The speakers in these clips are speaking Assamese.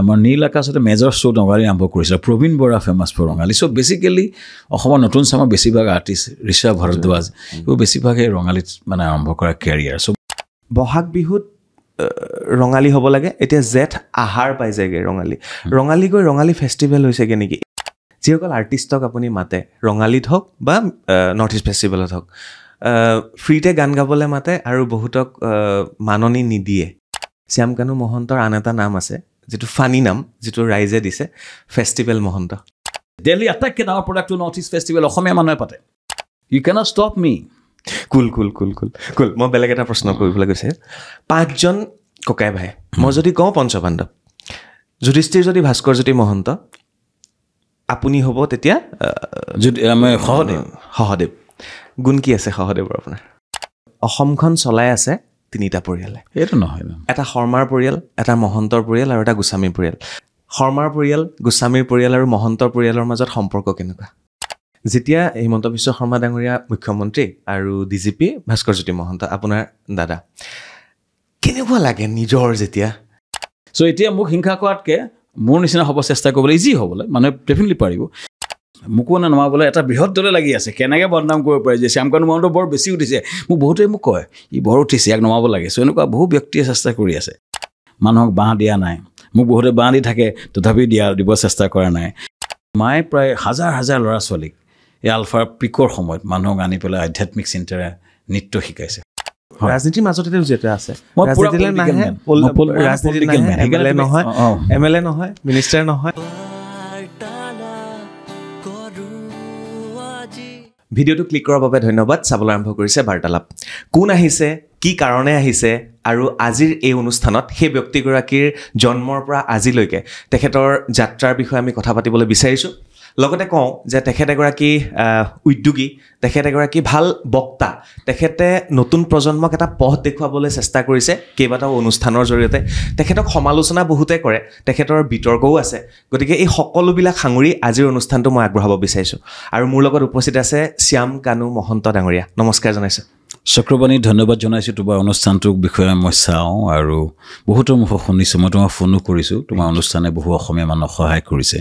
আমাৰ নীল আকাশতে মেজৰ শ্ব' ৰঙালী আৰম্ভ কৰিছিলে Prabin Bora famous for Rongali so' basically অসমৰ নতুন চামৰ বেছিভাগ আৰ্টিষ্ট ঋষা ভৰদ্বাজ এইবোৰ বেছিভাগ ৰঙালীত মানে আৰম্ভ কৰা কেৰিয়াৰ চ' বহাগ বিহুত ৰঙালী হ'ব লাগে এতিয়া জেঠ আহাৰ পাই যায়গৈ ৰঙালী ৰঙালী গৈ ৰঙালী ফেষ্টিভেল হৈছেগৈ নেকি যিসকল আৰ্টিষ্টক আপুনি মাতে ৰঙালীত হওক বা নৰ্থ ইষ্ট ফেষ্টিভেলত হওক ফ্ৰীতে গান গাবলৈ মাতে আৰু বহুতক মাননি নিদিয়ে শ্যামকানু মহন্তৰ আন এটা নাম আছে যিটো ফানি নাম যিটো ৰাইজে দিছে ফেষ্টিভেল মহন্ত দেলহি আটাইতকৈ ডাঙৰ প্ৰডাক্টটো নৰ্থ ইষ্ট ফেষ্টিভেল অসমীয়া মানুহে পাতে U can stop me cool cool cool cool cool মই বেলেগ এটা প্ৰশ্ন কৰিবলৈ গৈছে পাঁচজন ককাই ভাই মই যদি কওঁ পঞ্চপাণ্ডৱ যুধিষ্ঠিৰ যদি ভাস্কৰ জ্যোতি মহন্ত আপুনি হ'ব তেতিয়া যদি আমাৰ সহদেৱ সহদেৱ গুণ কি আছে সহদেৱৰ আপোনাৰ অসমখন চলাই আছে তিনিটা পৰিয়ালে এইটো নহয় এটা শৰ্মাৰ পৰিয়াল এটা মহন্তৰ পৰিয়াল আৰু এটা গোস্বামীৰ পৰিয়াল শৰ্মাৰ পৰিয়াল গোস্বামীৰ পৰিয়াল আৰু মহন্তৰ পৰিয়ালৰ মাজত সম্পৰ্ক কেনেকুৱা যেতিয়া হিমন্ত বিশ্ব শৰ্মা ডাঙৰীয়া মুখ্যমন্ত্ৰী আৰু D G P Bhaskar Jyoti Mahanta আপোনাৰ দাদা কেনেকুৱা লাগে নিজৰ যেতিয়া চ' এতিয়া মোক হিংসা কৰাতকৈ মোৰ নিচিনা হ'ব চেষ্টা কৰিবলৈ ইজি হ'বলৈ মানুহে ডেফিনেটলি পাৰিব মোকো মানে নমাবলৈ এটা বৃহৎ দলে লাগি আছে কেনেকৈ বদনাম কৰিব পাৰি যে শ্যামকান্ত মহন্ত বৰ বেছি উঠিছে মোক বহুতেই মোক কয় ই বৰ উঠিছে ইয়াক নমাব লাগে চ' এনেকুৱা বহু ব্যক্তিয়ে চেষ্টা কৰি আছে মানুহক বাঁহ দিয়া নাই মোক বহুতে বাঁহ দি থাকে তথাপিও দিয়া দিব চেষ্টা কৰা নাই মায়ে প্ৰায় হাজাৰ হাজাৰ ল'ৰা ছোৱালীক এই আলফাৰ পিকৰ সময়ত মানুহক আনি পেলাই আধ্যাত্মিক চিন্তাৰে নৃত্য শিকাইছে ৰাজনীতিৰ মাজতে আছে নহয় এম এল এ নহয় মিনিষ্টাৰ নহয় ভিডিঅ'টো ক্লিক কৰাৰ বাবে ধন্যবাদ চাবলৈ আৰম্ভ কৰিছে বাৰ্তালাপ কোন আহিছে কি কাৰণে আহিছে আৰু আজিৰ এই অনুষ্ঠানত সেই ব্যক্তিগৰাকীৰ জন্মৰ পৰা আজিলৈকে তেখেতৰ যাত্ৰাৰ বিষয়ে আমি কথা পাতিবলৈ বিচাৰিছোঁ লগতে কওঁ যে তেখেত এগৰাকী উদ্যোগী তেখেত এগৰাকী ভাল বক্তা তেখেতে নতুন প্ৰজন্মক এটা পথ দেখুৱাবলৈ চেষ্টা কৰিছে কেইবাটাও অনুষ্ঠানৰ জৰিয়তে তেখেতক সমালোচনা বহুতে কৰে তেখেতৰ বিতৰ্কও আছে গতিকে এই সকলোবিলাক সাঙুৰি আজিৰ অনুষ্ঠানটো মই আগবঢ়াব বিচাৰিছোঁ আৰু মোৰ লগত উপস্থিত আছে শ্যাম কানু মহন্ত ডাঙৰীয়া নমস্কাৰ জনাইছোঁ চক্ৰবাণী ধন্যবাদ জনাইছোঁ তোমাৰ অনুষ্ঠানটোৰ বিষয়ে মই চাওঁ আৰু বহুতৰ মুখক শুনিছোঁ মই তোমাক ফোনো কৰিছোঁ তোমাৰ অনুষ্ঠানে বহু অসমীয়া মানুহক সহায় কৰিছে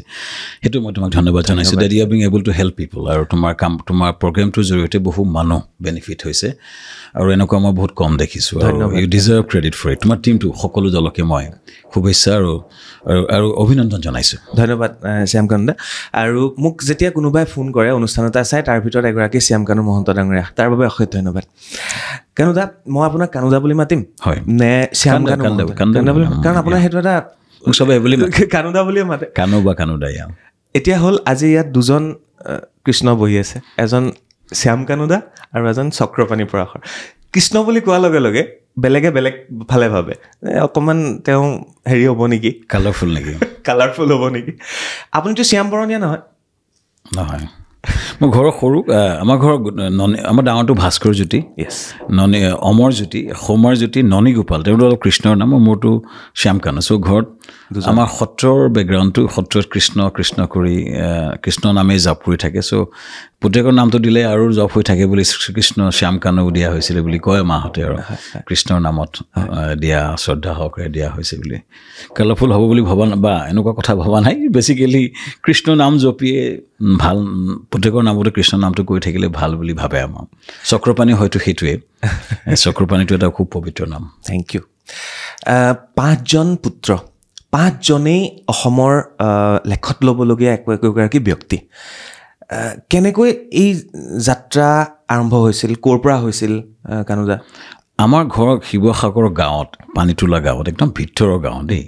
সেইটো মই তোমাক ধন্যবাদ জনাইছোঁ that you are being able to help people আৰু তোমাৰ কাম তোমাৰ প্ৰগ্ৰেমটোৰ জৰিয়তে বহু মানুহ বেনিফিট হৈছে আৰু এনেকুৱা মই বহুত কম দেখিছোঁ you deserve credit for it তোমাৰ টিমটো সকলো দলকে মই শুভেচ্ছা আৰু আৰু আৰু অভিনন্দন জনাইছোঁ ধন্যবাদ শ্যামকান্তা আৰু মোক যেতিয়া কোনোবাই ফোন কৰে অনুষ্ঠান এটা চাই তাৰ ভিতৰত এগৰাকী শ্যামকান্ত মহন্ত ডাঙৰীয়া তাৰ বাবে অশেষ ধন্যবাদ কানুদা মই আপোনাক কানুদা বুলি মাতিম হয় নে শ্যাম কানুদা বুলি কাৰণ আপোনাৰ সেইটো এটা চবে বুলি কানুদা বুলিয়ে মাতে কানু বা কানুদা এতিয়া হ'ল আজি ইয়াত দুজন কৃষ্ণ বহি আছে এজন শ্যাম কানুদা আৰু এজন চক্ৰপাণী পৰাশৰ কৃষ্ণ বুলি কোৱাৰ লগে লগে বেলেগে বেলেগ ফালে ভাবে অকণমান তেওঁ হেৰি হ'ব নেকি কালাৰফুল নেকি কালাৰফুল হ'ব নেকি আপুনিতো শ্যাম বৰণীয়া নহয় নহয় মোৰ ঘৰৰ সৰু আমাৰ ঘৰৰ ননি আমাৰ ডাঙৰটো ভাস্কৰ জ্যোতি য়েছ ননি অমৰ জ্যোতি সোমৰ জ্যোতি ননি গোপাল তেওঁৰ অলপ কৃষ্ণৰ নাম মোৰটো শ্যামকান্ত চ' ঘৰত আমাৰ সত্ৰৰ বেকগ্ৰাউণ্ডটো সত্ৰত কৃষ্ণ কৃষ্ণ কৰি কৃষ্ণ নামেই জপ কৰি থাকে চ' পুতেকৰ নামটো দিলে আৰু জপ হৈ থাকে বুলি শ্ৰীকৃষ্ণ শ্যামকানো দিয়া হৈছিলে বুলি কয় মাহঁতে আৰু কৃষ্ণৰ নামত দিয়া শ্ৰদ্ধা সহকাৰে দিয়া হৈছে বুলি কেলফুল হ'ব বুলি ভবা বা এনেকুৱা কথা ভবা নাই বেচিকেলি কৃষ্ণ নাম জপিয়ে ভাল পুতেকৰ নামতে কৃষ্ণ নামটো কৈ থাকিলে ভাল বুলি ভাবে আমাৰ চক্ৰপাণী হয়তো সেইটোৱে চক্ৰপাণীটো এটা খুব পবিত্ৰ নাম থেংক ইউ পাঁচজন পুত্ৰ পাঁচজনেই অসমৰ লেখত ল'বলগীয়া একো একোগৰাকী ব্যক্তি কেনেকৈ এই যাত্ৰা আৰম্ভ হৈছিল ক'ৰ পৰা হৈছিল কানুজা আমাৰ ঘৰৰ শিৱসাগৰ গাঁৱত পানীতোলা গাঁৱত একদম ভিতৰৰ গাঁও দেই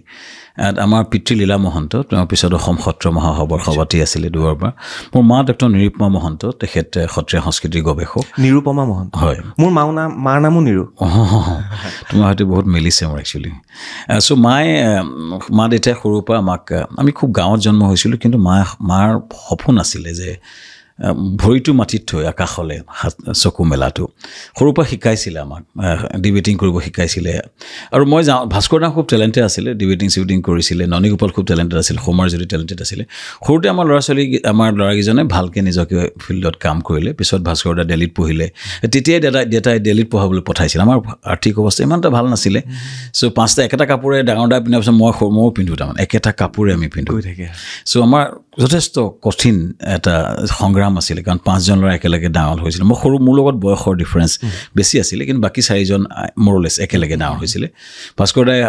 আমাৰ পিতৃ লীলা মহন্ত তেওঁৰ পিছত অসম সত্ৰ মহাসভাৰ সভাতি আছিলে দুবাৰ মোৰ মা ডক্টৰ নিৰূপমা মহন্ত তেখেত সত্ৰীয়া সংস্কৃতিৰ গৱেষক নিৰূপমা মহন্ত হয় মোৰ মাও নাম মাৰ নামো নিৰু তোমাৰ সৈতে বহুত মিলিছে মোৰ একচুৱেলি চ' মায়ে মা দেউতাই সৰুৰ পৰা আমাক আমি খুব গাঁৱত জন্ম হৈছিলোঁ কিন্তু মা মাৰ সপোন আছিলে যে ভৰিটো মাটিত থৈ আকাশলৈ হাত চকু মেলাটো সৰুৰ পৰা শিকাইছিলে আমাক ডিবেটিং কৰিব শিকাইছিলে আৰু মই যাওঁ ভাস্কৰ দাস খুব টেলেণ্টেড আছিলে ডিবেটিং চিবেটিং কৰিছিলে ননীগোপাল খুব টেলেণ্টেড আছিল সোমাৰ যদি টেলেণ্টেড আছিলে সৰুতে আমাৰ ল'ৰা ছোৱালী আমাৰ ল'ৰাকেইজনে ভালকৈ নিজকে ফিল্ডত কাম কৰিলে পিছত ভাস্কৰ দা দেলহিত পঢ়িলে তেতিয়াই দেতাই দেউতাই দেলহিত পঢ়াবলৈ পঠাইছিল আমাৰ আৰ্থিক অৱস্থা ইমান এটা ভাল নাছিলে চ' পাঁচটা একেটা কাপোৰে ডাঙৰ দাই পিন্ধাৰ পিছত মই সৰু ময়ো পিন্ধো তাৰমানে একেটা কাপোৰে আমি পিন্ধো থাকে চ' আমাৰ যথেষ্ট কঠিন এটা সংগ্ৰাম প্ৰগ্ৰাম আছিলে কাৰণ পাঁচজন ল'ৰা একেলগে ডাঙৰ হৈছিলে মই সৰু মোৰ লগত বয়সৰ ডিফাৰেঞ্চ বেছি আছিলে কিন্তু বাকী চাৰিজন মোৰলেছ একেলগে ডাঙৰ হৈছিলে ভাস্কৰ দাই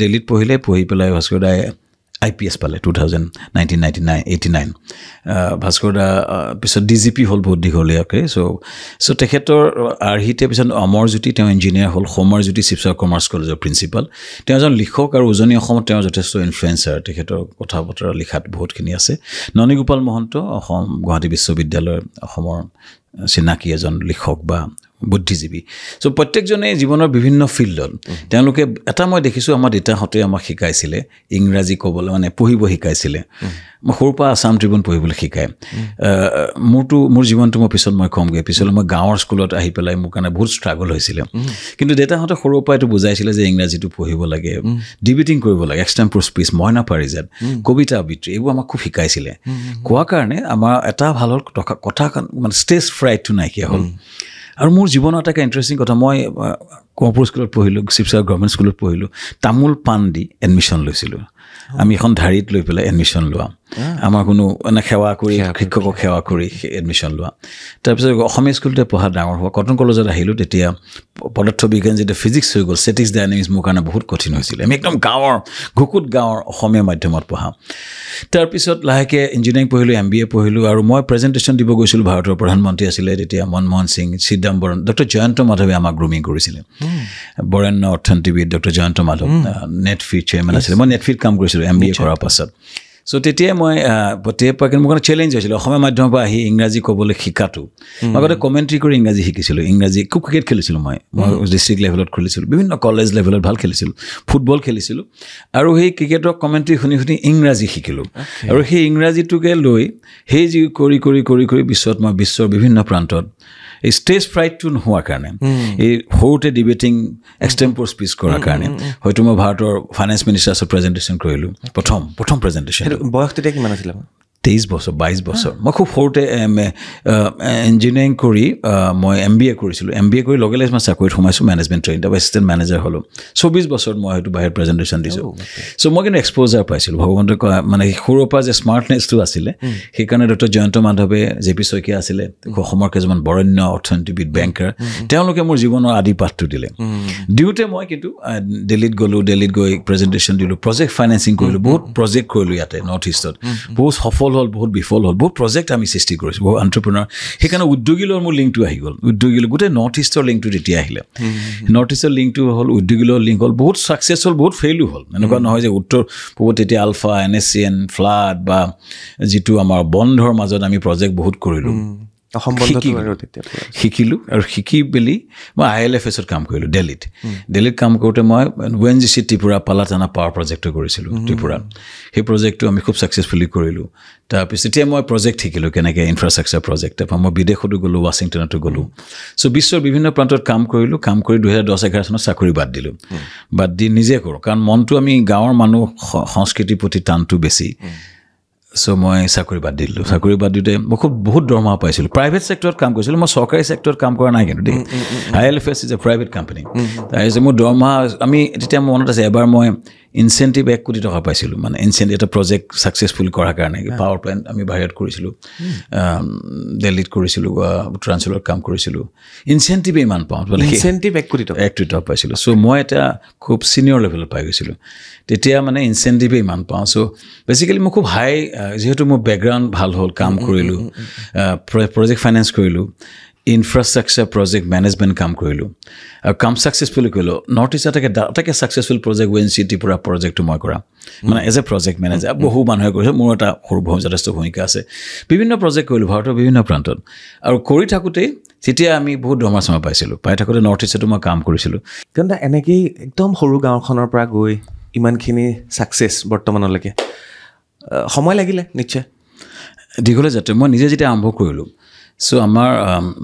দিল্লীত পঢ়িলে পঢ়ি পেলাই ভাস্কৰ দাই আই পি এছ পালে two thousand nineteen ninety nine eighty nine Bhaskar দা পিছত ডি জি পি হ'ল বহুত দীঘলীয়াকৈ চ' চ' তেখেতৰ আৰ্হিতে পিছত অমৰজ্যোতি তেওঁ ইঞ্জিনিয়াৰ হ'ল সমৰজ্যোতি শিৱসাগৰ কমাৰ্চ কলেজৰ প্ৰিন্সিপাল তেওঁ এজন লিখক আৰু উজনি অসমত তেওঁ যথেষ্ট ইনফ্লুৱেঞ্চাৰ তেখেতৰ কথা বতৰা লিখাত বহুতখিনি আছে ননীগোপাল মহন্ত অসম গুৱাহাটী বিশ্ববিদ্যালয় অসমৰ চিনাকি এজন লিখক বা বুদ্ধিজীৱী চ' প্ৰত্যেকজনেই জীৱনৰ বিভিন্ন ফিল্ডত তেওঁলোকে এটা মই দেখিছোঁ আমাৰ দেউতাহঁতে আমাক শিকাইছিলে ইংৰাজী ক'বলৈ মানে পঢ়িব শিকাইছিলে মই সৰুৰ পৰা আছাম ট্ৰিবিউন পঢ়িবলৈ শিকায় মোৰতো মোৰ জীৱনটো মই পিছত মই ক'মগৈ পিছলৈ মই গাঁৱৰ স্কুলত আহি পেলাই মোৰ কাৰণে বহুত ষ্ট্ৰাগল হৈছিলে কিন্তু দেউতাহঁতে সৰুৰ পৰা এইটো বুজাইছিলে যে ইংৰাজীটো পঢ়িব লাগে ডিবিটিং কৰিব লাগে এক্সটেম প্ৰ স্পীচ মইনা পাৰিজাত কবিতা আবৃত্তি এইবোৰ আমাক খুব শিকাইছিলে কোৱাৰ কাৰণে আমাৰ এটা ভাল হ'ল কথা মানে ষ্টেজ ফ্ৰাইডটো নাইকিয়া হ'ল আৰু মোৰ জীৱনৰ আটাইতকৈ ইণ্টাৰেষ্টিং কথা মই কোঁৱৰপুৰ স্কুলত পঢ়িলোঁ শিৱসাগৰ গভৰ্ণমেণ্ট স্কুলত পঢ়িলোঁ তামোল পাণ দি এডমিশ্যন লৈছিলোঁ আমি এখন ঢাৰিত লৈ পেলাই এডমিশ্যন লোৱা আমাৰ কোনো মানে সেৱা কৰি শিক্ষকক সেৱা কৰি এডমিশ্যন লোৱা তাৰপিছত অসমীয়া স্কুলতে পঢ়া ডাঙৰ হোৱা কটন কলেজত আহিলোঁ তেতিয়া পদাৰ্থ বিজ্ঞান যেতিয়া ফিজিক্স হৈ গ'ল ছেটিক্স ডাইনেমিক্স মোৰ কাৰণে বহুত কঠিন হৈছিলে আমি একদম গাঁৱৰ ঘুকুত গাঁৱৰ অসমীয়া মাধ্যমত পঢ়া তাৰপিছত লাহেকৈ ইঞ্জিনিয়াৰিং পঢ়িলোঁ এম বি এ পঢ়িলোঁ আৰু মই প্ৰেজেণ্টেশ্যন দিব গৈছিলোঁ ভাৰতৰ প্ৰধানমন্ত্ৰী আছিলে তেতিয়া মনমোহন সিং চিদাম্বৰম ডক্টৰ জয়ন্ত মাধৱে আমাক গ্ৰুমিং কৰিছিলে hmm. বৰেণ্য অৰ্থনীতিবিদ ডক্টৰ জয়ন্ত মাধৱ নেটফিৰ hmm. চেয়াৰমেন আছিলে মই নেটফিত কাম কৰিছিলোঁ এম বি এ কৰাৰ পাছত চ' তেতিয়াই মই পৰা কিন্তু মোৰ কাৰণে চেলেঞ্জ হৈছিলোঁ অসমীয়া মাধ্যমৰ পৰা আহি ইংৰাজী ক'বলৈ শিকাটো মই আগতে কমেণ্ট্ৰি কৰি ইংৰাজী শিকিছিলোঁ ইংৰাজী খুব ক্ৰিকেট খেলিছিলোঁ মই মই ডিষ্ট্ৰিক্ট লেভেলত খেলিছিলোঁ বিভিন্ন কলেজ লেভেলত ভাল খেলিছিলোঁ ফুটবল খেলিছিলোঁ আৰু সেই ক্ৰিকেটৰ কমেণ্ট্ৰি শুনি শুনি ইংৰাজী শিকিলোঁ আৰু সেই ইংৰাজীটোকে লৈ সেই যি কৰি কৰি কৰি কৰি বিশ্বত মই বিশ্বৰ বিভিন্ন প্ৰান্তত এই ষ্টেজ ফ্ৰাইটটো নোহোৱাৰ কাৰণে এই সৰুতে ডিবেটিং এক্সটেম্পৰ স্পীচ কৰাৰ কাৰণে হয়তো মই ভাৰতৰ ফাইনেন্স মিনিষ্টাৰ্ছত প্ৰেজেণ্টেশ্যন কৰিলোঁ প্ৰথম প্ৰথম প্ৰেজেণ্টেশ্যন বয়স তেতিয়া কিমান আছিলে তেইছ বছৰ বাইছ বছৰ মই খুব সৰুতে ইঞ্জিনিয়াৰিং কৰি মই এম বি এ কৰিছিলোঁ এম বি এ কৰি লগে লগে মই চাকৰিত সোমাইছোঁ মেনেজমেণ্ট ট্ৰেইনিং তাৰপৰা এছিষ্টেণ্ট মেনেজাৰ হ'লোঁ চৌবিছ বছৰত মই হয়তো বাহিৰত প্ৰেজেণ্টেশ্যন দিছোঁ চ' মই কিন্তু এক্সপ'জাৰ পাইছিলোঁ ভগৱন্তই কয় মানে সৰুৰ পৰা যে স্মাৰ্টনেছটো আছিলে সেইকাৰণে ডক্টৰ জয়ন্ত মাধৱে জে পি শইকীয়া আছিলে অসমৰ কেইজনমান বৰণ্য অৰ্থনীতিবিদ বেংকাৰ তেওঁলোকে মোৰ জীৱনৰ আদি পাঠটো দিলে দিওঁতে মই কিন্তু দিল্লীত গ'লোঁ দিল্লীত গৈ প্ৰেজেণ্টেশ্যন দিলোঁ প্ৰজেক্ট ফাইনেন্সিং কৰিলোঁ বহুত প্ৰজেক্ট কৰিলোঁ ইয়াতে নৰ্থ ইষ্টত বহুত সফল সফল হ'ল বহুত বিফল হ'ল বহুত প্ৰজেক্ট আমি সৃষ্টি কৰিছোঁ বহুত আণ্টাৰপ্ৰিনৰ সেইকাৰণে উদ্যোগী লৈ মোৰ লিংকটো আহি গ'ল উদ্যোগী লৈ গোটেই নৰ্থ ইষ্টৰ লিংকটো তেতিয়া আহিলে নৰ্থ ইষ্টৰ লিংকটো হ'ল উদ্যোগী লৈ লিংক হ'ল বহুত ছাকচেছ হ'ল বহুত ফেইলো হ'ল এনেকুৱা নহয় যে উত্তৰ পূবত তেতিয়া ULFA N S C N flood বা যিটো আমাৰ বন্ধৰ মাজত আমি প্ৰজেক্ট বহুত কৰিলোঁ শিকিলোঁ আৰু শিকি মেলি মই আই এল এফ এছত কাম কৰিলোঁ দেলহিত দেলহিত কাম কৰোঁতে মই O N G C Tripura Palatana power প্ৰজেক্টটো কৰিছিলোঁ ত্ৰিপুৰাত সেই প্ৰজেক্টটো আমি খুব ছাকচেছফুলি কৰিলোঁ তাৰপিছত এতিয়া মই প্ৰজেক্ট শিকিলোঁ কেনেকৈ ইনফ্ৰাষ্ট্ৰাকচাৰ প্ৰজেক্ট তাৰপৰা মই বিদেশতো গ'লোঁ ৱাশ্বিংটনতো গ'লোঁ চ' বিশ্বৰ বিভিন্ন প্ৰান্তত কাম কৰিলোঁ কাম কৰি দুহেজাৰ দহ এঘাৰ চনত চাকৰি বাদ দিলোঁ বাদ দি নিজে কৰোঁ কাৰণ মনটো আমি গাঁৱৰ মানুহ সংস্কৃতিৰ প্ৰতি টানটো বেছি চ' মই চাকৰি বাদ দি দিলোঁ চাকৰি বাদ দিওঁতে মই খুব বহুত দৰমহা পাইছিলোঁ প্ৰাইভেট চেক্টৰত কাম কৰিছিলোঁ মই চৰকাৰী চেক্টৰত কাম কৰা নাই কিন্তু they I L F S is a private company তাৰপিছত মোৰ দৰমহা আমি তেতিয়া মোৰ মনত আছে এবাৰ মই ইনচেণ্টিভ এক কোটি টকা পাইছিলোঁ মানে ইনচেণ্টিভ এটা প্ৰজেক্ট ছাকচেছফুল কৰাৰ কাৰণে পাৱাৰ প্লেণ্ট আমি বাহিৰত কৰিছিলোঁ দিল্লীত কৰিছিলোঁ বা উত্তৰাঞ্চলত কাম কৰিছিলোঁ ইনচেণ্টিভ ইমান পাওঁ ইনচেণ্টিভ এক কোটি টকা এক কোটি টকা পাইছিলোঁ চ' মই এটা খুব চিনিয়ৰ লেভেলত পাই গৈছিলোঁ তেতিয়া মানে ইনচেণ্টিভেই ইমান পাওঁ চ' বেচিকেলি মই খুব হাই যিহেতু মোৰ বেকগ্ৰাউণ্ড ভাল হ'ল কাম কৰিলোঁ প্ৰজেক্ট ফাইনেন্স কৰিলোঁ ইনফ্ৰাষ্ট্ৰাকচাৰ প্ৰজেক্ট মেনেজমেণ্ট কাম কৰিলোঁ আৰু কাম ছাকচেছফুলি কৰিলোঁ নৰ্থ ইষ্টাৰ আটাইতকৈ ছাকচেছফুল প্ৰজেক্ট ৱেন চি টিৰ পৰা প্ৰজেক্টটো মই কৰা মানে এজ এ প্ৰজেক্ট মেনেজাৰ বহু মানুহে কৰিছে মোৰ এটা সৰু ভৱ যথেষ্ট ভূমিকা আছে বিভিন্ন প্ৰজেক্ট কৰিলোঁ ভাৰতৰ বিভিন্ন প্ৰান্তত আৰু কৰি থাকোঁতেই তেতিয়া আমি বহুত দৰমা চমা পাইছিলোঁ পাই থাকোঁতে নৰ্থ ইষ্টতো মই কাম কৰিছিলোঁ তেন্তে এনেকেই একদম সৰু গাঁওখনৰ পৰা গৈ ইমানখিনি ছাকচেছ বৰ্তমানলৈকে সময় লাগিলে নিশ্চয় দীঘলীয়া যাত্ৰা মই নিজে যেতিয়া আৰম্ভ কৰিলোঁ চ' আমাৰ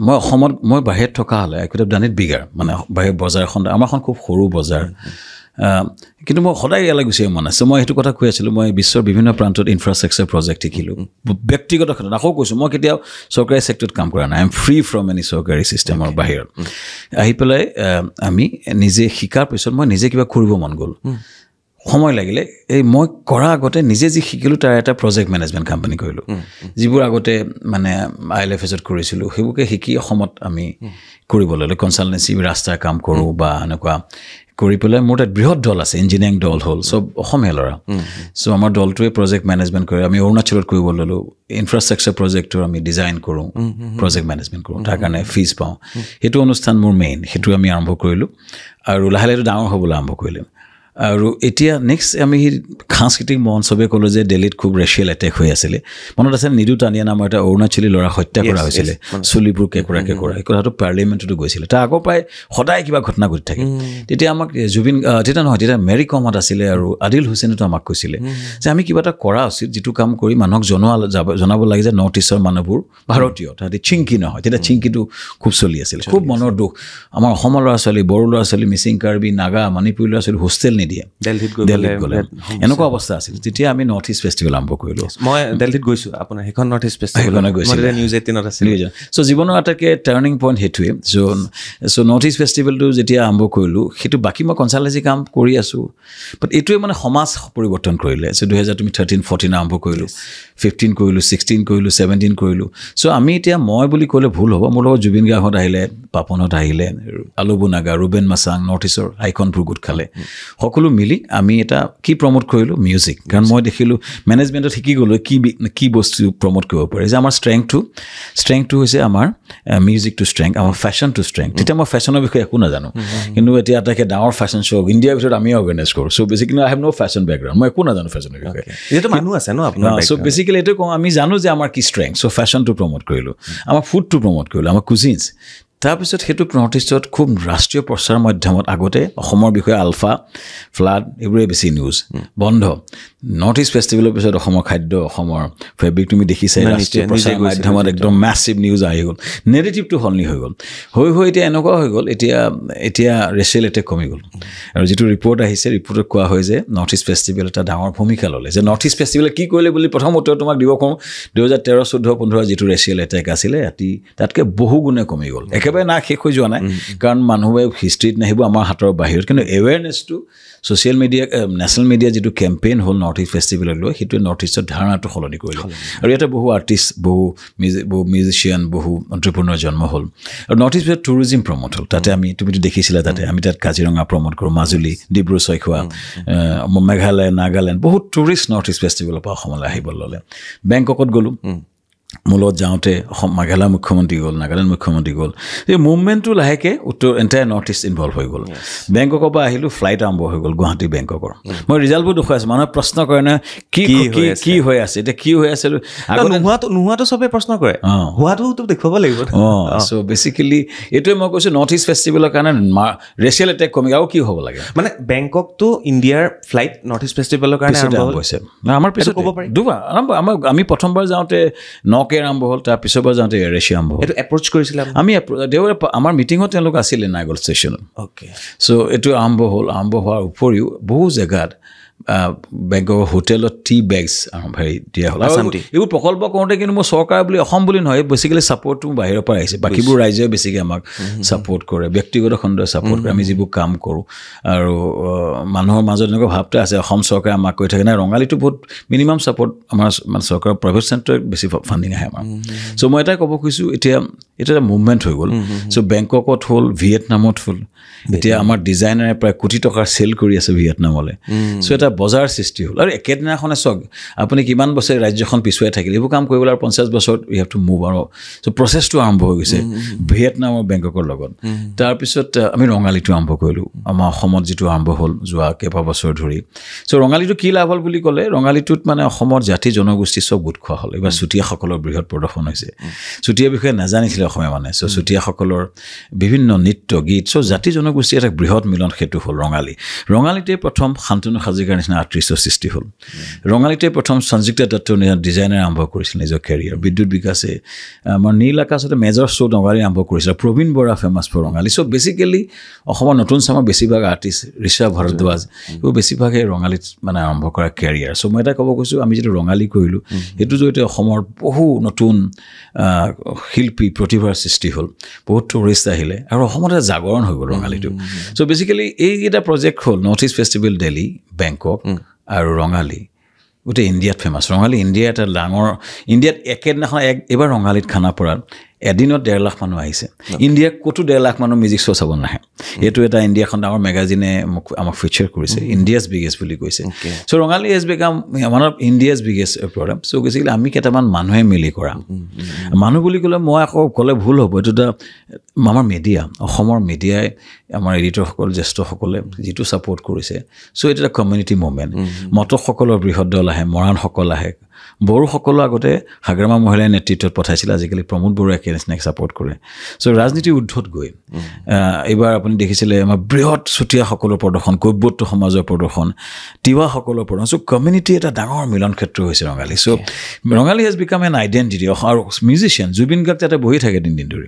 মই অসমত মই বাহিৰত থকা হ'লে আই কুড হেভ বিগাৰ মানে বাহিৰৰ বজাৰ এখন আমাৰ খুব সৰু বজাৰ কিন্তু মই সদায় ইয়ালৈ গুচি আহিব মন আছে মই সেইটো কথা কৈ আছিলোঁ মই বিশ্বৰ বিভিন্ন প্ৰান্তত ইনফ্ৰাষ্ট্ৰাকচাৰ প্ৰজেক্ট শিকিলোঁ ব্যক্তিগত ক্ষেত্ৰত আকৌ কৈছোঁ মই কেতিয়াও চৰকাৰী চেক্টৰত কাম কৰা নাই I am free from any চৰকাৰী ছিষ্টেমৰ বাহিৰত আহি পেলাই আমি নিজে শিকাৰ পিছত মই নিজে কিবা কৰিব মন গ'ল সময় লাগিলে এই মই কৰা আগতে নিজে যি শিকিলোঁ তাৰ এটা প্ৰজেক্ট মেনেজমেণ্ট কোম্পানী কৰিলোঁ যিবোৰ আগতে মানে আই এল এফ এছত কৰিছিলোঁ সেইবোৰকে শিকি অসমত আমি কৰিব ল'লোঁ কনচালটেঞ্চি ৰাস্তাৰ কাম কৰোঁ বা এনেকুৱা কৰি পেলাই মোৰ তাত বৃহৎ দল আছে ইঞ্জিনিয়াৰিং দল হ'ল চব অসমীয়া ল'ৰা চ' আমাৰ দলটোৱে প্ৰজেক্ট মেনেজমেণ্ট কৰে আমি অৰুণাচলত কৰিব ল'লোঁ ইনফ্ৰাষ্ট্ৰাকচাৰ প্ৰজেক্টটোৰ আমি ডিজাইন কৰোঁ প্ৰজেক্ট মেনেজমেণ্ট কৰোঁ তাৰ কাৰণে ফিজ পাওঁ সেইটো অনুষ্ঠান মোৰ মেইন সেইটো আমি আৰম্ভ কৰিলোঁ আৰু লাহে লাহে ডাঙৰ হ'বলৈ আৰম্ভ কৰিলোঁ আৰু এতিয়া নেক্সট আমি সেই সাংস্কৃতিক মহোৎসৱে ক'লোঁ যে দিল্লীত খুব ৰেচিয়েল এটেক হৈ আছিলে মনত আছে নিদু টানিয়া নামৰ এটা অৰুণাচলী ল'ৰা হত্যা কৰা হৈছিলে চুলিবোৰ কেঁকুৰা কেঁকুৰা সেই কথাটো পাৰ্লিয়ামেণ্টতো গৈছিলে তাৰ আগৰ পৰাই সদায় কিবা ঘটনা ঘটি থাকে তেতিয়া আমাক জুবিন তেতিয়া নহয় তেতিয়া মেৰী কমত আছিলে আৰু আদিল হুছেইনেতো আমাক কৈছিলে যে আমি কিবা এটা কৰা উচিত যিটো কাম কৰি মানুহক জনোৱা যাব জনাব লাগে যে নৰ্থ ইষ্টৰ মানুহবোৰ ভাৰতীয় তাহাঁতি চিংকি নহয় তেতিয়া চিংকিটো খুব চলি আছিলে খুব মনৰ দুখ আমাৰ অসমৰ ল'ৰা ছোৱালী বড়ো ল'ৰা ছোৱালী মিচিং কাৰ্বি নাগা মণিপুৰী ল'ৰা ছোৱালী হোষ্টেল নি নিদিয়ে দেলহিত গ'লে এনেকুৱা অৱস্থা আছিল তেতিয়া আমি নৰ্থ ইষ্ট ফেষ্টিভেল আৰম্ভ কৰিলোঁ মই দেলহিত গৈছোঁ আপোনাৰ সেইখন নৰ্থ ইষ্ট ফেষ্টিভেল গৈছিল নিউজ এইটিনত আছিল চ' জীৱনৰ আটাইকে টাৰ্ণিং পইণ্ট সেইটোৱে চ' চ' নৰ্থ ইষ্ট ফেষ্টিভেলটো যেতিয়া আৰম্ভ কৰিলোঁ সেইটো বাকী মই কনচালটেঞ্চি কাম কৰি আছোঁ বাট এইটোৱে মানে সমাজ পৰিৱৰ্তন কৰিলে চ' দুহেজাৰ তুমি থাৰ্টিন ফৰ্টিন আৰম্ভ কৰিলোঁ ফিফটিন কৰিলোঁ ছিক্সটিন কৰিলোঁ ছেভেণ্টিন কৰিলোঁ চ' আমি এতিয়া মই বুলি ক'লে ভুল হ'ব মোৰ লগত জুবিন গাঁওত আহিলে পাপনত আহিলে আলু বুনাগা ৰুবেন মাছাং নৰ্থ ইষ্টৰ আইকনবোৰ গোট খালে সকলো মিলি আমি এটা কি প্ৰমোট কৰিলোঁ মিউজিক কাৰণ মই দেখিলোঁ মেনেজমেণ্টত শিকি গ'লোঁ কি কি বস্তু প্ৰমোট কৰিব পাৰে যে আমাৰ ষ্ট্ৰেংথটো ষ্ট্ৰেংথটো হৈছে আমাৰ মিউজিকটো ষ্ট্ৰেংথ আমাৰ ফেশ্বনটো ষ্ট্ৰেংথ তেতিয়া মই ফেশ্বনৰ বিষয়ে একো নাজানো কিন্তু এতিয়া এটাকে ডাঙৰ ফেশ্বন শ্ব' ইণ্ডিয়াৰ ভিতৰত আমি অৰ্গেনাইজ কৰোঁ so' basically I have no' fashion background মই একো নাজানো ফেশ্বনৰ বিষয়ে যিহেতু মানুহ আছে ন আপোনাৰ চ' বেছিকেলি এইটোৱে কওঁ আমি জানো যে আমাৰ কি ষ্ট্ৰেংথ চ' ফেশ্বনটো প্ৰমোট কৰিলোঁ আমাৰ ফুডটো প্ৰমোট কৰিলোঁ আমাৰ কুজিনছ তাৰপিছত সেইটোক নৰ্থ ইষ্টত খুব ৰাষ্ট্ৰীয় প্ৰচাৰ মাধ্যমত আগতে অসমৰ বিষয়ে আলফা ফ্লাড এইবোৰেই বেছি নিউজ বন্ধ নৰ্থ ইষ্ট ফেষ্টিভেলৰ পিছত অসমৰ খাদ্য অসমৰ ফেব্ৰিক তুমি দেখিছাই ৰাষ্ট্ৰীয় প্ৰচাৰ মাধ্যমত একদম মেচিভ নিউজ আহি গ'ল নেগেটিভটো সলনি হৈ গ'ল হৈ হৈ এতিয়া এনেকুৱা হৈ গ'ল এতিয়া এতিয়া ৰেচিয়েল এটেক কমি গ'ল আৰু যিটো ৰিপৰ্ট আহিছে ৰিপৰ্টত কোৱা হয় যে নৰ্থ ইষ্ট ফেষ্টিভেল এটা ডাঙৰ ভূমিকা ল'লে যে নৰ্থ ইষ্ট ফেষ্টিভেলে কি কৰিলে বুলি প্ৰথম উত্তৰ তোমাক দিব কওঁ দুহেজাৰ তেৰ চৈধ্য পোন্ধৰ যিটো ৰেচিয়েল এটেক আছিলে ৰাতি তাতকৈ বহু গুণে কমি গ'ল একেবাৰে হিচাপে না শেষ হৈ যোৱা নাই কাৰণ মানুহে হিষ্ট্ৰিত নাহিব আমাৰ হাতৰ বাহিৰত কিন্তু এৱেৰনেছটো ছ'চিয়েল মিডিয়া নেশ্যনেল মিডিয়াৰ যিটো কেম্পেইন হ'ল নৰ্থ ইষ্ট ফেষ্টিভেলক লৈ সেইটোৱে নৰ্থ ইষ্টৰ ধাৰণাটো সলনি কৰিলে আৰু ইয়াতে বহু আৰ্টিষ্ট বহু মিউজিক বহু মিউজিচিয়ান বহু অণ্টাৰপ্ৰনৰ জন্ম হ'ল আৰু নৰ্থ ইষ্ট টুৰিজিম প্ৰমোট হ'ল তাতে আমি তুমিতো দেখিছিলা তাতে আমি তাত কাজিৰঙা প্ৰমোট কৰোঁ মাজুলী ডিব্ৰু চৈখোৱা মেঘালয় নাগালেণ্ড বহুত টুৰিষ্ট নৰ্থ ইষ্ট ফেষ্টিভেলৰ পৰা অসমলৈ আহিবলৈ ল'লে বেংককত গ'লোঁ মূলত যাওঁতে মেঘালয় মুখ্যমন্ত্ৰী গ'ল নাগালেণ্ড মুখ্যমন্ত্ৰী গ'ল এই মুভমেণ্টটো লাহেকৈ উত্তৰ এণ্টায়াৰ নৰ্থ ইষ্ট ইনভল্ভ হৈ গ'ল বেংককৰ পৰা আহিলোঁ ফ্লাইট আৰম্ভ হৈ গ'ল গুৱাহাটী বেংককৰ মই ৰিজাল্টবোৰ দেখুৱাইছোঁ মানুহে প্ৰশ্ন কৰে নহয় কি কি কি হৈ আছে এতিয়া কি হৈ আছে নোহোৱাটো নোহোৱাটো চবেই প্ৰশ্ন কৰে অঁ হোৱাটোতো দেখুৱাব লাগিব অঁ চ' বেচিকেলি এইটোৱে মই কৈছোঁ নৰ্থ ইষ্ট ফেষ্টিভেলৰ কাৰণে ৰেচিয়েল এটেক কমি আৰু কি হ'ব লাগে মানে বেংককটো ইণ্ডিয়াৰ ফ্লাইট নৰ্থ ইষ্ট ফেষ্টিভেলৰ কাৰণে আমাৰ পিছত ক'ব পাৰি দুবাৰ আমি প্ৰথমবাৰ যাওঁতে ন নকে আৰম্ভ হ'ল তাৰ পিছৰ পৰা যাওঁতে এৰেচি আৰম্ভ হ'ল এইটো এপ্ৰ'চ কৰিছিলে আমি দেওবাৰে আমাৰ মিটিঙত তেওঁলোক আছিলে নাগল ষ্টেচনত অ'কে চ' এইটো আৰম্ভ হ'ল আৰম্ভ হোৱাৰ উপৰিও বহু জেগাত বেংকৰ হোটেলত টি বেগছ হেৰি দিয়া হ'ল এইবোৰ প্ৰকল্প কৰোঁতে কিন্তু মই চৰকাৰ বুলি অসম বুলি নহয় বেছিকেলি চাপৰ্টটো বাহিৰৰ পৰা আহিছে বাকীবোৰ ৰাইজে বেছিকৈ আমাক ছাপৰ্ট কৰে ব্যক্তিগত খণ্ডই ছাপৰ্ট কৰে আমি যিবোৰ কাম কৰোঁ আৰু মানুহৰ মাজত এনেকুৱা ভাৱটো আছে অসম চৰকাৰে আমাক কৈ থাকে নাই ৰঙালীটো বহুত মিনিমাম ছাপৰ্ট আমাৰ মানে চৰকাৰৰ প্ৰাইভেট চেণ্টাৰ বেছি ফাণ্ডিং আহে আমাৰ চ' মই এটাই ক'ব খুজিছোঁ এতিয়া এতিয়া এটা মুভমেণ্ট হৈ গ'ল চ' বেংককত হ'ল ভিয়েটনামত হ'ল এতিয়া আমাৰ ডিজাইনাৰে প্ৰায় কোটি টকাৰ চেল কৰি আছে ভিয়েটনামলৈ চ' এটা এটা বজাৰ সৃষ্টি হ'ল আৰু একেদিনাখনে চাওক আপুনি কিমান বছৰে ৰাজ্যখন পিছুৱাই থাকিল এইবোৰ কাম কৰিবলৈ আৰু পঞ্চাছ বছৰত ইউ হেভ টু মুভ আৰু চ' প্ৰচেছটো আৰম্ভ হৈ গৈছে ভিয়েটনামৰ বেংককৰ লগত তাৰপিছত আমি ৰঙালীটো আৰম্ভ কৰিলোঁ আমাৰ অসমত যিটো আৰম্ভ হ'ল যোৱা কেইবাবছৰ ধৰি চ' ৰঙালীটো কি লাভ হ'ল বুলি ক'লে ৰঙালীটোত মানে অসমৰ জাতি জনগোষ্ঠী চব গোট খোৱা হ'ল এইবাৰ চুতীয়াসকলৰ বৃহৎ প্ৰদৰ্শন হৈছে চুতীয়া বিষয়ে নাজানিছিলে অসমীয়া মানে চ' চুতীয়াসকলৰ বিভিন্ন নৃত্য গীত চ' জাতি জনগোষ্ঠীৰ এটা বৃহৎ মিলন সেইটো হ'ল ৰঙালী ৰঙালীতেই প্ৰথম শান্তনু হাজৰিকাৰ নিচিনা আতৃষ্টৰ সৃষ্টি হ'ল ৰঙালীতে প্ৰথম সঞ্জীক্তা দত্ত নিজৰ ডিজাইনাৰ আৰম্ভ কৰিছিল নিজৰ কেৰিয়াৰ বিদ্যুৎ বিকাশে আমাৰ নীল আকাশতে মেজৰ শ্ব' ৰঙালী আৰম্ভ কৰিছিল আৰু Prabin Bora famous for Rongali so' basically অসমৰ নতুন চামৰ বেছিভাগ আৰ্টিষ্ট ঋষা ভৰদ্বাজ এইবোৰ বেছিভাগ সেই ৰঙালীত মানে আৰম্ভ কৰা কেৰিয়াৰ চ' মই এটা ক'ব গৈছোঁ আমি যিটো ৰঙালী কৰিলোঁ সেইটো জৰিয়তে অসমৰ বহু নতুন শিল্পী প্ৰতিভাৰ সৃষ্টি হ'ল বহুত টুৰিষ্ট আহিলে আৰু অসমতে জাগৰণ হৈ গ'ল ৰঙালীটো চ' বেছিকেলি এইকেইটা প্ৰজেক্ট হ'ল north east festival Delhi Bangkok হওক আৰু ৰঙালী গোটেই ইণ্ডিয়াত ফেমাছ ৰঙালী ইণ্ডিয়া এটা ডাঙৰ ইণ্ডিয়াত একেদিনাখন এক এইবাৰ ৰঙালীত খানা এদিনত ডেৰ লাখ মানুহ আহিছে ইণ্ডিয়াত ক'তো ডেৰ লাখ মানুহ মিউজিক শ্ব' চাব নাহে hmm. এইটো এটা ইণ্ডিয়াখন ডাঙৰ মেগাজিনে মোক আমাক ফিউচাৰ কৰিছে ইণ্ডিয়াজ hmm. বিগেষ্ট বুলি কৈছে so' Rongali has become of India's biggest programme so' গৈছিলে আমি কেইটামান মানুহে মিলি কৰা hmm, মানুহ বুলি ক'লে মই আকৌ ক'লে ভুল হ'ব এইটো এটা আমাৰ মিডিয়া অসমৰ মিডিয়াই আমাৰ এডিটৰসকল জ্যেষ্ঠসকলে যিটো ছাপৰ্ট কৰিছে চ' এইটো এটা কমিউনিটি মুভমেণ্ট মটকসকলৰ বৃহৎ দল আহে মৰাণসকল আহে বড়োসকলো আগতে হাগ্ৰামা মহিলাই নেতৃত্বত পঠাইছিল আজিকালি প্ৰমোদ বড়োৱে একে নিচিনাকৈ ছাপৰ্ট কৰে চ' ৰাজনীতি উদ্ধত গৈ এইবাৰ আপুনি দেখিছিলে আমাৰ বৃহৎ চুতীয়াসকলৰ প্ৰদৰ্শন কব্যত্ব সমাজৰ প্ৰদৰ্শন তিৱাসকলৰ প্ৰদৰ্শন চ' কমিউনিটি এটা ডাঙৰ মিলন ক্ষেত্ৰ হৈছে Rongali so' Rongali has become an identity আৰু মিউজিচিয়ান জুবিন গাৰ্গ তাতে বহি থাকে তিনিদিন ধৰি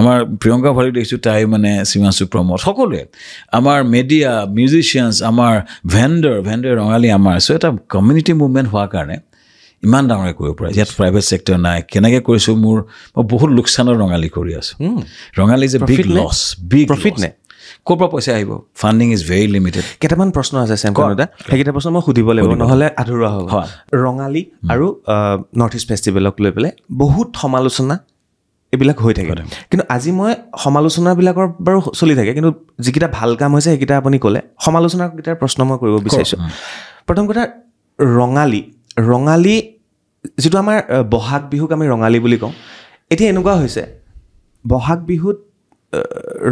আমাৰ প্ৰিয়ংকা ভাৰিক দেখিছোঁ তাই মানে সীমাংশু প্ৰমোদ সকলোৱে আমাৰ মেডিয়া মিউজিচিয়ানছ আমাৰ ভেণ্ডাৰ ভেণ্ডাৰ ৰঙালী আমাৰ চ' এটা কমিউনিটি মুভমেণ্ট হোৱাৰ কাৰণে ইমান ডাঙৰে কৰিব পাৰে ইয়াত প্ৰাইভেট ছেক্টৰ নাই কেনেকৈ কৰিছোঁ মোৰ মই বহুত লোকচানৰ ৰঙালী কৰি আছো ৰঙালী যে বিগ লছ বিগ প্ৰফিট নে ক'ৰ পৰা পইচা আহিব ফাণ্ডিং ইজ ভেৰি লিমিটেড কেইটামান প্ৰশ্ন আছে সেইকেইটা প্ৰশ্ন মই সুধিব লাগিব নহ'লে আধৰুৱা হ'ব ৰঙালী আৰু নৰ্থ ইষ্ট ফেষ্টিভেলক লৈ পেলাই বহুত সমালোচনা এইবিলাক হৈ থাকে কিন্তু আজি মই সমালোচনাবিলাকৰ বাৰু চলি থাকে কিন্তু যিকেইটা ভাল কাম হৈছে সেইকেইটা আপুনি ক'লে সমালোচনাকেইটাৰ প্ৰশ্ন মই কৰিব বিচাৰিছোঁ প্ৰথম কথা ৰঙালী ৰঙালী যিটো আমাৰ বহাগ বিহুক আমি ৰঙালী বুলি কওঁ এতিয়া এনেকুৱা হৈছে বহাগ বিহুত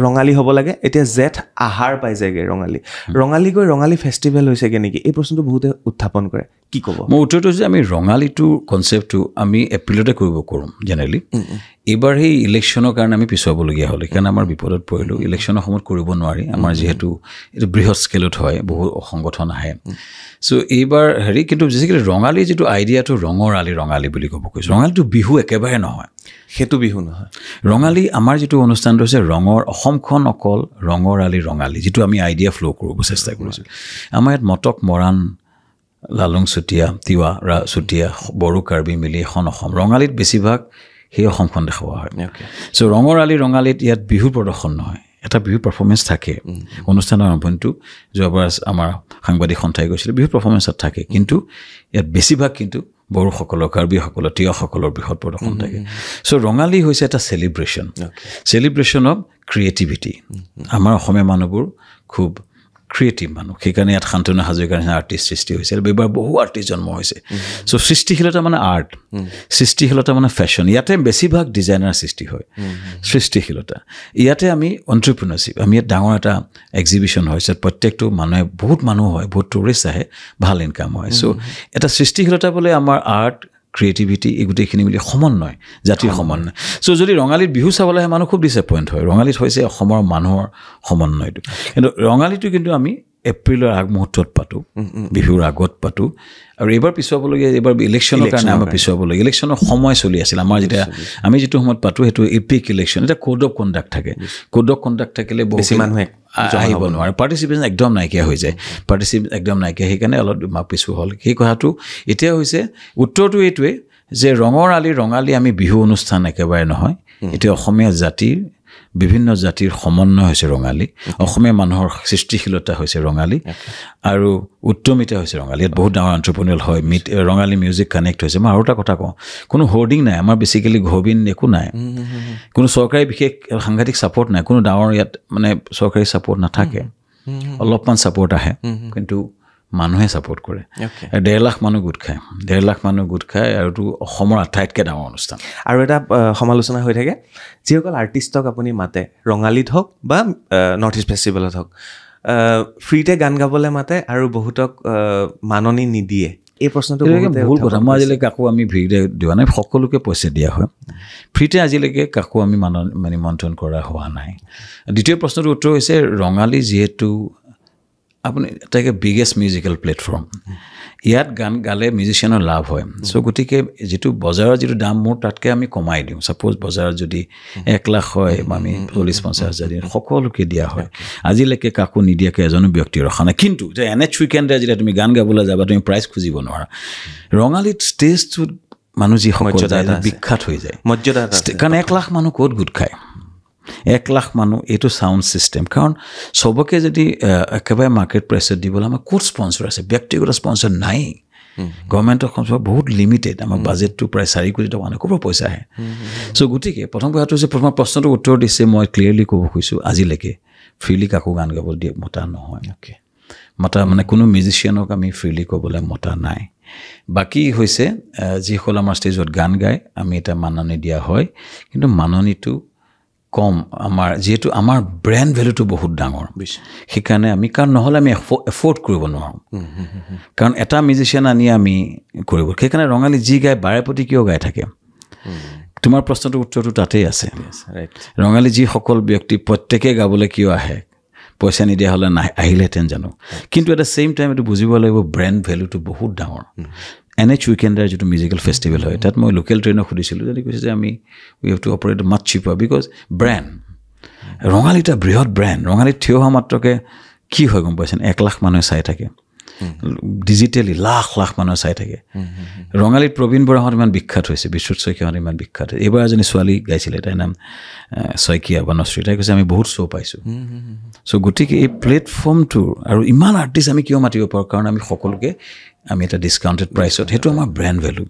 ৰঙালী হ'ব লাগে এতিয়া জেঠ আহাৰ পাই যায়গৈ ৰঙালী ৰঙালী গৈ ৰঙালী ফেষ্টিভেল হৈছেগৈ নেকি এই প্ৰশ্নটো বহুতে উত্থাপন কৰে কি ক'ব মোৰ উত্তৰটো হৈছে আমি ৰঙালীটোৰ কনচেপ্টটো আমি এপ্ৰিলতে কৰিব কৰোঁ জেনেৰেলি এইবাৰ সেই ইলেকশ্যনৰ কাৰণে আমি পিছুৱাবলগীয়া হ'ল সেইকাৰণে আমাৰ বিপদত পৰিলোঁ ইলেকশ্যনৰ সময়ত কৰিব নোৱাৰি আমাৰ যিহেতু এইটো বৃহৎ স্কেলত হয় বহু সংগঠন আহে চ' এইবাৰ হেৰি কিন্তু বেচিকেলি ৰঙালী যিটো আইডিয়াটো ৰঙৰ আলি ৰঙালী বুলি ক'ব খুজিছোঁ ৰঙালীটো বিহু একেবাৰে নহয় সেইটো বিহু নহয় ৰঙালী আমাৰ যিটো অনুষ্ঠানটো হৈছে ৰঙৰ অসমখন অকল ৰঙৰ আলি ৰঙালী যিটো আমি আইডিয়া ফ্ল' কৰিব চেষ্টা কৰিছোঁ আমাৰ ইয়াত মটক মৰাণ লালুং চুতীয়া তিৱা ৰা চুতীয়া বড়ো কাৰ্বি মিলি এখন অসম ৰঙালীত বেছিভাগ সেই অসমখন দেখুওৱা হয় চ' ৰঙৰ আলি ৰঙালীত ইয়াত বিহু প্ৰদৰ্শন নহয় এটা বিহু পাৰফৰ্মেঞ্চ থাকে অনুষ্ঠানৰ আৰম্ভণিটো যোৱাবাৰ আমাৰ সাংবাদিক সন্থাই গৈছিলে বিহু পাৰফৰ্মেঞ্চত থাকে কিন্তু ইয়াত বেছিভাগ কিন্তু বড়োসকলৰ কাৰ্বিসকলৰ তিয়াসকলৰ বৃহৎ প্ৰদৰ্শন থাকে চ' ৰঙালী হৈছে এটা চেলিব্ৰেশ্যন চেলিব্ৰেশ্যন অফ ক্ৰিয়েটিভিটি আমাৰ অসমীয়া মানুহবোৰ খুব ক্ৰিয়েটিভ মানুহ সেইকাৰণে ইয়াত শান্তনু হাজৰিকাৰ নিচিনা আৰ্টিষ্ট সৃষ্টি হৈছিল এইবাৰ বহু আৰ্টিষ্ট জন্ম হৈছে চ' সৃষ্টিশীলতা মানে আৰ্ট সৃষ্টিশীলতা মানে ফেশ্বন ইয়াতে বেছিভাগ ডিজাইনাৰ সৃষ্টি হয় সৃষ্টিশীলতা ইয়াতে আমি অণ্টাৰপ্ৰিনৰশ্বিপ আমি ইয়াত ডাঙৰ এটা এক্সিবিশ্যন হৈছে প্ৰত্যেকটো মানুহে বহুত মানুহ হয় বহুত টুৰিষ্ট আহে ভাল ইনকাম হয় চ' এটা সৃষ্টিশীলতা বোলে আমাৰ আৰ্ট ক্ৰিয়েটিভিটি এই গোটেইখিনি মিলি সমন্বয় জাতিৰ সমন্বয় চ' যদি ৰঙালীত বিহু চাবলৈ আহে মানুহ খুব ডিচএপইণ্ট হয় ৰঙালীত হৈছে অসমৰ মানুহৰ সমন্বয়টো কিন্তু ৰঙালীটো কিন্তু আমি এপ্ৰিলৰ আগমুহূৰ্তত পাতোঁ বিহুৰ আগত পাতোঁ আৰু এইবাৰ পিছুৱাবলগীয়া এইবাৰ ইলেকশ্যনৰ কাৰণে আমাৰ পিছুৱাবলগীয়া ইলেকশ্যনৰ সময় চলি আছিল আমাৰ যেতিয়া আমি যিটো সময়ত পাতোঁ সেইটো এ পিক ইলেকশ্যন এতিয়া ক'ড অফ কণ্ডাক্ট থাকে ক'ড অফ কণ্ডাক্ট থাকিলে বেছি মানুহে আহিব নোৱাৰে পাৰ্টিচিপেশ্যন একদম নাইকিয়া হৈ যায় পাৰ্টিচিপেট একদম নাইকিয়া সেইকাৰণে অলপ মাক পিছু হ'ল সেই কথাটো এতিয়া হৈছে উত্তৰটো এইটোৱেই যে ৰঙৰ আলি ৰঙালী আমি বিহু অনুষ্ঠান একেবাৰে নহয় এতিয়া অসমীয়া জাতিৰ বিভিন্ন জাতিৰ সমন্বয় হৈছে ৰঙালী অসমীয়া মানুহৰ সৃষ্টিশীলতা হৈছে ৰঙালী আৰু উত্তমিতা হৈছে ৰঙালী ইয়াত বহুত ডাঙৰ এণ্টাৰপ্ৰনিয়ল হয় মিট ৰঙালী মিউজিক কানেক্ট হৈছে মই আৰু এটা কথা কওঁ কোনো হৰ্ডিং নাই আমাৰ বেছিকেলি ঘবিন একো নাই কোনো চৰকাৰী বিশেষ সাংঘাতিক ছাপৰ্ট নাই কোনো ডাঙৰ ইয়াত মানে চৰকাৰী ছাপৰ্ট নাথাকে অলপমান ছাপৰ্ট আহে কিন্তু মানুহে ছাপৰ্ট কৰে ডেৰ লাখ মানুহ গোট খায় ডেৰ লাখ মানুহ গোট খায় আৰু এইটো অসমৰ আটাইতকৈ ডাঙৰ অনুষ্ঠান আৰু এটা সমালোচনা হৈ থাকে যিসকল আৰ্টিষ্টক আপুনি মাতে ৰঙালীত হওক বা নৰ্থ ইষ্ট ফেষ্টিভেলত হওক ফ্ৰীতে গান গাবলৈ মাতে আৰু বহুতক মাননি নিদিয়ে এই প্ৰশ্নটো বহুত কথা মই আজিলৈকে কাকো আমি ফ্ৰীতে দিয়া নাই সকলোকে পইচা দিয়া হয় ফ্ৰীতে আজিলৈকে কাকো আমি মানন মন্থন কৰা হোৱা নাই দ্বিতীয় প্ৰশ্নটোৰ উত্তৰ হৈছে ৰঙালী যিহেতু আপুনি আটাইতকৈ বিগেষ্ট মিউজিকেল প্লেটফৰ্ম ইয়াত গান গালে মিউজিচিয়ানৰ লাভ হয় চ' গতিকে যিটো বজাৰৰ যিটো দাম মোৰ তাতকৈ আমি কমাই দিওঁ ছাপ'জ বজাৰত যদি এক লাখ হয় আমি চল্লিছ পঞ্চাছ হাজাৰ দিওঁ সকলোকে দিয়া হয় আজিলৈকে কাকো নিদিয়াকৈ এজনো ব্যক্তি ৰখা নাই কিন্তু যে এনে চুইকেণ্ডে যেতিয়া তুমি গান গাবলৈ যাবা তুমি প্ৰাইজ খুজিব নোৱাৰা ৰঙালীত ষ্টেজটোত মানুহ যি সময় বিখ্যাত হৈ যায় মৰ্যাদা কাৰণ এক লাখ মানুহ ক'ত গোট খায় এক লাখ মানুহ এইটো চাউণ্ড ছিষ্টেম কাৰণ চবকে যদি একেবাৰে মাৰ্কেট প্ৰাইচত দিবলৈ আমাৰ ক'ত স্পনচৰ আছে ব্যক্তিগত স্পনচৰ নাই গভমেণ্টৰ সঞ্চয় বহুত লিমিটেড আমাৰ বাজেটটো প্ৰায় চাৰি কোটি টকা মানে ক'ৰপৰা পইচা আহে চ' গতিকে প্ৰথম কথাটো হৈছে প্ৰথম প্ৰশ্নটো উত্তৰ দিছে মই ক্লিয়াৰলি ক'ব খুজিছোঁ আজিলৈকে ফ্ৰীলি কাকো গান গাব দিয়ে মতা নহয় অ'কে মতা মানে কোনো মিউজিচিয়ানক আমি ফ্ৰীলি ক'বলৈ মতা নাই বাকী হৈছে যিসকল আমাৰ ষ্টেজত গান গায় আমি এটা মাননি দিয়া হয় কিন্তু মাননিটো কম আমাৰ যিহেতু আমাৰ ব্ৰেণ্ড ভেলুটো বহুত ডাঙৰ সেইকাৰণে আমি কাৰণ নহ'লে আমি এফৰ্ড কৰিব নোৱাৰোঁ কাৰণ এটা মিউজিচিয়ান আনি আমি কৰিব সেইকাৰণে ৰঙালী যি গায় বাৰে প্ৰতি কিয় গাই থাকে তোমাৰ প্ৰশ্নটোৰ উত্তৰটো তাতেই আছে ৰঙালী যিসকল ব্যক্তি প্ৰত্যেকেই গাবলৈ কিয় আহে পইচা নিদিয়া হ'লে নাহ আহিলেহেঁতেন জানো কিন্তু এট দ্য ছেইম টাইম এইটো বুজিব লাগিব ব্ৰেণ্ড ভেলুটো বহুত ডাঙৰ এন এইচ উইকেণ্ডাৰ যিটো মিউজিকেল ফেষ্টিভেল হয় তাত মই লোকেল ট্ৰেইনক সুধিছিলোঁ যদি কৈছে যে আমি উই হেভ টু অপাৰেট মাত চিপোৱা বিকজ ব্ৰেণ্ড ৰঙালী এটা বৃহৎ ব্ৰেণ্ড ৰঙালীত থিয় হোৱা মাত্ৰকে কি হয় গম পাইছেনে এক লাখ মানুহে চাই থাকে ডিজিটেলি লাখ লাখ মানুহে চাই থাকে ৰঙালীত প্ৰবীণ বৰাহঁত ইমান বিখ্যাত হৈছে বিশ্বত শইকীয়াহঁত ইমান বিখ্যাত এইবাৰ এজনী ছোৱালী গাইছিলে তাইৰ নাম শইকীয়া বা নশ্ৰী তাই কৈছে আমি বহুত শ্ব' পাইছোঁ চ' গতিকে এই প্লেটফৰ্মটোৰ আৰু ইমান আৰ্টিষ্ট আমি কিয় মাতিব পাৰোঁ কাৰণ আমি সকলোকে আমি এটা ডিছকাউণ্টেড প্ৰাইচত সেইটো আমাৰ ব্ৰেণ্ড ভেলু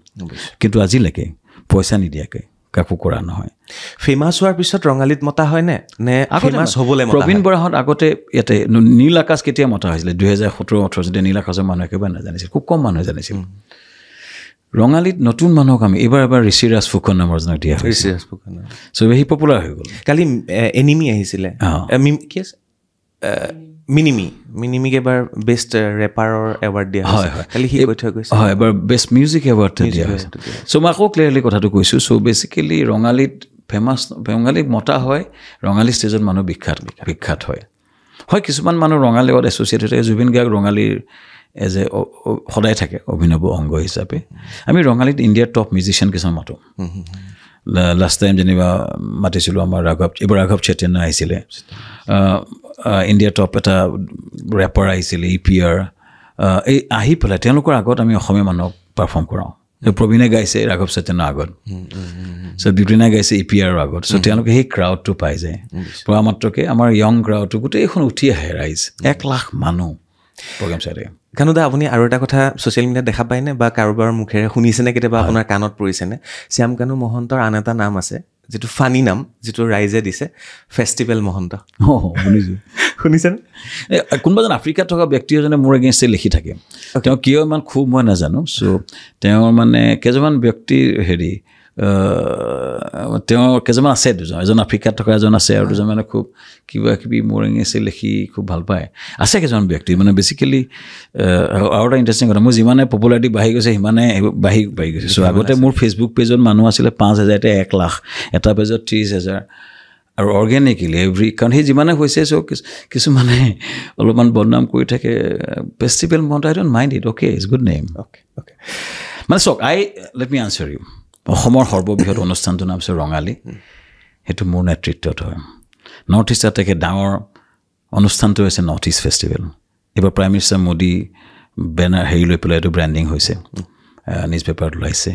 কিন্তু আজিলৈকে পইচা নিদিয়াকৈ কাকো কৰা নহয় ফেমাছ হোৱাৰ পিছত ৰঙালীত মতা হয়নে নে ফেমাছ হ'বলৈ প্ৰবীণ বৰাহঁত আগতে ইয়াতে নীল আকাশ কেতিয়া মতা হৈছিলে দুহেজাৰ সোতৰ ওঠৰ যেতিয়া নীল আকাশৰ মানুহ একেবাৰে নাজানিছিল খুব কম মানুহে জানিছিল ৰঙালীত নতুন মানুহক আমি এইবাৰ এবাৰ ঋষিৰাজ ফুকন নামৰ জনক দিয়া ঋষিৰাজ ফুকন চবেই পপুলাৰ হৈ গ'ল কালি এনিমি আহিছিলে মিনিমি এবাৰ বেষ্ট ৰেপাৰৰ এৱাৰ্ড হয় হয় খালি হয় এবাৰ বেষ্ট মিউজিক এৱাৰ্ড দিয়া হৈছে চ' মই আকৌ ক্লিয়াৰলি কথাটো কৈছোঁ চ' বেচিকেলি ৰঙালীত ফেমাছ ৰঙালী মতা হয় ৰঙালী ষ্টেজত মানুহ বিখ্যাত বিখ্যাত হয় হয় কিছুমান মানুহ ৰঙালী লগত এছ'চিয়েট হৈ থাকে জুবিন গাৰ্গ ৰঙালীৰ এজ এ সদায় থাকে অভিনৱ অংগ হিচাপে আমি ৰঙালীত ইণ্ডিয়াৰ টপ মিউজিচিয়ান কিছুমান মাতোঁ লাষ্ট টাইম যেনিবা মাতিছিলোঁ আমাৰ ৰাঘৱ এইবাৰ ৰাঘৱ চেতিয়ানা আহিছিলে ইণ্ডিয়া uh, টপ এটা ৰেপাৰ আহিছিল ই পি আৰ এই আহি পেলাই তেওঁলোকৰ আগত আমি অসমীয়া মানুহক পাৰফৰ্ম কৰাওঁ প্ৰবীণে গাইছে ৰাঘৱ চেতনৰ আগত চ' বিপিনে গাইছে ই পি আৰৰ আগত চ' তেওঁলোকে সেই ক্ৰাউডটো পাই যায় পোৱা মাত্ৰকে আমাৰ য়ং ক্ৰাউডটো গোটেইখন উঠি আহে ৰাইজ এক লাখ মানুহ প্ৰগ্ৰেম কাৰণ কানুদা আপুনি আৰু এটা কথা ছ'চিয়েল মিডিয়াত দেখা পায়নে বা কাৰোবাৰ মুখেৰে শুনিছেনে কেতিয়াবা আপোনাৰ কাণত পৰিছেনে শ্যাম কানু মহন্তৰ আন এটা নাম আছে যিটো ফানি নাম যিটো ৰাইজে দিছে ফেষ্টিভেল মহন্ত শুনিছোঁ শুনিছেনে কোনোবাজন আফ্ৰিকাত থকা ব্যক্তি এজনে মোৰ এগেইনষ্টে লিখি থাকে তেওঁ কিয় ইমান খুব মই নাজানো চ' তেওঁ মানে কেইজনমান ব্যক্তিৰ হেৰি তেওঁ কেইজনমান আছে দুজন এজন আফ্ৰিকাত থকা এজন আছে আৰু দুজন মানে খুব কিবা কিবি মোৰ ইংৰাজী লিখি খুব ভাল পায় আছে কেইজন ব্যক্তি মানে বেচিকেলি আৰু এটা ইণ্টাৰেষ্টিং কথা মোৰ যিমানে পপুলাৰিটি বাঢ়ি গৈছে সিমানে বাঢ়ি বাঢ়ি গৈছে চ' আগতে মোৰ ফেচবুক পেজত মানুহ আছিলে পাঁচ হেজাৰ এতিয়া এক লাখ এটা পেজত ত্ৰিছ হেজাৰ আৰু অৰ্গেনিকেলি এভৰি কাৰণ সেই যিমানে হৈছে চ' কিছুমানে অলপমান বদনাম কৰি থাকে ফেষ্টিভেল মণ্ট I don't mind it okay it's good name okay okay মানে চাওক I let me answer you অসমৰ সৰ্ববৃহৎ অনুষ্ঠানটোৰ নাম হৈছে ৰঙালী সেইটো মোৰ নেতৃত্বত হয় নৰ্থ ইষ্টত তেখেত ডাঙৰ অনুষ্ঠানটো হৈছে নৰ্থ ইষ্ট ফেষ্টিভেল এইবাৰ প্ৰাইম মিনিষ্টাৰ মোদী বেনাৰ হেৰি লৈ পেলাই এইটো ব্ৰেণ্ডিং হৈছে নিউজ পেপাৰত ওলাইছে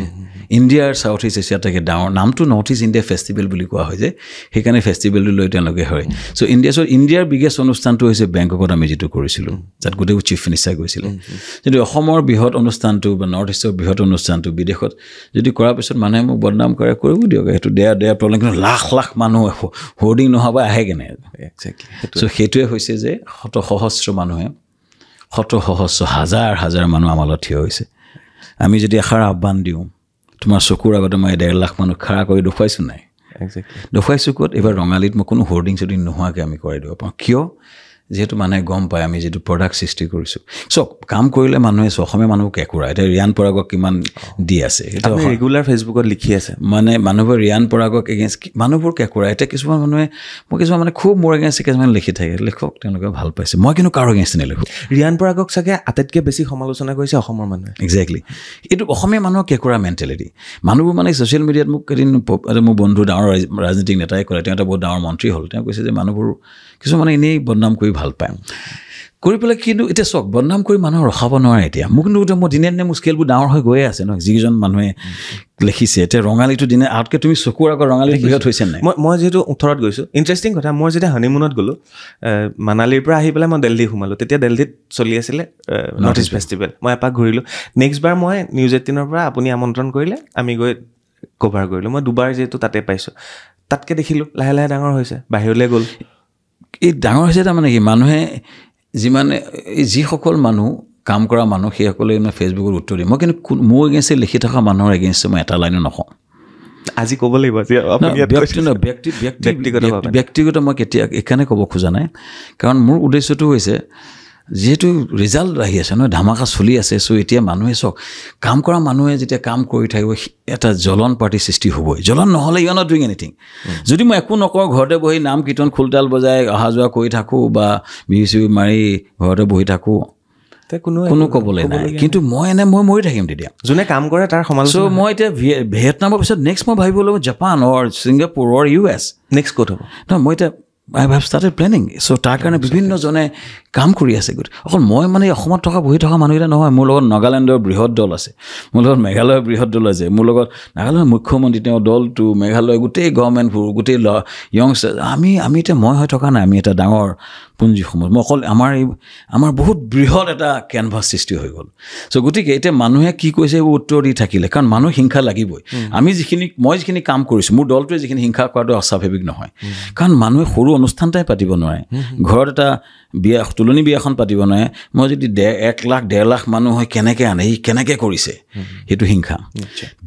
ইণ্ডিয়াৰ চাউথ ইষ্ট এছিয়াত থাকে ডাঙৰ নামটো নৰ্থ ইষ্ট ইণ্ডিয়া ফেষ্টিভেল বুলি কোৱা হয় যে সেইকাৰণে ফেষ্টিভেলটো লৈ তেওঁলোকে হয় চ' ইণ্ডিয়া চ' ইণ্ডিয়াৰ বিগেষ্ট অনুষ্ঠানটো হৈছে বেংককত আমি যিটো কৰিছিলোঁ তাত গোটেইবোৰ চিফ মিনিষ্টাৰ গৈছিলে যদি অসমৰ বৃহৎ অনুষ্ঠানটো বা নৰ্থ ইষ্টৰ বৃহৎ অনুষ্ঠানটো বিদেশত যদি কৰাৰ পিছত মানুহে মোক বদনাম কৰে কৰিব দিয়ক সেইটো দেয়া দেয়া প্ৰব্লেম কিন্তু লাখ লাখ মানুহ হৰ্ডিং নহ'ব আহে কেনে একজেক্টলি চ' সেইটোৱে হৈছে যে শত সহস্ৰ মানুহে শত সহস্ৰ হাজাৰ হাজাৰ মানুহ আমাৰ লগত থিয় হৈছে আমি যদি এষাৰ আহ্বান দিওঁ তোমাৰ চকুৰ আগতে মই ডেৰ লাখ মানুহ খাৰা কৰি দেখুৱাইছোঁ নাই দেখুৱাইছোঁ ক'ত এইবাৰ ৰঙালীত মই কোনো হৰ্ডিং চৰ্ডিং নোহোৱাকৈ আমি কৰাই দিব পাৰোঁ কিয় যিহেতু মানুহে গম পায় আমি যিটো প্ৰডাক্ট সৃষ্টি কৰিছোঁ চব কাম কৰিলে মানুহে চ অসমীয়া মানুহক একুৰা এতিয়া ৰিয়ান পৰাগক কিমান দি আছে ৰেগুলাৰ ফেচবুকত লিখি আছে মানে মানুহবোৰ ৰিয়ান পৰাগক এগেইনষ্ট মানুহবোৰ কেঁকুৰা এতিয়া কিছুমান মানুহে মই কিছুমান মানে খুব মোৰ এগেইনষ্ট কিছুমান লিখি থাকে লিখক তেওঁলোকে ভাল পাইছে মই কিন্তু কাৰো এগেইনষ্ট নিলিখোঁ ৰিয়ান পৰাগক চাগে আটাইতকৈ বেছি সমালোচনা কৰিছে অসমৰ মানুহে একজেক্টলি এইটো অসমীয়া মানুহক কেঁকুৰা মেণ্টেলিটি মানুহবোৰ মানে ছ'চিয়েল মিডিয়াত মোক এদিন মোৰ বন্ধু ডাঙৰ ৰাজনীতিক নেতাই ক'লে তেওঁ এটা বহুত ডাঙৰ মন্ত্ৰী হ'ল তেওঁ কৈছে যে মানুহবোৰ কিছুমানে এনেই বদনাম কৰি ভাল পায় কৰি পেলাই কিন্তু এতিয়া চাওক বদনাম কৰি মানুহ ৰখাব নোৱাৰে এতিয়া মোক কিন্তু মোৰ দিনে দিনে মোৰ স্কেলবোৰ ডাঙৰ হৈ গৈয়ে আছে নহয় যিকেইজন মানুহে লিখিছে এতিয়া ৰঙালীটো দিনে আৰুতকৈ তুমি চকুৰ আগত ৰঙালী বৃহত হৈছে নাই মই মই যিহেতু ওঠৰত গৈছোঁ ইণ্টাৰেষ্টিং কথা মই যেতিয়া হানিমুনত গ'লোঁ মানালীৰ পৰা আহি পেলাই মই দেল্হি সোমালোঁ তেতিয়া দেলহিত চলি আছিলে নৰ্থ ইষ্ট ফেষ্টিভেল মই এপাক ঘূৰিলোঁ নেক্সট বাৰ মই নিউজ এইটিনৰ পৰা আপুনি আমন্ত্ৰণ কৰিলে আমি গৈ কভাৰ কৰিলোঁ মই দুবাৰ যিহেতু তাতে পাইছোঁ তাতকৈ দেখিলোঁ লাহে লাহে ডাঙৰ হৈছে বাহিৰলৈ গ'ল এই ডাঙৰ হৈছে তাৰমানে কি মানুহে যিমানে যিসকল মানুহ কাম কৰা মানুহ সেইসকলে মানে ফেচবুকত উত্তৰ দিওঁ মই কিন্তু মোৰ এগেইনষ্টে লিখি থকা মানুহৰ এগেইনষ্টে মই এটা লাইনো নকওঁ আজি ক'ব লাগিব ব্যক্তিগত মই কেতিয়া এইকাৰণে ক'ব খোজা নাই কাৰণ মোৰ উদ্দেশ্যটো হৈছে যিহেতু ৰিজাল্ট আহি আছে নহয় ধামাকা চলি আছে চ' এতিয়া মানুহে চাওক কাম কৰা মানুহে যেতিয়া কাম কৰি থাকিব এটা জ্বলন পাৰ্টিৰ সৃষ্টি হ'বই জ্বলন নহ'লে you are not doing anything যদি মই একো নকৰোঁ ঘৰতে বহি নাম কীৰ্তন খোলতাল বজাই অহা যোৱা কৰি থাকোঁ বা বিহু চিহু মাৰি ঘৰতে বহি থাকোঁ কোনো কোনো ক'বলৈ নাই কিন্তু মই এনে মই মৰি থাকিম তেতিয়া যোনে কাম কৰে তাৰ সমাজ চ' মই এতিয়া ভিয়েটনামৰ পিছত নেক্সট মই ভাবিব লাগিব Japan or Singapore or U S next ক'ত হ'ব নহয় মই এতিয়া I have started planning so' তাৰ কাৰণে বিভিন্নজনে কাম কৰি আছে গোটেই অকল মই মানে অসমত থকা বহি থকা মানুহ এটা নহয় মোৰ লগত নাগালেণ্ডৰ বৃহৎ দল আছে মোৰ লগত মেঘালয়ৰ বৃহৎ দল আছে মোৰ লগত নাগালেণ্ডৰ মুখ্যমন্ত্ৰী তেওঁ দলটো মেঘালয় গোটেই গভৰ্ণমেণ্টবোৰ গোটেই ল য়ংষ্টাৰ আমি আমি এতিয়া মই হৈ থকা নাই আমি এটা ডাঙৰ পুঞ্জীসমূহ মই অকল আমাৰ এই আমাৰ বহুত বৃহৎ এটা কেনভাছ সৃষ্টি হৈ গ'ল চ' গতিকে এতিয়া মানুহে কি কৈছে এইবোৰ উত্তৰ দি থাকিলে কাৰণ মানুহ হিংসা লাগিবই আমি যিখিনি মই যিখিনি কাম কৰিছোঁ মোৰ দলটোৱে যিখিনি হিংসা কৰাটো অস্বাভাৱিক নহয় কাৰণ মানুহে সৰু অনুষ্ঠানটাই পাতিব নোৱাৰে ঘৰত এটা বিয়া তুলনী বিয়া এখন পাতিব নোৱাৰে মই যদি ডে এক লাখ ডেৰ লাখ মানুহ হয় কেনেকৈ আনে সি কেনেকৈ কৰিছে সেইটো হিংসা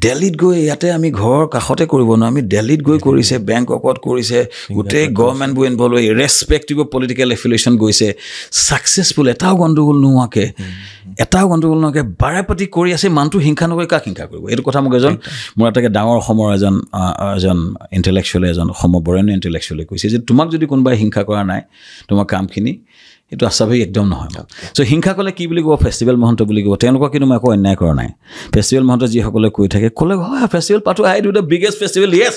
দেল্হিত গৈ ইয়াতে আমি ঘৰৰ কাষতে কৰিব নোৱাৰোঁ আমি দেল্হিত গৈ কৰিছে বেংককত কৰিছে গোটেই গভৰ্ণমেণ্টবোৰ ইনভলভ হৈ ৰেচপেক্টিভ পলিটিকেল এফিলিয়েশ্যন গৈছে ছাকচেছফুল এটাও গণ্ডগোল নোহোৱাকৈ এটাও গণ্ডগোল নোহোৱাকৈ বাৰে পাতি কৰি আছে মানুহটো হিংসা নকৰি কাক হিংসা কৰিব এইটো কথা মোক এজন মোৰ এটাকৈ ডাঙৰ অসমৰ এজন এজন ইণ্টেলেকচুৱেল এজন অসমৰ সমবৰণীয় ইণ্টেলেকচুৱেলে কৈছে যে তোমাক যদি কোনোবাই হিংসা কৰা নাই তোমাৰ কামখিনি এইটো আস্বাভাৱিক একদম নহয় চ' হিংসা ক'লে কি বুলি ক'ব ফেষ্টিভেল মহন্ত বুলি ক'ব তেওঁলোকক কিন্তু মই একো অন্যায় কৰা নাই ফেষ্টিভেল মহন্ত যিসকলে কৈ থাকে ক'লে হয় ফেষ্টিভেল পাতোঁ I do the biggest festival yes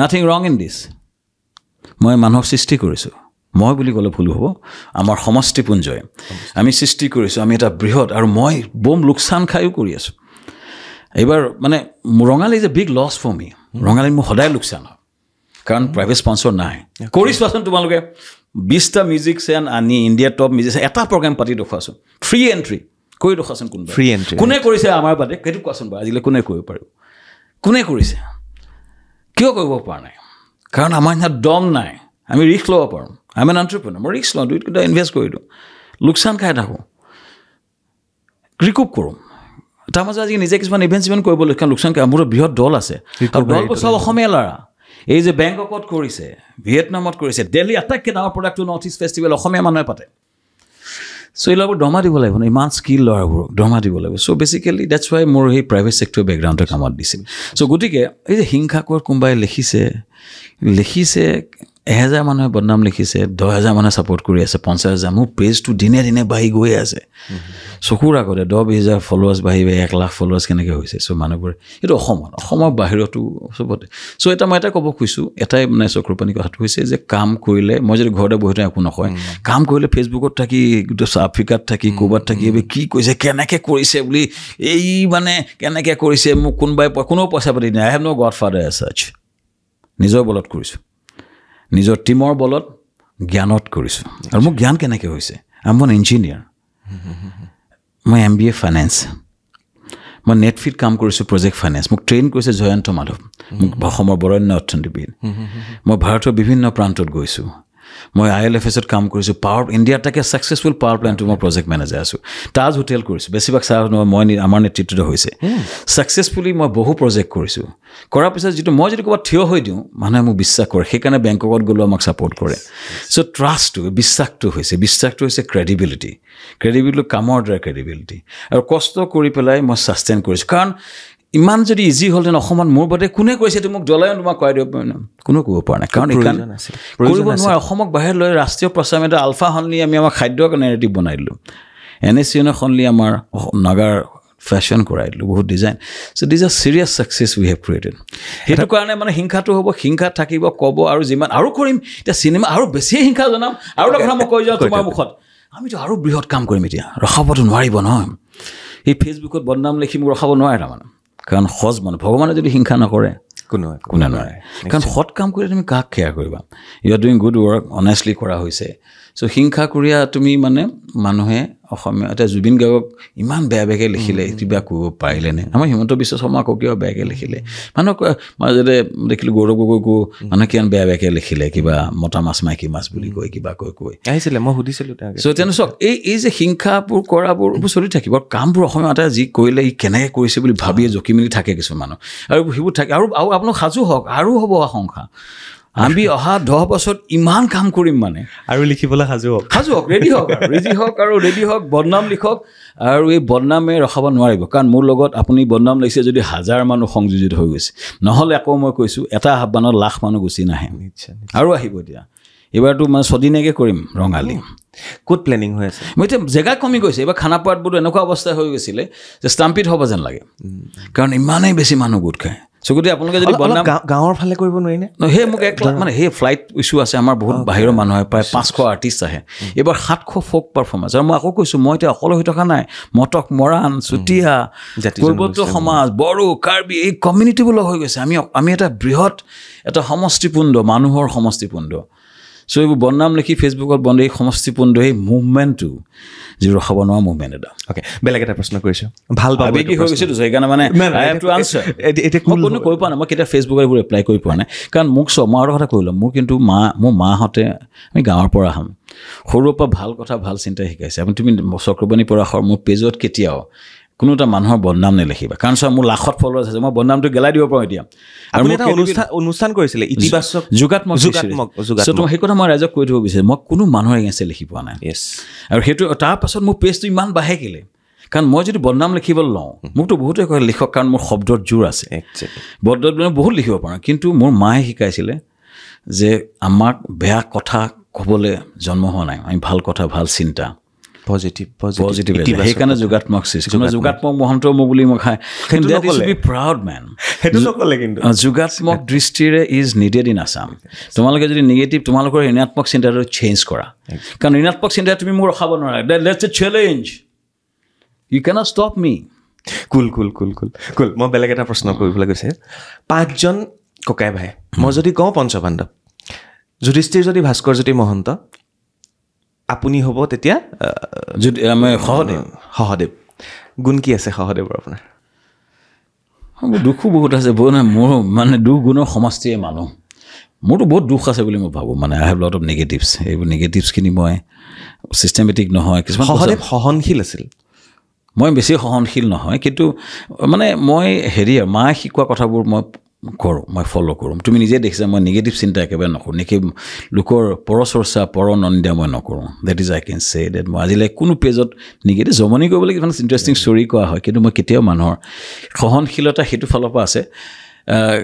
nothing wrong in this মই মানুহক সৃষ্টি কৰিছোঁ মই বুলি ক'লে ভুল হ'ব আমাৰ সমষ্টিপুঞ্জয়ে আমি সৃষ্টি কৰিছোঁ আমি এটা বৃহৎ আৰু মই বম লোকচান খায়ো কৰি আছোঁ এইবাৰ মানে Rongali is a big loss for me Rongali মোৰ সদায় লোকচান হয় কাৰণ প্ৰাইভেট স্পঞ্চৰ নাই কৰি চোৱাচোন তোমালোকে বিছটা মিউজিকচিয়ান আনি ইণ্ডিয়া টপ মিউজিকচিয়ান এটা প্ৰগ্ৰেম পাতি দেখুৱাচোন ফ্ৰী এণ্ট্ৰি কৰি দেখুৱাচোন কোনোবা ফ্ৰী এণ্ট্ৰি কোনে কৰিছে আমাৰ বাদে সেইটো কোৱাচোন বাৰু আজিলৈ কোনে কৰিব পাৰিব কোনে কৰিছে কিয় কৰিব পৰা নাই কাৰণ আমাৰ ইয়াত দম নাই আমি ৰিস্ক ল'ব পাৰোঁ আমি নাথাকিব মই ৰিস্ক লওঁ দুইটো ইনভেষ্ট কৰি দিওঁ লোকচান খাই থাকোঁ ৰিকুপ কৰোঁ তাৰ মাজত আজি নিজে কিছুমান ইভেণ্ট চিভেণ্ট কৰিবলৈ কাৰণ লোকচান খাই মোৰ বৃহৎ দল আছে দল বছৰ অসমীয়া ল'ৰা এই যে বেংককত কৰিছে ভিয়েটনামত কৰিছে দেলহি আটাইতকৈ ডাঙৰ প্ৰডাক্টটো নৰ্থ ইষ্ট ফেষ্টিভেল অসমীয়া মানুহে পাতে চ' এইবিলাকবোৰ দমা দিব লাগিব ন ইমান স্কিল ল'ৰাবোৰক দমা দিব লাগিব চ' বেচিকেলি ডেটছ ৱাই মোৰ সেই প্ৰাইভেট চেক্টৰ বেকগ্ৰাউণ্ডৰ কামত দিছিল চ' গতিকে এই যে হিংসা কোৱাৰ কোনোবাই লিখিছে লিখিছে এহেজাৰ মানুহে বদনাম লিখিছে দহ হেজাৰ মানুহে ছাপৰ্ট কৰি আছে পঞ্চাছ হাজাৰ মোৰ পেজটো দিনে দিনে বাঢ়ি গৈ আছে চকুৰ আগতে দহ বিছ হেজাৰ ফলোৱাৰ্ছ বাঢ়িব এক লাখ ফলোৱাৰ্ছ কেনেকৈ হৈছে চ' মানুহবোৰে এইটো অসমত অসমৰ বাহিৰতো চবতে চ' এটা মই এটা ক'ব খুজিছোঁ এটাই মানে চকুৰ চক্ৰপাণী কথাটো হৈছে যে কাম কৰিলে মই যদি ঘৰতে বহি থওঁ একো নকয় কাম কৰিলে ফেচবুকত থাকি আফ্ৰিকাত থাকি ক'ৰবাত থাকি এইবোৰ কি কৰিছে কেনেকৈ কৰিছে বুলি এই মানে কেনেকৈ কৰিছে মোক কোনোবাই কোনেও পইচা পাতি নাই I have no godfather as নিজৰ বলত কৰিছোঁ নিজৰ টীমৰ বলত জ্ঞানত কৰিছোঁ আৰু মোৰ জ্ঞান কেনেকৈ হৈছে আম ৱান ইঞ্জিনিয়াৰ মই এম বি এ ফাইনেন্স মই নেট নেটফিট কাম কৰিছোঁ প্ৰজেক্ট ফাইনেন্স মোক ট্ৰেইন কৰিছে জয়ন্ত মাধৱ মোক অসমৰ বৰণ্য অৰ্থনীতিবিদ মই ভাৰতৰ বিভিন্ন প্ৰান্তত গৈছোঁ মই আই এল এফ এছত কাম কৰিছোঁ পাৱাৰ ইণ্ডিয়াত তাকে ছাকচেছফুল পাৱাৰ প্লেণ্টটো মই প্ৰজেক্ট মেনেজাৰ আছোঁ তাজ হোটেল কৰিছোঁ বেছিভাগ চাহ মই আমাৰ নেতৃত্বত হৈছে ছাকচেছফুলি মই বহু প্ৰজেক্ট কৰিছোঁ কৰাৰ পিছত যিটো মই যদি ক'ৰবাত থিয় হৈ দিওঁ মানুহে মোক বিশ্বাস কৰে সেইকাৰণে বেংককত গ'লেও আমাক ছাপৰ্ট কৰে চ' ট্ৰাষ্টটো বিশ্বাসটো হৈছে বিশ্বাসটো হৈছে ক্ৰেডিবিলিটি ক্ৰেডিবিলিটি কামৰ দ্বাৰা ক্ৰেডিবিলিটি আৰু কষ্ট কৰি পেলাই মই ছাষ্টেইন কৰিছোঁ কাৰণ ইমান যদি ইজি হ'লহেঁতেন অসমত মোৰ বাদে কোনে কৈছে এইটো মোক জলায়ন তোমাক কৰাই দিব পাৰিম কোনো ক'ব পৰা নাই কাৰণ কৰিব নোৱাৰে অসমক বাহিৰত লৈ ৰাষ্ট্ৰীয় প্ৰচাৰ এটা আলফা সন্লি আমি আমাৰ খাদ্যৰ নেৰেটিভ বনাই দিলোঁ এন এছ চি এনৰ সন্লি আমাৰ নাগাৰ ফেশ্বন কৰাই দিলোঁ বহুত design so' these are serious success we have created সেইটো কাৰণে মানে হিংসাটো হ'ব হিংসা থাকিব ক'ব আৰু যিমান আৰু কৰিম এতিয়া চিনেমা আৰু বেছিয়ে হিংসা জনাম আৰু এটা কথা মই কৈ যাওঁ তোমাৰ মুখত আমিতো আৰু বৃহৎ কাম কৰিম এতিয়া ৰখাবতো নোৱাৰিব নহয় সেই ফেচবুকত বদনাম লিখি মোক ৰখাব নোৱাৰে তাৰমানে কাৰণ সজ মানুহ ভগৱানে যদি হিংসা নকৰে কোনো কোনে নোৱাৰে কাৰণ সৎ কাম কৰিলে তুমি কাক কেয়াৰ কৰিবা you are doing good work honestly কৰা হৈছে চ' হিংসা কৰিয়া তুমি মানে মানুহে অসমীয়া এতিয়া জুবিন গাৰ্গক ইমান বেয়া বেয়াকৈ লিখিলে কিবা কৰিব পাৰিলেনে আমাৰ হিমন্ত বিশ্ব শৰ্মাকো কিয় বেয়াকৈ লিখিলে মানুহক মাজতে দেখিলোঁ গৌৰৱ গগৈকো মানুহে কিমান বেয়া বেয়াকৈ লিখিলে কিবা মতা মাছ মাইকী মাছ বুলি কৈ কিবা কৈ কৈ আহিছিলে মই সুধিছিলোঁ চ' তেনে চাওক এই এই যে হিংসাবোৰ কৰাবোৰ এইবোৰ চলি থাকিব আৰু কামবোৰ অসমীয়া এটা যি কৰিলে ই কেনেকৈ কৰিছে বুলি ভাবিয়ে জকি মেলি থাকে কিছুমান মানুহ আৰু সেইবোৰ থাকে আৰু আৰু আপোনাৰ সাজু হওক আৰু হ'ব আশংসা আমি অহা দহ বছৰত ইমান কাম কৰিম মানে আৰু লিখিবলৈ সাজু হওক সাজু হওক ৰেডি হওক ৰেডি হওক আৰু ৰেডি হওক বদনাম লিখক আৰু এই বদনামে ৰখাব নোৱাৰিব কাৰণ মোৰ লগত আপুনি বদনাম লাগিছে যদি হাজাৰ মানুহ সংযোজিত হৈ গৈছে নহ'লে আকৌ মই কৈছোঁ এটা আহ্বানত লাখ মানুহ গুচি নাহে আৰু আহিব এতিয়া এইবাৰতো মানে ছদিনীয়াকৈ কৰিম ৰঙালী ক'ত প্লেনিং হৈ আছে মই এতিয়া জেগা কমি গৈছে এইবাৰ খানা পোৱাত বোলো এনেকুৱা অৱস্থা হৈ গৈছিলে যে ষ্টাম্পিত হ'ব যেন লাগে কাৰণ ইমানেই বেছি মানুহ গোট খায় চ' গতিকে আপোনালোকে যদি বনাম গাঁৱৰ ফালে কৰিব নোৱাৰিনে সেই মোক এক মানে সেই ফ্লাইট ইচ্যু আছে আমাৰ বহুত বাহিৰৰ মানুহে প্ৰায় পাঁচশ আৰ্টিষ্ট আহে এইবাৰ সাতশ ফ'ক পাৰফৰ্মেঞ্চ আৰু মই আকৌ কৈছোঁ মই এতিয়া অকলে হৈ থকা নাই মটক মৰাণ চুতীয়া পূৰ্বত সমাজ বড়ো কাৰ্বি এই কমিউনিটিবোৰ লগ হৈ গৈছে আমি আমি এটা বৃহৎ এটা সমষ্টিপুণ্ড মানুহৰ সমষ্টিপুণ্ড চ' এইবোৰ বদনাম লিখি ফেচবুকত বন্ধ এই সমষ্টিপুণ্ড এই মুভমেণ্টটো যি ৰখাব নোৱাৰা মুভমেণ্ট এটা অ'কে বেলেগ এটা প্ৰশ্ন কৰিছোঁ ভাল পাবি কি হৈ গৈছিলো সেইকাৰণে মানে কোনো কৰি পোৱা নাই মই কেতিয়া ফেচবুকত এইবোৰ এপ্লাই কৰি পোৱা নাই কাৰণ মোক ছমাহ আৰু কথা কৈ ল'ম মোৰ কিন্তু মা মোৰ মাহঁতে আমি গাঁৱৰ পৰা আহোঁ সৰুৰ পৰা ভাল কথা ভাল চিন্তা শিকাইছে আপুনি তুমি চক্ৰবাণী পৰাশৰ মোৰ পেজত কেতিয়াও কোনো এটা মানুহৰ বদনাম নিলিখিবা কাৰণ চোৱা মোৰ লাখত ফলোৱাৰ্ছ আছে মই বদনামটো গেলাই দিব পাৰোঁ এতিয়া আৰু অনুষ্ঠান কৰিছিলে ইতিবাচক যোগাত্মক সেই কথা মই ৰাইজক কৈ দিব বিচাৰিছোঁ মই কোনো মানুহৰ এগেঞ্চে লিখি পোৱা নাই আৰু সেইটো তাৰপাছত মোৰ পেজটো ইমান বাঢ়েকিলে কাৰণ মই যদি বদনাম লিখিবলৈ লওঁ মোকতো বহুতে কয় লিখক কাৰণ মোৰ শব্দত জোৰ আছে বদনাম মানে বহুত লিখিব পাৰোঁ কিন্তু মোৰ মায়ে শিকাইছিলে যে আমাক বেয়া কথা ক'বলৈ জন্ম হোৱা নাই আমি ভাল কথা ভাল চিন্তা যোগাত্মক দৃষ্টিৰে ইজ নিডেড ইন আছাম তোমালোকে যদি নিগেটিভ তোমালোকৰ ঋণাত্মক চিন্তাটো চেঞ্জ কৰা কাৰণ ঋণাত্মক চিন্তা তুমি মোক ৰখাব নোৱাৰা challenge you can stop me cool cool cool cool cool মই বেলেগ এটা প্ৰশ্ন কৰিবলৈ গৈছে পাঁচজন ককাই ভাই মই যদি কওঁ পঞ্চপাণ্ডৱ যুধিষ্ঠিৰ যদি ভাস্কৰজ্যোতি মহন্ত আপুনি হ'ব তেতিয়া যদি আমাৰ সহদেৱ সহদেৱ গুণ কি আছে সহদেৱৰ আপোনাৰ দুখো বহুত আছে বৰ মোৰ মানে দুগুণৰ সমষ্টিয়ে মানুহ মোৰতো বহুত দুখ আছে বুলি মই ভাবোঁ মানে I have lot of negatives এইবোৰ নিগেটিভছখিনি মই ছিষ্টেমেটিক নহয় কিছুমান সহদেৱ সহনশীল আছিল মই বেছি সহনশীল নহয় কিন্তু মানে মই হেৰি মায়ে শিকোৱা কথাবোৰ মই কৰোঁ মই ফ'ল' কৰোঁ তুমি নিজে দেখিছা মই নিগেটিভ চিন্তা একেবাৰে নকৰোঁ নেকি লোকৰ পৰ পৰচৰ্চা পৰনন্দীয়া মই নকৰোঁ দেট ইজ আই কেন চে ডেট মই আজিলৈ কোনো পেজত নিগেটিভ জমনি কৰিবলৈ কিমান ইণ্টাৰেষ্টিং ষ্টৰি কোৱা হয় কিন্তু মই কেতিয়াও মানুহৰ সহনশীলতা সেইটো ফালৰ পৰা আছে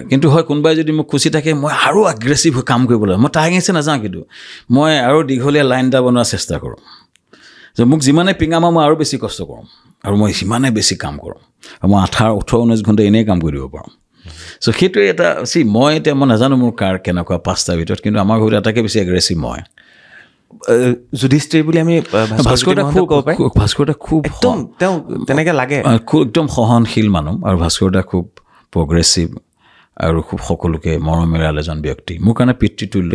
কিন্তু হয় কোনোবাই যদি মোক খুচি থাকে মই আৰু আগ্ৰেছিভ কাম কৰিবলৈ মই তাৰ আগেছে নাযাওঁ কিন্তু মই আৰু দীঘলীয়া লাইন এটা বনোৱাৰ চেষ্টা কৰোঁ যে মোক যিমানে পিঙামা মই আৰু বেছি কষ্ট কৰোঁ আৰু মই সিমানে বেছি কাম কৰোঁ আৰু মই আঠাৰ ওঠৰ ঊনৈছ ঘণ্টা এনেই কাম কৰি দিব পাৰোঁ চ' সেইটোৱে এটা চি মই এতিয়া মই নাজানো মোৰ কাৰ কেনেকুৱা পাঁচটাৰ ভিতৰত কিন্তু আমাৰ ঘৰত এটাকে বেছি এগ্ৰেছিভ মই যুধিষ্ঠিৰ বুলি আমি ভাস্কৰদা খুব ক'ব পাৰি খুব একদম তেওঁ তেনেকৈ লাগে খুব একদম সহনশীল মানুহ আৰু ভাস্কৰ ভাস্কৰদা খুব প্ৰগ্ৰেছিভ আৰু খুব সকলোকে মৰমেৰাল এজন ব্যক্তি মোৰ কাৰণে পিতৃতুল্য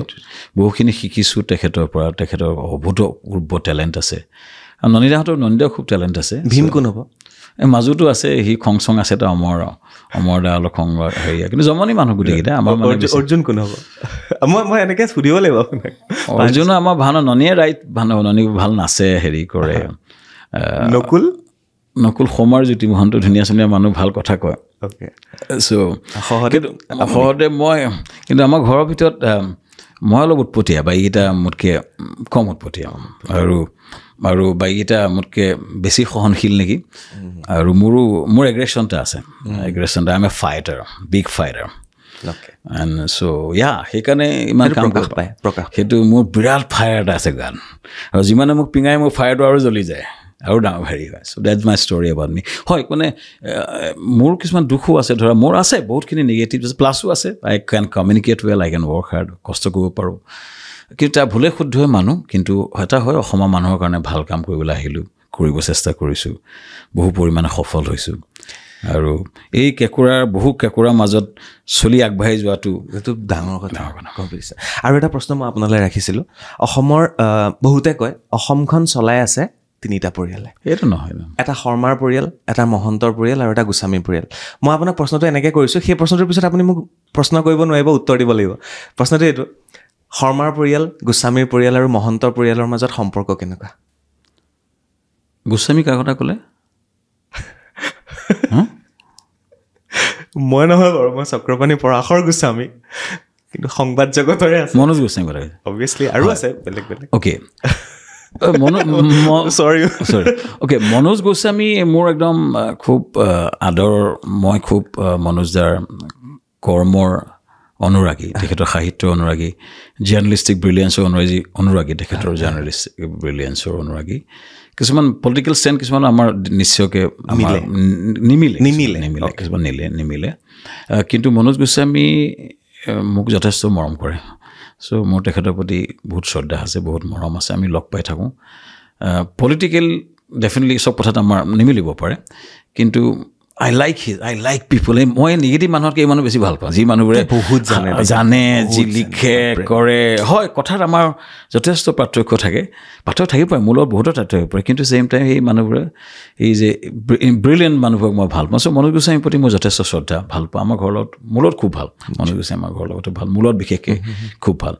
বহুখিনি শিকিছোঁ তেখেতৰ পৰা তেখেতৰ অভূতপূৰ্ব টেলেণ্ট আছে আৰু নন্দিদাহঁতৰ নন্দিদাও খুব টেলেণ্ট আছে ভীম কোন হ'ব মাজতো আছে সি খং চং আছে তো অমৰ অমৰ দা অলপ খং হেৰিয়া কিন্তু জমনি মানুহ গোটেইকেইটা আমাৰ অৰ্জুন কোন হ'ব মই মই এনেকে সুধিব লাগিব আপোনাক অৰ্জুনো আমাৰ ভাল ননীয়ে ৰাইট ভাল নহ'ব ননী ভাল নাচে হেৰি কৰে নকুল নকুল সোমাৰ জ্যোতি মহন্ত ধুনীয়া ধুনীয়া মানুহ ভাল কথা কয় চ' সহজে মই কিন্তু আমাৰ ঘৰৰ ভিতৰত মই অলপ উৎপতীয়া বা এইকেইটা মোতকৈ কম উৎপতীয়া আৰু আৰু বাইকেইটা মোতকৈ বেছি সহনশীল নেকি আৰু মোৰো মোৰ এগ্ৰেশ্যন এটা আছে এগ্ৰেশ্যন এটা আমি ফাইটাৰ বিগ ফাইটাৰ চ' ইয়া সেইকাৰণে ইমান কাম পায় প্ৰকাশ সেইটো মোৰ বিৰাট ফায়াৰ এটা আছে গান আৰু যিমানে মোক পিঙাই মোৰ ফায়াৰটো আৰু জ্বলি যায় আৰু ডাঙৰ হেৰি হয় so' that my story about me হয় মানে মোৰ কিছুমান দুখো আছে ধৰা মোৰ আছে বহুতখিনি নিগেটিভ আছে প্লাছো আছে I can communicate well I can work hard কষ্ট কৰিব পাৰোঁ কিন্তু তাৰ ভুলে শুদ্ধই মানুহ কিন্তু এটা হয় অসমৰ মানুহৰ কাৰণে ভাল কাম কৰিবলৈ আহিলোঁ কৰিব চেষ্টা কৰিছোঁ বহু পৰিমাণে সফল হৈছোঁ আৰু এই কেঁকুৰাৰ বহু কেঁকুৰাৰ মাজত চলি আগবাঢ়ি যোৱাটো এইটো ডাঙৰ কথা ডাঙৰ কথা ক'ব বিচাৰে আৰু এটা প্ৰশ্ন মই আপোনালৈ ৰাখিছিলোঁ অসমৰ বহুতে কয় অসমখন চলাই আছে তিনিটা পৰিয়ালে সেইটো নহয় এটা শৰ্মাৰ পৰিয়াল এটা মহন্তৰ পৰিয়াল আৰু এটা গোস্বামীৰ পৰিয়াল মই আপোনাক প্ৰশ্নটো এনেকৈ কৰিছোঁ সেই প্ৰশ্নটোৰ পিছত আপুনি মোক প্ৰশ্ন কৰিব নোৱাৰিব উত্তৰ দিব লাগিব প্ৰশ্নটো এইটো শৰ্মাৰ পৰিয়াল গোস্বামীৰ পৰিয়াল আৰু মহন্ত পৰিয়ালৰ মাজত সম্পৰ্ক কেনেকুৱা গোস্বামী কাৰ কথা ক'লে মই নহয় বাৰু মই চক্ৰপাণী পৰাশৰ গোস্বামী কিন্তু সংবাদ জগতৰে আছে মনোজ গোস্বামী কথা অভিয়াছলি আৰু আছে বেলেগ বেলেগ অ'কে অ'কে মনোজ গোস্বামী মোৰ একদম খুব আদৰ মই খুব মনোজদাৰ কৰ্মৰ অনুৰাগী তেখেতৰ সাহিত্যৰ অনুৰাগী জাৰ্নেলিষ্টিক ব্ৰিলিয়েঞ্চৰ অনুৰাগী অনুৰাগী তেখেতৰ জাৰ্ণেলিষ্টিক ব্ৰিলিয়েঞ্চৰ অনুৰাগী কিছুমান পলিটিকেল ষ্টেণ্ড কিছুমান আমাৰ নিশ্চয়কৈ নিমিলে নিমিলে নিমিলে কিছুমান নিলে নিমিলে কিন্তু মনোজ গোস্বামী মোক যথেষ্ট মৰম কৰে চ' মোৰ তেখেতৰ প্ৰতি বহুত শ্ৰদ্ধা আছে বহুত মৰম আছে আমি লগ পাই থাকোঁ পলিটিকেল ডেফিনেটলি চব কথাত আমাৰ নিমিলিব পাৰে কিন্তু I like his I like people এই মই নিগেটিভ মানুহতকৈ এই মানুহ বেছি ভাল পাওঁ যি মানুহবোৰে বহুত জানে জানে যি লিখে কৰে হয় কথাত আমাৰ যথেষ্ট পাৰ্থক্য থাকে পাৰ্থক্য থাকিব পাৰে মোৰ লগত বহুতো পাৰ্থক্য পাৰে কিন্তু ছেইম টাইম সেই মানুহবোৰে এই যে ব্ৰিলিয়েণ্ট মানুহবোৰক মই ভাল পাওঁ চ' মনোজ গোস্বামীৰ প্ৰতি মই যথেষ্ট শ্ৰদ্ধা ভাল পাওঁ আমাৰ ঘৰৰ লগত মোৰ লগত খুব ভাল মনোজ গোস্বামী আমাৰ ঘৰৰ লগতো ভাল মূলত বিশেষকৈ খুব ভাল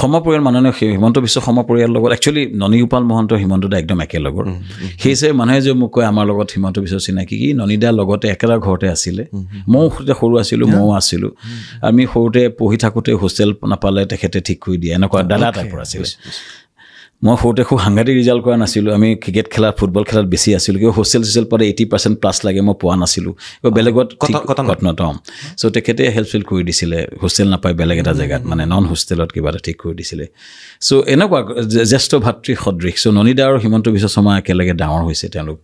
সম পৰিয়াল মানুহে হিমন্ত বিশ্ব সম পৰিয়ালৰ লগত একচুৱেলি ননীগোপাল মহন্ত হিমন্ত দা একদম একেলগৰ সেই চাই মানুহে যে মোক কয় আমাৰ লগত হিমন্ত বিশ্ব চিনাকি কি ননীদাৰ লগত লগতে একেটা ঘৰতে আছিলে ময়ো সৰুতে সৰু আছিলোঁ ময়ো আছিলোঁ আমি সৰুতে পঢ়ি থাকোঁতে হোষ্টেল নাপালে তেখেতে ঠিক কৰি দিয়ে এনেকুৱা দাদা টাইপৰ আছিলে মই সৰুতে খুব সাংঘাতিক ৰিজাল্ট কৰা নাছিলোঁ আমি ক্ৰিকেট খেলা ফুটবল খেলাত বেছি আছিলোঁ কিন্তু হোষ্টেল চোষ্টেল পৰা এইটি পাৰ্চেণ্ট প্লাছ লাগে মই পোৱা নাছিলোঁ বেলেগত ঘটনাতম চ' তেখেতে হেল্প চেল্প কৰি দিছিলে হোষ্টেল নাপায় বেলেগ এটা জেগাত মানে নন হোষ্টেলত কিবা এটা ঠিক কৰি দিছিলে চ' এনেকুৱা জ্যেষ্ঠ ভাতৃ সদৃশ চ' ননীদা আৰু হিমন্ত বিশ্ব শৰ্মা একেলগে ডাঙৰ হৈছে তেওঁলোক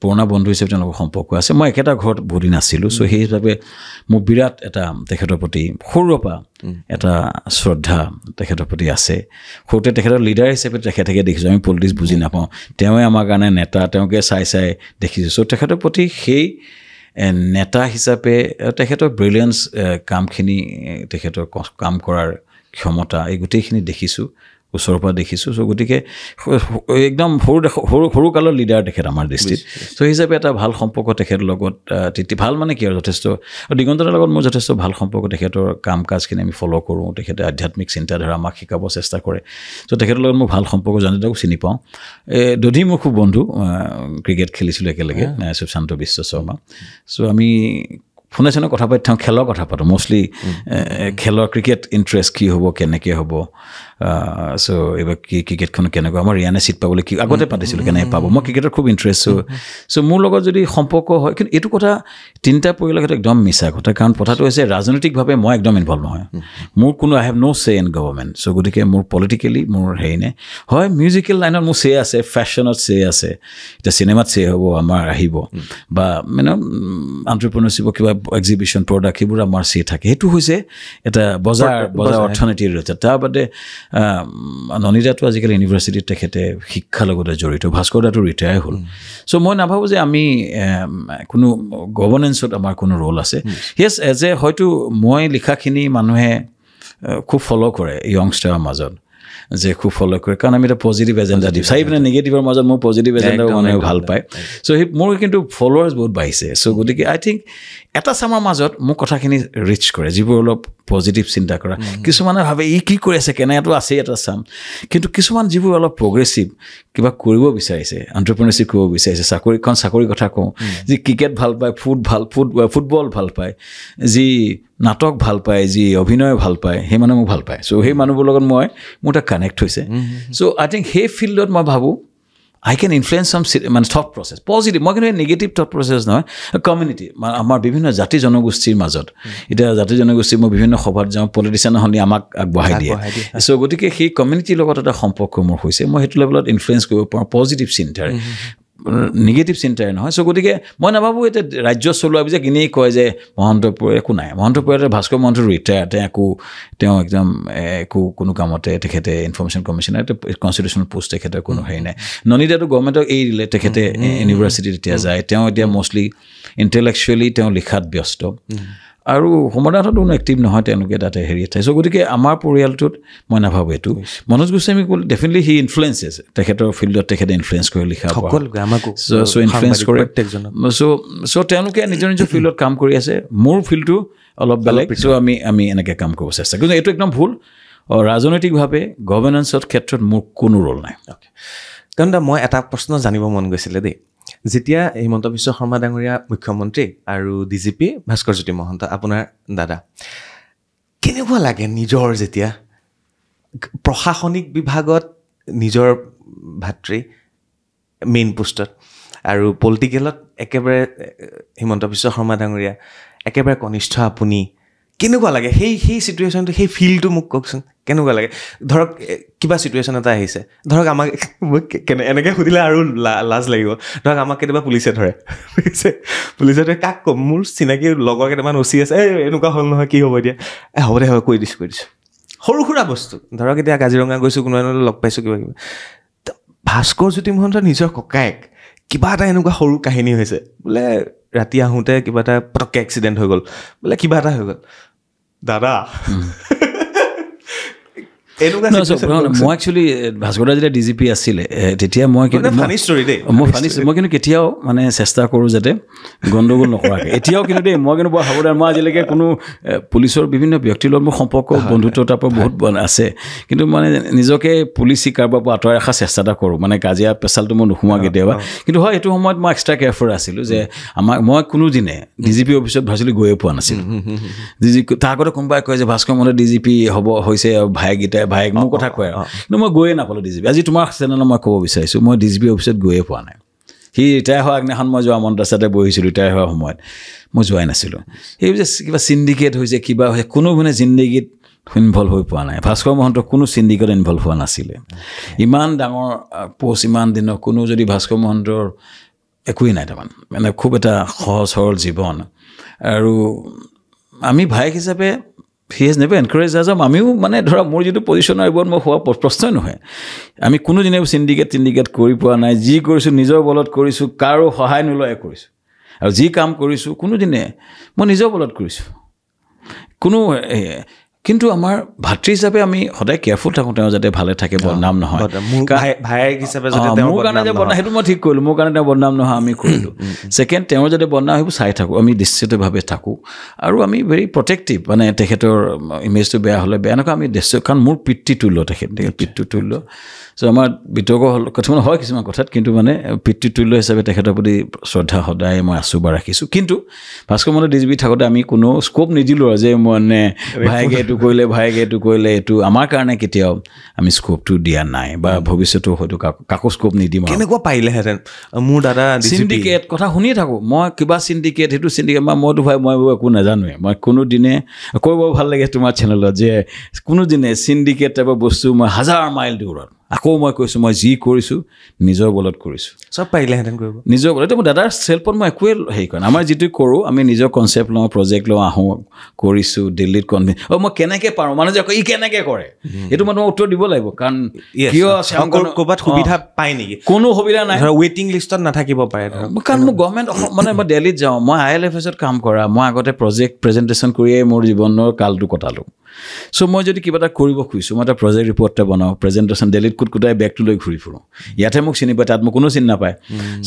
পুৰণা বন্ধু হিচাপে তেওঁলোকৰ সম্পৰ্ক আছে মই একেটা ঘৰত বহুদিন আছিলোঁ চ' সেই হিচাপে মোৰ বিৰাট এটা তেখেতৰ প্ৰতি সৰুৰ পৰা এটা শ্ৰদ্ধা তেখেতৰ প্ৰতি আছে সৰুতে তেখেতৰ লিডাৰ হিচাপে তেখেতকে দেখিছোঁ আমি পলিটিক্স বুজি নাপাওঁ তেওঁৱে আমাৰ কাৰণে নেতা তেওঁকে চাই চাই দেখিছোঁ চ' তেখেতৰ প্ৰতি সেই নেতা হিচাপে তেখেতৰ ব্ৰিলিয়েঞ্চ কামখিনি তেখেতৰ কাম কৰাৰ ক্ষমতা এই গোটেইখিনি দেখিছোঁ ওচৰৰ পৰা দেখিছোঁ চ' গতিকে একদম সৰু দেখ সৰু কালৰ লিডাৰ তেখেত আমাৰ দৃষ্টিত চ' সেই হিচাপে এটা ভাল সম্পৰ্ক তেখেতৰ লগত তেতিয়া ভাল মানে কি আৰু যথেষ্ট আৰু দিগন্তৰ লগত মোৰ যথেষ্ট ভাল সম্পৰ্ক তেখেতৰ কাম কাজখিনি আমি ফ'ল' কৰোঁ তেখেতে আধ্যাত্মিক চিন্তাধাৰা আমাক শিকাব চেষ্টা কৰে চ' তেখেতৰ লগত মোৰ ভাল সম্পৰ্ক জানিলেও চিনি পাওঁ এই দধি মোৰ খুব বন্ধু ক্ৰিকেট খেলিছিলোঁ একেলগে সুশান্ত বিশ্ব শৰ্মা চ' আমি ফোনে চোনে কথা পাতি থওঁ খেলৰ কথা পাতোঁ মষ্টলি খেলৰ ক্ৰিকেট ইণ্টাৰেষ্ট কি হ'ব কেনেকৈ হ'ব চ' এইবাৰ কি ক্ৰিকেটখন কেনেকুৱা আমাৰ ইয়ানে চিট পাবলৈ কি আগতে পাতিছিলোঁ কেনেকৈ পাব মই ক্ৰিকেটৰ খুব ইণ্টাৰেষ্ট চ' চ' মোৰ লগত যদি সম্পৰ্ক হয় কিন্তু এইটো কথা তিনিটা পৰিয়ালৰ সেইটো একদম মিছা কথা কাৰণ কথাটো হৈছে ৰাজনৈতিকভাৱে মই একদম ইনভল্ভ নহয় মোৰ কোনো আই হেভ ন' চে ইন গভৰ্ণমেণ্ট চ' গতিকে মোৰ পলিটিকেলি মোৰ হেৰি নে হয় মিউজিকেল লাইনত মোৰ চে আছে ফেশ্বনত চে আছে এতিয়া চিনেমাত চে হ'ব আমাৰ আহিব বা মানে আণ্টাৰপ্ৰনৰশ্বিপ কিবা এক্সিবিশ্যন প্ৰডাক্ট সেইবোৰ আমাৰ চে থাকে সেইটো হৈছে এটা বজাৰ বজাৰ অৰ্থনীতিৰ তাৰ বাদে ননিজাটো আজিকালি ইউনিভাৰ্চিটিত তেখেতে শিক্ষাৰ লগতে জড়িত ভাস্কৰ দাটো ৰিটায়াৰ হ'ল চ' মই নাভাবোঁ যে আমি কোনো গভৰ্ণেঞ্চত আমাৰ কোনো ৰ'ল আছে য়েছ এজ এ হয়তো মই লিখাখিনি মানুহে খুব ফ'ল' কৰে য়ংষ্টাৰৰ মাজত যে খুব ফ'ল' কৰে কাৰণ আমি এটা পজিটিভ এজেণ্ডা দিওঁ চাই পিনে নিগেটিভৰ মাজত মোৰ পজিটিভ এজেণ্ডাও মানুহে ভাল পায় চ' সেই মোৰ কিন্তু ফ'ল'ৱাৰ্ছ বহুত বাঢ়িছে চ' গতিকে আই থিংক এটা চামৰ মাজত মোক কথাখিনি ৰিচ কৰে যিবোৰ অলপ পজিটিভ চিন্তা কৰা কিছুমানে ভাবে ই কি কৰি আছে কেনেটো আছেই এটা চাম কিন্তু কিছুমান যিবোৰ অলপ প্ৰগ্ৰেছিভ কিবা কৰিব বিচাৰিছে এণ্টাৰপ্ৰেনাৰশ্বিপ কৰিব বিচাৰিছে চাকৰিখন চাকৰিৰ কথা কওঁ যি ক্ৰিকেট ভাল পায় ফুট ভাল ফুট ফুটবল ভাল পায় যি নাটক ভাল পায় যি অভিনয় ভাল পায় সেই মানুহ মোক ভাল পায় চ' সেই মানুহবোৰৰ লগত মই মোৰ এটা কানেক্ট হৈছে চ' আই থিংক সেই ফিল্ডত মই ভাবোঁ আই কেন ইনফ্লুয়েঞ্চ চাম মানে থট প্ৰচেছ পজিটিভ মই কিন্তু এই নিগেটিভ থট প্ৰচেছ নহয় কমিউনিটি আমাৰ বিভিন্ন জাতি জনগোষ্ঠীৰ মাজত এতিয়া জাতি জনগোষ্ঠী মই বিভিন্ন সভাত যাওঁ পলিটিচিয়ান হ'লে আমাক আগবঢ়াই দিয়ে চ' গতিকে সেই কমিউনিটিৰ লগত এটা সম্পৰ্ক মোৰ হৈছে মই সেইটো লেভেলত ইনফ্লুয়েঞ্চ কৰিব পাৰোঁ পজিটিভ চিন্তাৰে নিগেটিভ চিন্তাই নহয় চ' গতিকে মই নাভাবোঁ এতিয়া ৰাজ্য চলোৱা পিছত এনেই কয় যে মহন্তপুৰে একো নাই মহন্তপুৰতে ভাস্কৰ মহন্ত ৰিটায়াৰ তেওঁ একো তেওঁ একদম একো কোনো কামতে তেখেতে ইনফৰ্মেশ্যন কমিশ্যনাৰ কনষ্টিটিউশ্যনেল পোষ্ট তেখেতৰ কোনো হেৰি নাই ননিতাটো গভৰ্ণমেণ্টক এই দিলে তেখেতে ইউনিভাৰ্চিটিত এতিয়া যায় তেওঁ এতিয়া মষ্টলি ইণ্টেলেকচুৱেলি তেওঁ লিখাত ব্যস্ত আৰু কোনো এক্টিভ নহয় তেওঁলোকে তাতে হেৰি থাকে চ' গতিকে আমাৰ পৰিয়ালটোত মই নাভাবোঁ এইটো মনোজ গোস্বামী ক'লে ডেফিনেটলি সি ইনফ্লুৱেঞ্চ আছে তেখেতৰ ফিল্ডত তেখেতে ইনফ্লুৱেঞ্চ কৰি লিখা চ' ইনফ্লুৱেঞ্চ কৰে চ' চ' তেওঁলোকে নিজৰ নিজৰ ফিল্ডত কাম কৰি আছে মোৰ ফিল্ডটো অলপ বেলেগ চ' আমি আমি এনেকৈ কাম কৰিব চেষ্টা কিন্তু এইটো একদম ভুল ৰাজনৈতিকভাৱে গভৰ্ণেঞ্চৰ ক্ষেত্ৰত মোৰ কোনো ৰ'ল নাই কাৰণ মই এটা প্ৰশ্ন জানিব মন গৈছিলে দেই যেতিয়া হিমন্ত বিশ্ব শৰ্মা ডাঙৰীয়া মুখ্যমন্ত্ৰী আৰু D G P Bhaskar Jyoti Mahanta আপোনাৰ দাদা কেনেকুৱা লাগে নিজৰ যেতিয়া প্ৰশাসনিক বিভাগত নিজৰ ভাতৃ মেইন পোষ্টত আৰু পলিটিকেলত একেবাৰে হিমন্ত বিশ্ব শৰ্মা ডাঙৰীয়া একেবাৰে কনিষ্ঠ আপুনি কেনেকুৱা লাগে সেই সেই চিটুৱেশ্যনটো সেই ফিলটো মোক কওকচোন কেনেকুৱা লাগে ধৰক কিবা চিটুৱেশ্যন এটা আহিছে ধৰক আমাক মোক কেনে এনেকৈ সুধিলে আৰু লাজ লাগিব ধৰক আমাক কেতিয়াবা পুলিচে ধৰে পুলিচে পুলিচে ধৰে কাক ক'ম মোৰ চিনাকি লগৰ কেইটামান উচি আছে এই এনেকুৱা হ'ল নহয় কি হ'ব এতিয়া এ হ'ব দে হ'ব কৈ দিছোঁ কৈ দিছোঁ সৰু সুৰা বস্তু ধৰক এতিয়া কাজিৰঙা গৈছোঁ কোনোবা এজনলৈ লগ পাইছোঁ কিবা কিবা ভাস্কৰ জ্যোতি মহন্ত নিজৰ ককায়েক কিবা এটা এনেকুৱা সৰু কাহিনী হৈছে বোলে ৰাতি আহোঁতে কিবা এটা পটককৈ এক্সিডেণ্ট হৈ গ'ল বোলে কিবা এটা হৈ গ'ল দাদা মই একচুৱেলি ভাস্কৰদা যেতিয়া ডিজিপি আছিলে তেতিয়া মই মই ফানিছোঁ মই কিন্তু কেতিয়াও মানে চেষ্টা কৰোঁ যাতে গণ্ডগোল নকৰাকৈ এতিয়াও কিন্তু দেই মই কিন্তু বৰ সাৱধান মই আজিলৈকে কোনো পুলিচৰ বিভিন্ন ব্যক্তিৰ লগত মোৰ সম্পৰ্ক বন্ধুত্বতাৰ পৰা বহুত আছে কিন্তু মানে নিজকে পুলিচ কাৰোবাৰ পৰা আঁতৰাই ৰখা চেষ্টা এটা কৰোঁ মানে কাজিয়া পেচালটো মই নোসোমাওঁ কেতিয়াবা কিন্তু হয় সেইটো সময়ত মই এক্সট্ৰা কেয়াৰফুল আছিলোঁ যে আমাৰ মই কোনোদিনে ডিজিপি অফিচত ভাস্কৰি গৈয়ে পোৱা নাছিলোঁ ডিজি তাৰ আগতে কোনোবাই কয় যে ভাস্কৰ মানে ডিজিপি হ'ব হৈছে ভাইকেইটাই ভায়েক মোৰ কথা কৈ কিন্তু মই গৈয়ে নাপালোঁ ডি জি ডিজিপি আজি তোমাৰ চেনেলত মই ক'ব বিচাৰিছোঁ মই ডি জি পি অফিচত গৈয়ে পোৱা নাই সি ৰিটায়াৰ হোৱা আগদিনাখন মই যোৱা মন্ত্ৰাচাতে বহিছিলোঁ ৰিটায়াৰ হোৱাৰ সময়ত মই যোৱাই নাছিলোঁ সেই যে কিবা চিণ্ডিকেট হৈছে কিবা হৈছে কোনো মানে জিন্দগীত ইনভল্ভ হৈ পোৱা নাই ভাস্কৰ মহন্ত কোনো চিণ্ডিকেট ইনভল্ভ হোৱা নাছিলে ইমান ডাঙৰ পষ্ট ইমান দিনৰ কোনো যদি ভাস্কৰ মহন্তৰ একোৱেই নাই তাৰমানে মানে খুব এটা সহজ সৰল জীৱন আৰু আমি ভায়েক হিচাপে হি হেজ নেভাৰ এনকাৰেজ এজ এম আমিও মানে ধৰা মোৰ যিটো পজিশ্যন আৰু মই হোৱা প্ৰশ্নই নহয় আমি কোনোদিনে চিণ্ডিকেট চিণ্ডিকেট কৰি পোৱা নাই যি কৰিছোঁ নিজৰ বলত কৰিছোঁ কাৰো সহায় নোলোৱাই কৰিছোঁ আৰু যি কাম কৰিছোঁ কোনোদিনে মই নিজৰ বলত কৰিছোঁ কোনো কিন্তু আমাৰ ভাতৃ হিচাপে আমি সদায় কেয়াৰফুল থাকোঁ তেওঁ যাতে ভালে থাকে বদনাম নহয় ভায়েক মোৰ কাৰণে সেইটো মই ঠিক কৰিলোঁ মোৰ কাৰণে তেওঁ বদনাম নহয় আমি কৰিলোঁ ছেকেণ্ড তেওঁৰ যাতে বদনাম সেইবোৰ চাই থাকোঁ আমি নিশ্চিতভাৱে থাকোঁ আৰু আমি ভেৰি প্ৰটেক্টিভ মানে তেখেতৰ ইমেজটো বেয়া হ'লে বেয়া এনেকুৱা আমি দেখিছোঁ কাৰণ মোৰ পিতৃ তুল্য তেখেত পিতৃ তুল্য চ' আমাৰ বিতৰ্ক হ'ল কিছুমান হয় কিছুমান কথাত কিন্তু মানে পিতৃ তুল্য হিচাপে তেখেতৰ প্ৰতি শ্ৰদ্ধা সদায় মই আছোঁ বা ৰাখিছোঁ কিন্তু ভাস্কৰ মন্দিৰ ডি জি পি থাকোঁতে আমি কোনো স্ক'প নিদিলোঁ আৰু যে মানে ভায়েকে এইটো কৰিলে ভায়েকে এইটো কৰিলে এইটো আমাৰ কাৰণে কেতিয়াও আমি স্ক'পটো দিয়া নাই বা ভৱিষ্যতেও হয়তো কাকো কাকো স্ক'প নিদিম এনেকুৱা পাৰিলেহেঁতেন মোৰ দাদা চিণ্ডিকেট কথা শুনিয়ে থাকোঁ মই কিবা চিণ্ডিকেট সেইটো চিণ্ডিকেট বা মইতো ভাই মই একো নাজানোৱেই মই কোনোদিনে কৰিব ভাল লাগে তোমাৰ চেনেলত যে কোনোদিনে চিণ্ডিকেট টাইপৰ বস্তু মই হাজাৰ মাইল দূৰত আকৌ মই কৈছোঁ মই যি কৰিছোঁ নিজৰ বলত কৰিছোঁ চব পাৰিলেহেঁতেন কৰিব নিজৰ বলত মোৰ দাদাৰ চেল্ফত মই একোৱেই হেৰি কৰা আমাৰ যিটো কৰোঁ আমি নিজৰ কনচেপ্ট লওঁ প্ৰজেক্ট লওঁ আহোঁ কৰিছোঁ দিল্লীত কনভিন অ' মই কেনেকৈ পাৰোঁ মানুহ যে ই কেনেকৈ কৰে এইটো মানে মই উত্তৰ দিব লাগিব কাৰণ ক'ৰবাত সুবিধা পায় নেকি কোনো সুবিধা নাই ধৰক ৱেইটিং লিষ্টত নাথাকিব পাৰে কাৰণ মোৰ গভৰ্ণমেণ্ট মানে মই দিল্লীত যাওঁ মই আই এল এফ এছত কাম কৰা মই আগতে প্ৰজেক্ট প্ৰেজেণ্টেশ্যন কৰিয়েই মোৰ জীৱনৰ কালটো কটালোঁ চ' মই যদি কিবা এটা কৰিব খুজিছোঁ মই এটা প্ৰজেক্ট ৰিপৰ্ট এটা বনাওঁ প্ৰেজেণ্টেশ্যন দেলহিত কুট কুটাই বেগটো লৈ ঘূৰি ফুৰোঁ ইয়াতে মোক চিনি পায় তাত মোক কোনো চিনি নাপায়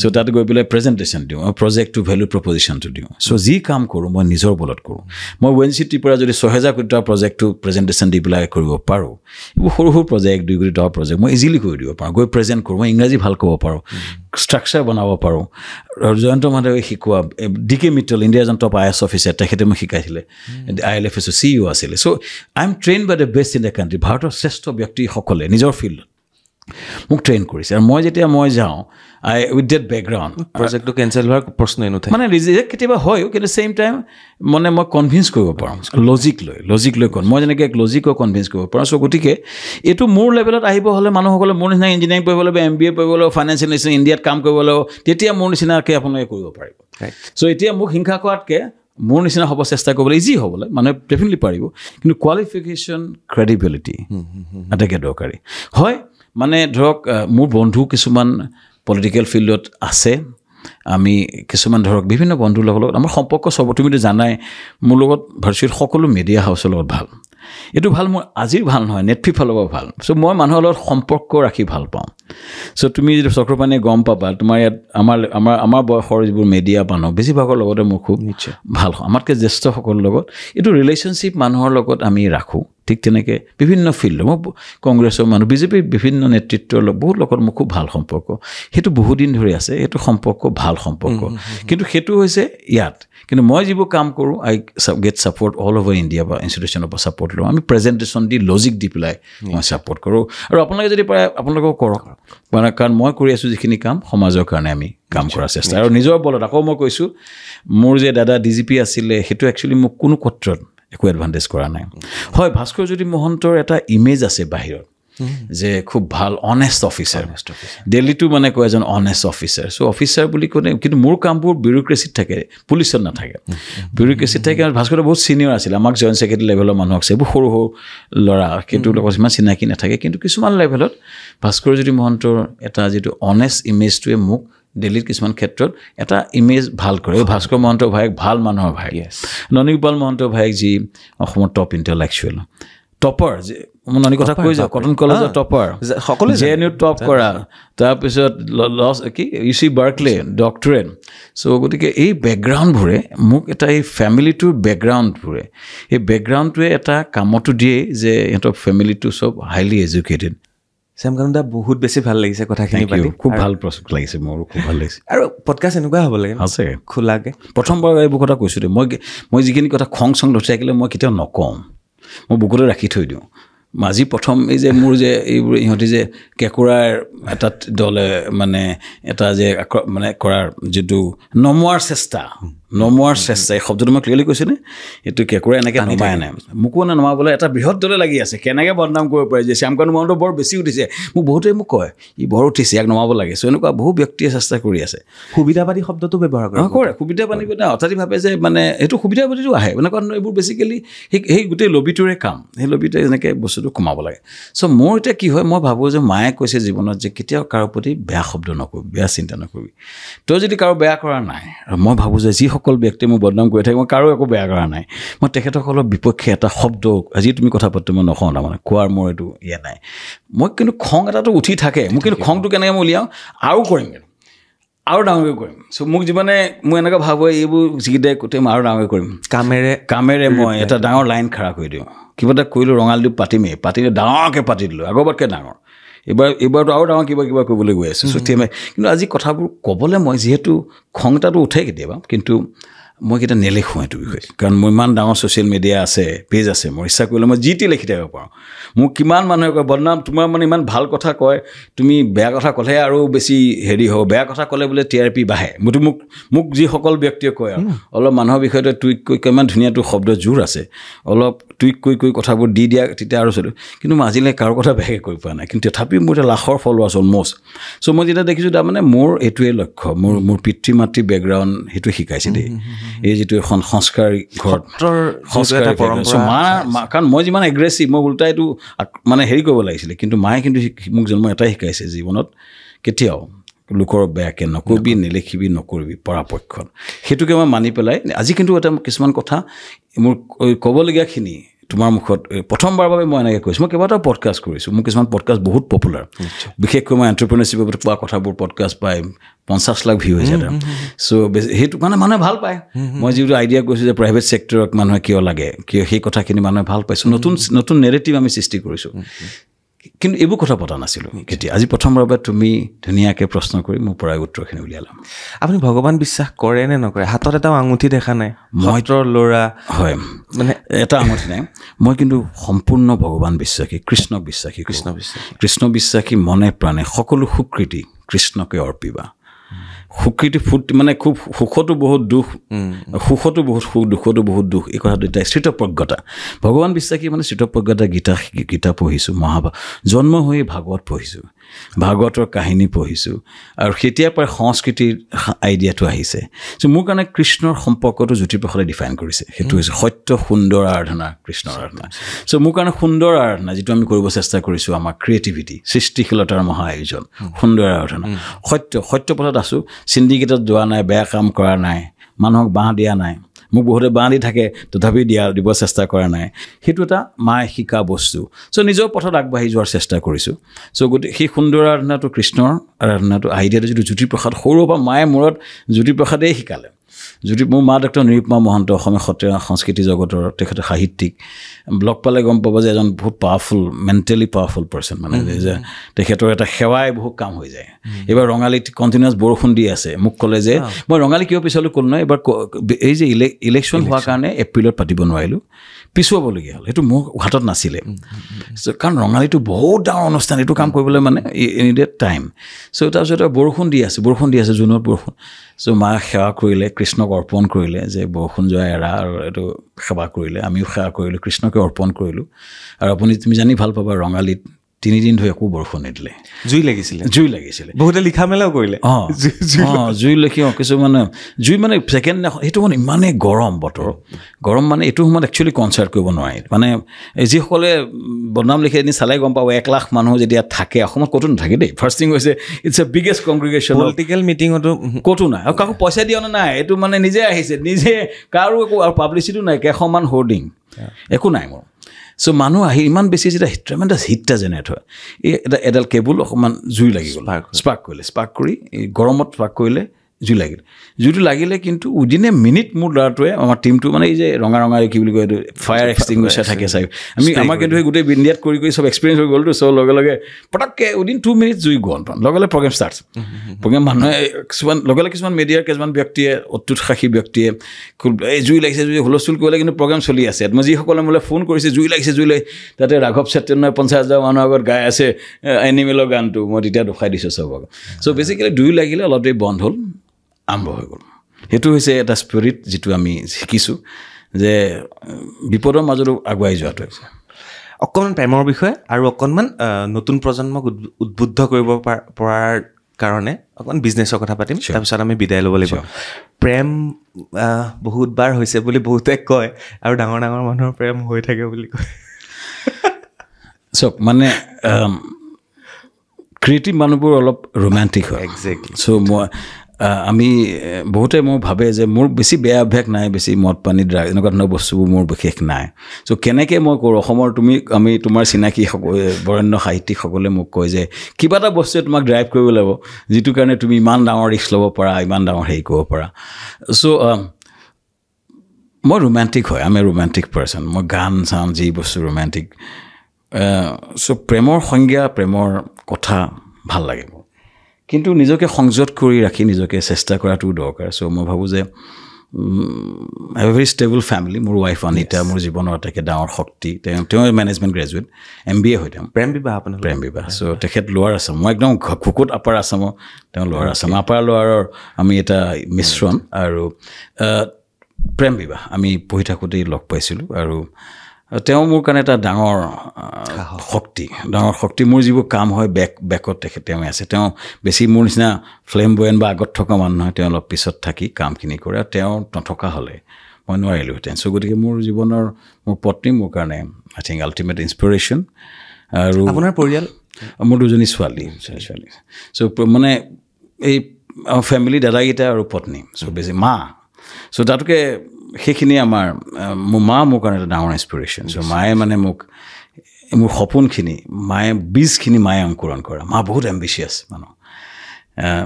চ' তাত গৈ পেলাই প্ৰেজেণ্টেশ্যন দিওঁ প্ৰজেক্টটো ভেলু প্ৰপজিশ্যনটো দিওঁ চ' যি কাম কৰোঁ মই নিজৰ বলত কৰোঁ মই ৱেন চি টিৰ পৰা যদি ছহেজাৰ কোটি টকা প্ৰজেক্টটো প্ৰেজেণ্টেশ্যন দি পেলাই কৰিব পাৰোঁ এইবোৰ সৰু সৰু প্ৰজেক্ট দুই কোটি টকা প্ৰজেক্ট মই ইজিলি কৰি দিব পাৰোঁ গৈ প্ৰেজেণ্ট কৰোঁ মই ইংৰাজী ভাল ক'ব পাৰোঁ ষ্ট্ৰাকচাৰ বনাব পাৰোঁ আৰু জয়ন্ত মাধৱে শিকোৱা ডি কে মিট্টল ইণ্ডিয়া জন টপ আই এছ অফিচাৰ তেখেতে মোক শিকাইছিলে I L F S C U আছিলে so' I am train by the best in the country ভাৰতৰ শ্ৰেষ্ঠ ব্যক্তিসকলে নিজৰ ফিল্ডত মোক ট্ৰেইন কৰিছে আৰু মই যেতিয়া মই যাওঁ আই উইথ ডেট বেকগ্ৰাউণ্ড প্ৰজেক্টটো কেঞ্চেল হোৱাৰ প্ৰশ্নই নুঠে মানে ৰিজেক্ট কেতিয়াবা হয় কিন্তু চেইম টাইম মানে মই কনভিন্স কৰিব পাৰোঁ লজিক লৈ লজিক লৈ ক'ম মই যেনেকৈ এক লজিকো কনভিন্স কৰিব পাৰোঁ চ' গতিকে এইটো মোৰ লেভেলত আহিব হ'লে মানুহসকলে মোৰ নিচিনা ইঞ্জিনিয়াৰিং পঢ়িব লাগিব এম বি এ পঢ়িব লাগিব ফাইনেন্সিয়েল নিচিনা ইণ্ডিয়াত কাম কৰিব লাগিব তেতিয়া মোৰ নিচিনাকৈ আপোনালোকে কৰিব পাৰিব চ' এতিয়া মোক হিংসা কৰাতকৈ মোৰ নিচিনা হ'ব চেষ্টা কৰিবলৈ ইজি হ'বলৈ মানুহে ডেফিনেটলি পাৰিব কিন্তু কোৱালিফিকেশ্যন ক্ৰেডিবিলিটি আটাইতকৈ দৰকাৰী হয় মানে ধৰক মোৰ বন্ধু কিছুমান পলিটিকেল ফিল্ডত আছে আমি কিছুমান ধৰক বিভিন্ন বন্ধুৰ লগৰ লগত আমাৰ সম্পৰ্ক চব তুমিতো জানাই মোৰ লগত ভাৰ্চুৱেল সকলো মিডিয়া হাউচৰ লগত ভাল এইটো ভাল মোৰ আজিৰ ভাল নহয় নেটফি ফালৰ পৰা ভাল চ' মই মানুহৰ লগত সম্পৰ্ক ৰাখি ভাল পাওঁ চ' তুমি যদি চক্ৰপাণীয়ে গম পাবা তোমাৰ ইয়াত আমাৰ আমাৰ আমাৰ বয়সৰ যিবোৰ মেডিয়া মানুহ বেছিভাগৰ লগতে মোৰ খুব নিশ্চয় ভাল হওঁ আমাতকৈ জ্যেষ্ঠসকলৰ লগত এইটো ৰিলেশ্যনশ্বিপ মানুহৰ লগত আমি ৰাখোঁ ঠিক তেনেকৈ বিভিন্ন ফিল্ডৰ মই কংগ্ৰেছৰ মানুহ বিজেপিৰ বিভিন্ন নেতৃত্বৰ লগত বহুত লগত মোৰ খুব ভাল সম্পৰ্ক সেইটো বহুদিন ধৰি আছে সেইটো সম্পৰ্ক ভাল সম্পৰ্ক কিন্তু সেইটো হৈছে ইয়াত কিন্তু মই যিবোৰ কাম কৰোঁ I get support all over India বা ইনষ্টিটিউচনৰ পৰা ছাপৰ্ট লওঁ আমি প্ৰেজেণ্টেশ্যন দি লজিক দি পেলাই মই ছাপৰ্ট কৰোঁ আৰু আপোনালোকে যদি পাৰে আপোনালোকেও কৰক মানে কাৰণ মই কৰি আছোঁ যিখিনি কাম সমাজৰ কাৰণে আমি কাম কৰাৰ চেষ্টা আৰু নিজৰ বলত আকৌ মই কৈছোঁ মোৰ যে দাদা ডি জি পি আছিলে সেইটো একচুৱেলি মোক কোনো ক্ষেত্ৰত একো এডভান্টেজ কৰা নাই হয় ভাস্কৰজ্যোতি মহন্তৰ এটা ইমেজ আছে বাহিৰত যে খুব ভাল অনেষ্ট অফিচাৰ দিল্লীটো মানে কয় এজন অনেষ্ট অফিচাৰ চ' অফিচাৰ বুলি ক'লে কিন্তু মোৰ কামবোৰ বিউৰোক্ৰেচিত থাকে পুলিচত নাথাকে বিউৰোক্ৰেচিত থাকে আৰু ভাস্কৰ বহুত ছিনিয়ৰ আছিলে আমাক জইণ্ট ছেক্ৰেটেৰী লেভেলৰ মানুহ আছে এইবোৰ সৰু সৰু ল'ৰা কিন্তু লগত সিমান চিনাকি নাথাকে কিন্তু কিছুমান লেভেলত ভাস্কৰজ্যোতি মহন্তৰ এটা যিটো অনেষ্ট ইমেজটোৱে মোক দিল্লীত কিছুমান ক্ষেত্ৰত এটা ইমেজ ভাল কৰে ভাস্কৰ মহন্ত ভায়েক ভাল মানুহৰ ভায়েক ননিগোপাল মহন্ত ভায়েক যি অসমৰ টপ ইণ্টেলেকচুৱেল টপৰ যে মই ননি কথা কৈ যাওঁ কটন কলেজৰ টপাৰ সকলো জে এন ইউ টপ কৰা তাৰপিছত লছ কি U C Berkeley doctorate so' গতিকে এই বেকগ্ৰাউণ্ডবোৰে মোক এটা এই ফেমিলিটোৰ বেকগ্ৰাউণ্ডবোৰে এই বেকগ্ৰাউণ্ডটোৱে এটা কামতো দিয়ে যে ইহঁতৰ ফেমিলিটো চব হাইলি এডুকেটেড শ্যাম কানু বহুত বেছি ভাল লাগিছে কথাখিনি পাতি খুব ভাল প্ৰস্তুত লাগিছে মোৰ খুব ভাল লাগিছে আৰু পডকাষ্ট এনেকুৱা হ'ব লাগে আছে খোলাকে প্ৰথমবাৰ এইবোৰ কথা কৈছোঁ দেই মই মই যিখিনি কথা খং চং নুঠি থাকিলে মই কেতিয়াও নকওঁ মই বুকুতে ৰাখি থৈ দিওঁ আজি প্ৰথম এই যে মোৰ যে এইবোৰ ইহঁতি যে কেঁকুৰাৰ এটা দলে মানে এটা যে মানে কৰাৰ যিটো নমোৱাৰ চেষ্টা নমোৱাৰ চেষ্টা এই শব্দটো মই ক্লিয়াৰলি কৈছোঁনে এইটো কেঁকুৰে এনেকৈ নমাই নাই মোকো মানে নমাবলৈ এটা বৃহৎ দলে লাগি আছে কেনেকৈ বদনাম কৰিব পাৰি যে শ্যামকা নমাওঁটো বৰ বেছি উঠিছে মোক বহুতেই মোক কয় ই বৰ উঠিছে ইয়াক নমাব লাগে চ' এনেকুৱা বহু ব্যক্তিয়ে চেষ্টা কৰি আছে সুবিধাবাদী শব্দটো ব্যৱহাৰ কৰে কৰে সুবিধা সুবিধাবাদী মানে হঠাৎ ভাবে যে মানে সেইটো সুবিধাবাদীটো আহে এনেকুৱা এইবোৰ বেচিকেলি সেই সেই গোটেই লবিটোৰে কাম সেই লবিটোৱে এনেকৈ বস্তুটো কমাব লাগে চ' মোৰ এতিয়া কি হয় মই ভাবোঁ যে মায়ে কৈছে জীৱনত যে কেতিয়াও কাৰো প্ৰতি বেয়া শব্দ নকৰিবি বেয়া চিন্তা নকৰিবি তই যদি কাৰো বেয়া কৰা নাই আৰু মই ভাবোঁ যে যি যিসকল ব্যক্তি মই বদনাম কৰি থাকে মই কাৰো একো বেয়া কৰা নাই মই তেখেতসকলৰ বিপক্ষে এটা শব্দ আজি তুমি কথা পাতি মই নকওঁ তাৰমানে কোৱাৰ মোৰ এইটো ইয়ে নাই মই কিন্তু খং এটাতো উঠি থাকে মোক কিন্তু খংটো কেনেকৈ মই উলিয়াওঁ আৰু কৰিম কিন্তু আৰু ডাঙৰকৈ কৰিম চ' মোক যিমানে মোৰ এনেকুৱা ভাব হয় এইবোৰ যিকেইটাই কৰিম আৰু ডাঙৰকৈ কৰিম কামেৰে কামেৰে মই এটা ডাঙৰ লাইন খাৰা কৰি দিওঁ কিবা এটা কৰিলোঁ ৰঙালী পাতিমেই পাতিলে ডাঙৰকৈ পাতি দিলোঁ আগৰবাৰতকৈ ডাঙৰ এইবাৰ এইবাৰতো আৰু ডাঙৰ কিবা কিবা কৰিবলৈ গৈ আছে চ' কিন্তু আজি কথাবোৰ ক'বলৈ মই যিহেতু খং এটাটো উঠে কেতিয়াবা কিন্তু মই কেতিয়া নেলিখোঁ এইটো বিষয়ে কাৰণ মোৰ ইমান ডাঙৰ ছ'চিয়েল মিডিয়া আছে পেজ আছে মই ইচ্ছা কৰিলে মই যি টি লিখি থাকিব পাৰোঁ মোক কিমান মানুহে কয় বদনাম তোমাৰ মানে ইমান ভাল কথা কয় তুমি বেয়া কথা ক'লে আৰু বেছি হেৰি হ'ব বেয়া কথা ক'লে বোলে টি আৰ পি বাঢ়ে মইতো মোক মোক যিসকল ব্যক্তিয়ে কয় আৰু অলপ মানুহৰ বিষয়তে টুইট কৰি কৈ ইমান ধুনীয়া তোৰ শব্দ জোৰ আছে অলপ টুইট কৰি কৰি কথাবোৰ দি দিয়া তেতিয়া আৰু চলোঁ কিন্তু মই আজিলৈ কাৰো কথা বেয়াকৈ কৰি পোৱা নাই কিন্তু তথাপিও মোৰ এতিয়া লাখৰ আছে অলমষ্ট চ' মই যেতিয়া দেখিছোঁ তাৰমানে মোৰ এইটোৱেই লক্ষ্য মোৰ মোৰ পিতৃ মাতৃ বেকগ্ৰাউণ্ড সেইটোৱে শিকাইছে দেই এই যিটো এখন সংস্কাৰী ঘৰ মা কাৰণ মই যিমান এগ্ৰেছিভ মই ওলোটাই এইটো মানে হেৰি কৰিব লাগিছিলে কিন্তু মায়ে কিন্তু মোক জন্ম এটাই শিকাইছে জীৱনত কেতিয়াও লোকৰ বেয়াকে নকবি নেলেখিবি নকৰিবি পৰাপক্ষত সেইটোকে মই মানি পেলাই আজি কিন্তু এটা কিছুমান কথা মোৰ ক'বলগীয়াখিনি তোমাৰ মুখত প্ৰথমবাৰৰ বাবে মই এনেকৈ কৈছোঁ মই কেইবাটাও পডকাষ্ট কৰিছোঁ মোৰ কিছুমান পডকাষ্ট বহুত পপুলাৰ বিশেষকৈ মই এণ্টাৰপ্ৰেনাৰশ্বিপত কোৱা কথাবোৰ পডকাষ্ট পাই পঞ্চাছ লাখ ভিউ হৈছে এটা চ' সেইটো মানে মানুহে ভাল পায় মই যিটো আইডিয়া কৈছোঁ যে প্ৰাইভেট চেক্টৰত মানুহে কিয় লাগে কিয় সেই কথাখিনি মানুহে ভাল পাইছোঁ নতুন নতুন নেৰেটিভ আমি সৃষ্টি কৰিছোঁ কিন্তু এইবোৰ কথা পতা নাছিলোঁ কেতিয়া আজি প্ৰথমবাৰৰ বাবে তুমি ধুনীয়াকৈ প্ৰশ্ন কৰি মোৰ পৰাই উত্তৰখিনি উলিয়ালাম আপুনি ভগৱান বিশ্বাস কৰে নে নকৰে হাতত এটাও আঙুঠি দেখা নাই মই ল'ৰা হয় মানে এটা আঙঠিৰে মই কিন্তু সম্পূৰ্ণ ভগৱান বিশ্বাসী কৃষ্ণক বিশ্বাসী কৃষ্ণ বিশ্বাসী কৃষ্ণ বিশ্বাসী মনে প্ৰাণে সকলো সুকৃতি কৃষ্ণকে অৰ্পিবা সুকৃতি ফুট মানে খুব সুখতো বহুত দুখ সুখতো বহুত সুখ দুখতো বহুত দুখ এই কথাটো এতিয়া চিতপ্ৰজ্ঞতা ভগৱান বিশ্বাসী মানে চিতপ্ৰজ্ঞতা গীতা গীতা পঢ়িছোঁ মহাভাৱ জন্ম হৈয়ে ভাগৱত পঢ়িছোঁ ভাগৱতৰ কাহিনী পঢ়িছোঁ আৰু সেতিয়াৰ পৰা সংস্কৃতিৰ আইডিয়াটো আহিছে চ' মোৰ কাৰণে কৃষ্ণৰ সম্পৰ্কটো জ্যোতিপ্ৰসাদে ডিফাইন কৰিছে সেইটো হৈছে সত্য সুন্দৰ আৰাধনা কৃষ্ণৰ আৰাধনা চ' মোৰ কাৰণে সুন্দৰ আৰাধনা যিটো আমি কৰিব চেষ্টা কৰিছোঁ আমাৰ ক্ৰিয়েটিভিটি সৃষ্টিশীলতাৰ মহা আয়োজন সুন্দৰ আৰাধনা সত্য সত্য পথত আছোঁ চিণ্ডিকেটত যোৱা নাই বেয়া কাম কৰা নাই মানুহক বাঁহ দিয়া নাই মোক বহুতে বাঁহ দি থাকে তথাপি দিয়া দিব চেষ্টা কৰা নাই সেইটো এটা মায়ে শিকা বস্তু চ' নিজৰ পথত আগবাঢ়ি যোৱাৰ চেষ্টা কৰিছোঁ চ' গতিকে সেই সুন্দৰ আৰাধনাটো কৃষ্ণৰ আৰাধনাটো আহি দিয়াটো যিটো জ্যোতিপ্ৰসাদ সৰুৰ পৰা মায়ে মূৰত জ্যোতিপ্ৰসাদেই শিকালে যদি মোৰ মা ডক্টৰ নিৰূপমা মহন্ত অসমীয়া সত্ৰীয়া সংস্কৃতি জগতৰ তেখেতৰ সাহিত্যিক ব্লগ পালে গম পাব যে এজন বহুত পাৱাৰফুল মেণ্টেলি পাৱাৰফুল পাৰ্চন মানে যে তেখেতৰ এটা সেৱাই বহুত কাম হৈ যায় এইবাৰ ৰঙালীত কণ্টিনিউছ বৰষুণ দি আছে মোক ক'লে যে মই ৰঙালী কিয় পিছলৈ ক'লো নহয় এইবাৰ এই যে ইলে ইলেকশ্যন হোৱাৰ কাৰণে এপ্ৰিলত পাতিব নোৱাৰিলোঁ পিছুৱাবলগীয়া হ'ল সেইটো মোৰ হাতত নাছিলে চ' কাৰণ ৰঙালীটো বহুত ডাঙৰ অনুষ্ঠান এইটো কাম কৰিবলৈ মানে ইন ডেট টাইম চ' তাৰপিছত বৰষুণ দি আছে বৰষুণ দি আছে জুনত বৰষুণ চ' মা সেৱা কৰিলে কৃষ্ণক অৰ্পণ কৰিলে যে বৰষুণ যোৱা এৰা আৰু এইটো সেৱা কৰিলে আমিও সেৱা কৰিলোঁ কৃষ্ণকে অৰ্পণ কৰিলোঁ আৰু আপুনি তুমি জানি ভাল পাবা ৰঙালীত তিনিদিন ধৰি একো বৰষুণ নিদিলে জুই লাগিছিলে জুই লাগিছিলে বহুতে লিখা মেলাও কৰিলে অঁ অঁ জুই লিখি অঁ কিছুমানে জুই মানে ছেকেণ্ড সেইটো মানে ইমানেই গৰম বতৰ গৰম মানে এইটো সময়ত একচুৱেলি কনচাৰ্ট কৰিব নোৱাৰি মানে যিসকলে বদনাম লিখি এদিন চালাই গম পাব এক লাখ মানুহ যেতিয়া থাকে অসমত ক'তো নাথাকে দেই ফাৰ্ষ্ট থিং হৈছে it's a biggest congregation political মিটিঙতো ক'তো নাই আৰু কাকো পইচা দিয়া নে নাই এইটো মানে নিজে আহিছে নিজে কাৰো একো আৰু পাব্লিচিটিও নাই কেইশমান হৰ্ডিং একো নাই মোৰ চ' মানুহ আহি ইমান বেছি যেতিয়া এটা হিট এটা জেনেৰেট হয় এই এটা এডাল কেবুল অকণমান জুই লাগি গ'ল স্পাৰ্ক কৰিলে স্পাৰ্ক কৰি এই গৰমত স্পাৰ্ক কৰিলে জুই লাগিল জুইটো লাগিলে কিন্তু উইদিন এ মিনিট মোৰ ল'ৰাটোৱে আমাৰ টিমটো মানে এই যে ৰঙা ৰঙা কি বুলি কয় এইটো ফায়াৰ এক্সটিং থাকে চাই আমি আমাৰ কিন্তু সেই গোটেই ইণ্ডিয়াত কৰি কৰি চব এক্সপিৰিয়েঞ্চ হৈ গ'লতো চব লগে লগে পটককৈ উইদিন টু মিনিট জুই গ'ল লগে লগে প্ৰগ্ৰেম ষ্টাৰ্ট প্ৰগ্ৰেম মানুহে কিছুমান লগে লগে কিছুমান মিডিয়াৰ কিছুমান ব্যক্তিয়ে অত্যুৎসাহী ব্যক্তিয়ে এই জুই লাগিছে জুই হুলস্থুল কৰিলে কিন্তু প্ৰগ্ৰেম চলি আছে মই যিসকলে মোলৈ ফোন কৰিছে জুই লাগিছে জুই লাগি তাতে ৰাঘৱ চেত্ৰনয় পঞ্চাছ হাজাৰ মানুহৰ আগত গাই আছে এনিমেলৰ গানটো মই তেতিয়া দোষাই দিছোঁ চবক চ' বেছিকেলি দুই লাগিলে অলপ দেৰি বন্ধ হ'ল আৰম্ভ হৈ গ'ল সেইটো হৈছে এটা স্পিৰিট যিটো আমি শিকিছোঁ যে বিপদৰ মাজতো আগুৱাই যোৱাটো হৈছে অকণমান প্ৰেমৰ বিষয়ে আৰু অকণমান নতুন প্ৰজন্মক উদ্বুদ্ধ কৰিব পৰাৰ কাৰণে অকণমান বিজনেছৰ কথা পাতিম তাৰপিছত আমি বিদায় ল'ব লাগিব প্ৰেম বহুত বাৰ হৈছে বুলি বহুতে কয় আৰু ডাঙৰ ডাঙৰ মানুহৰ প্ৰেম হৈ থাকে বুলি কয় চাওক মানে ক্ৰিয়েটিভ মানুহবোৰ অলপ ৰোমেণ্টিক হয় এক্সেক্টলি চ' মই আমি বহুতে মোৰ ভাবে যে মোৰ বেছি বেয়া অভ্যাস নাই বেছি মদ পানী ড্ৰাগ এনেকুৱা ধৰণৰ বস্তুবোৰ মোৰ বিশেষ নাই চ' কেনেকৈ মই কৰোঁ অসমৰ তুমি আমি তোমাৰ চিনাকি বৰেণ্য সাহিত্যিকসকলে মোক কয় যে কিবা এটা বস্তুৱে তোমাক ড্ৰাইভ কৰিব লাগিব যিটো কাৰণে তুমি ইমান ডাঙৰ ৰিক্স ল'ব পাৰা ইমান ডাঙৰ হেৰি কৰিব পাৰা চ' মই ৰোমেণ্টিক হয় আমি ৰোমেণ্টিক পাৰ্চন মই গান চাওঁ যি বস্তু ৰোমেণ্টিক চ' প্ৰেমৰ সংজ্ঞা প্ৰেমৰ কথা ভাল লাগিব কিন্তু নিজকে সংযত কৰি ৰাখি নিজকে চেষ্টা কৰাটোও দৰকাৰ চ' মই ভাবোঁ যে have a very stable family মোৰ ৱাইফ আনিতা মোৰ জীৱনৰ আটাইকৈ ডাঙৰ শক্তি তেওঁ তেওঁ management graduate M B A হয় তেওঁ প্ৰেম বিবাহ আপোনাৰ প্ৰেম বিবাহ চ' তেখেত লোৱাৰ আছাম মই একদম খুকুত আপাৰ আছামৰ তেওঁ লোৱাৰ আছাম আপাৰ লোৱাৰ আমি এটা মিশ্ৰণ আৰু প্ৰেম বিবাহ আমি পঢ়ি থাকোঁতেই লগ পাইছিলোঁ আৰু তেওঁ মোৰ কাৰণে এটা ডাঙৰ শক্তি ডাঙৰ শক্তি মোৰ যিবোৰ কাম হয় বেক বেকত তেখেত তেওঁ আছে তেওঁ বেছি মোৰ নিচিনা ফ্লেম বয়েন বা আগত থকা মানুহ হয় তেওঁ অলপ পিছত থাকি কামখিনি কৰে আৰু তেওঁ নথকা হ'লে মই নোৱাৰিলোহেঁতেন চ' গতিকে মোৰ জীৱনৰ মোৰ পত্নী মোৰ কাৰণে আই থিংক আল্টিমেট ইনস্পিৰেশ্যন আৰু আপোনাৰ পৰিয়াল মোৰ দুজনী ছোৱালী ছোৱালী চ' মানে এই ফেমিলি দাদাকেইটা আৰু পত্নী চ' বেছি মা চ' তাতোকে সেইখিনি আমাৰ মোৰ মা মোৰ কাৰণে এটা ডাঙৰ ইনস্পিৰেশ্যন চ' মায়ে মানে মোক মোৰ সপোনখিনি মায়ে বীজখিনি মায়ে অংকুৰণ কৰে মা বহুত এম্বিচিয়াছ মানুহ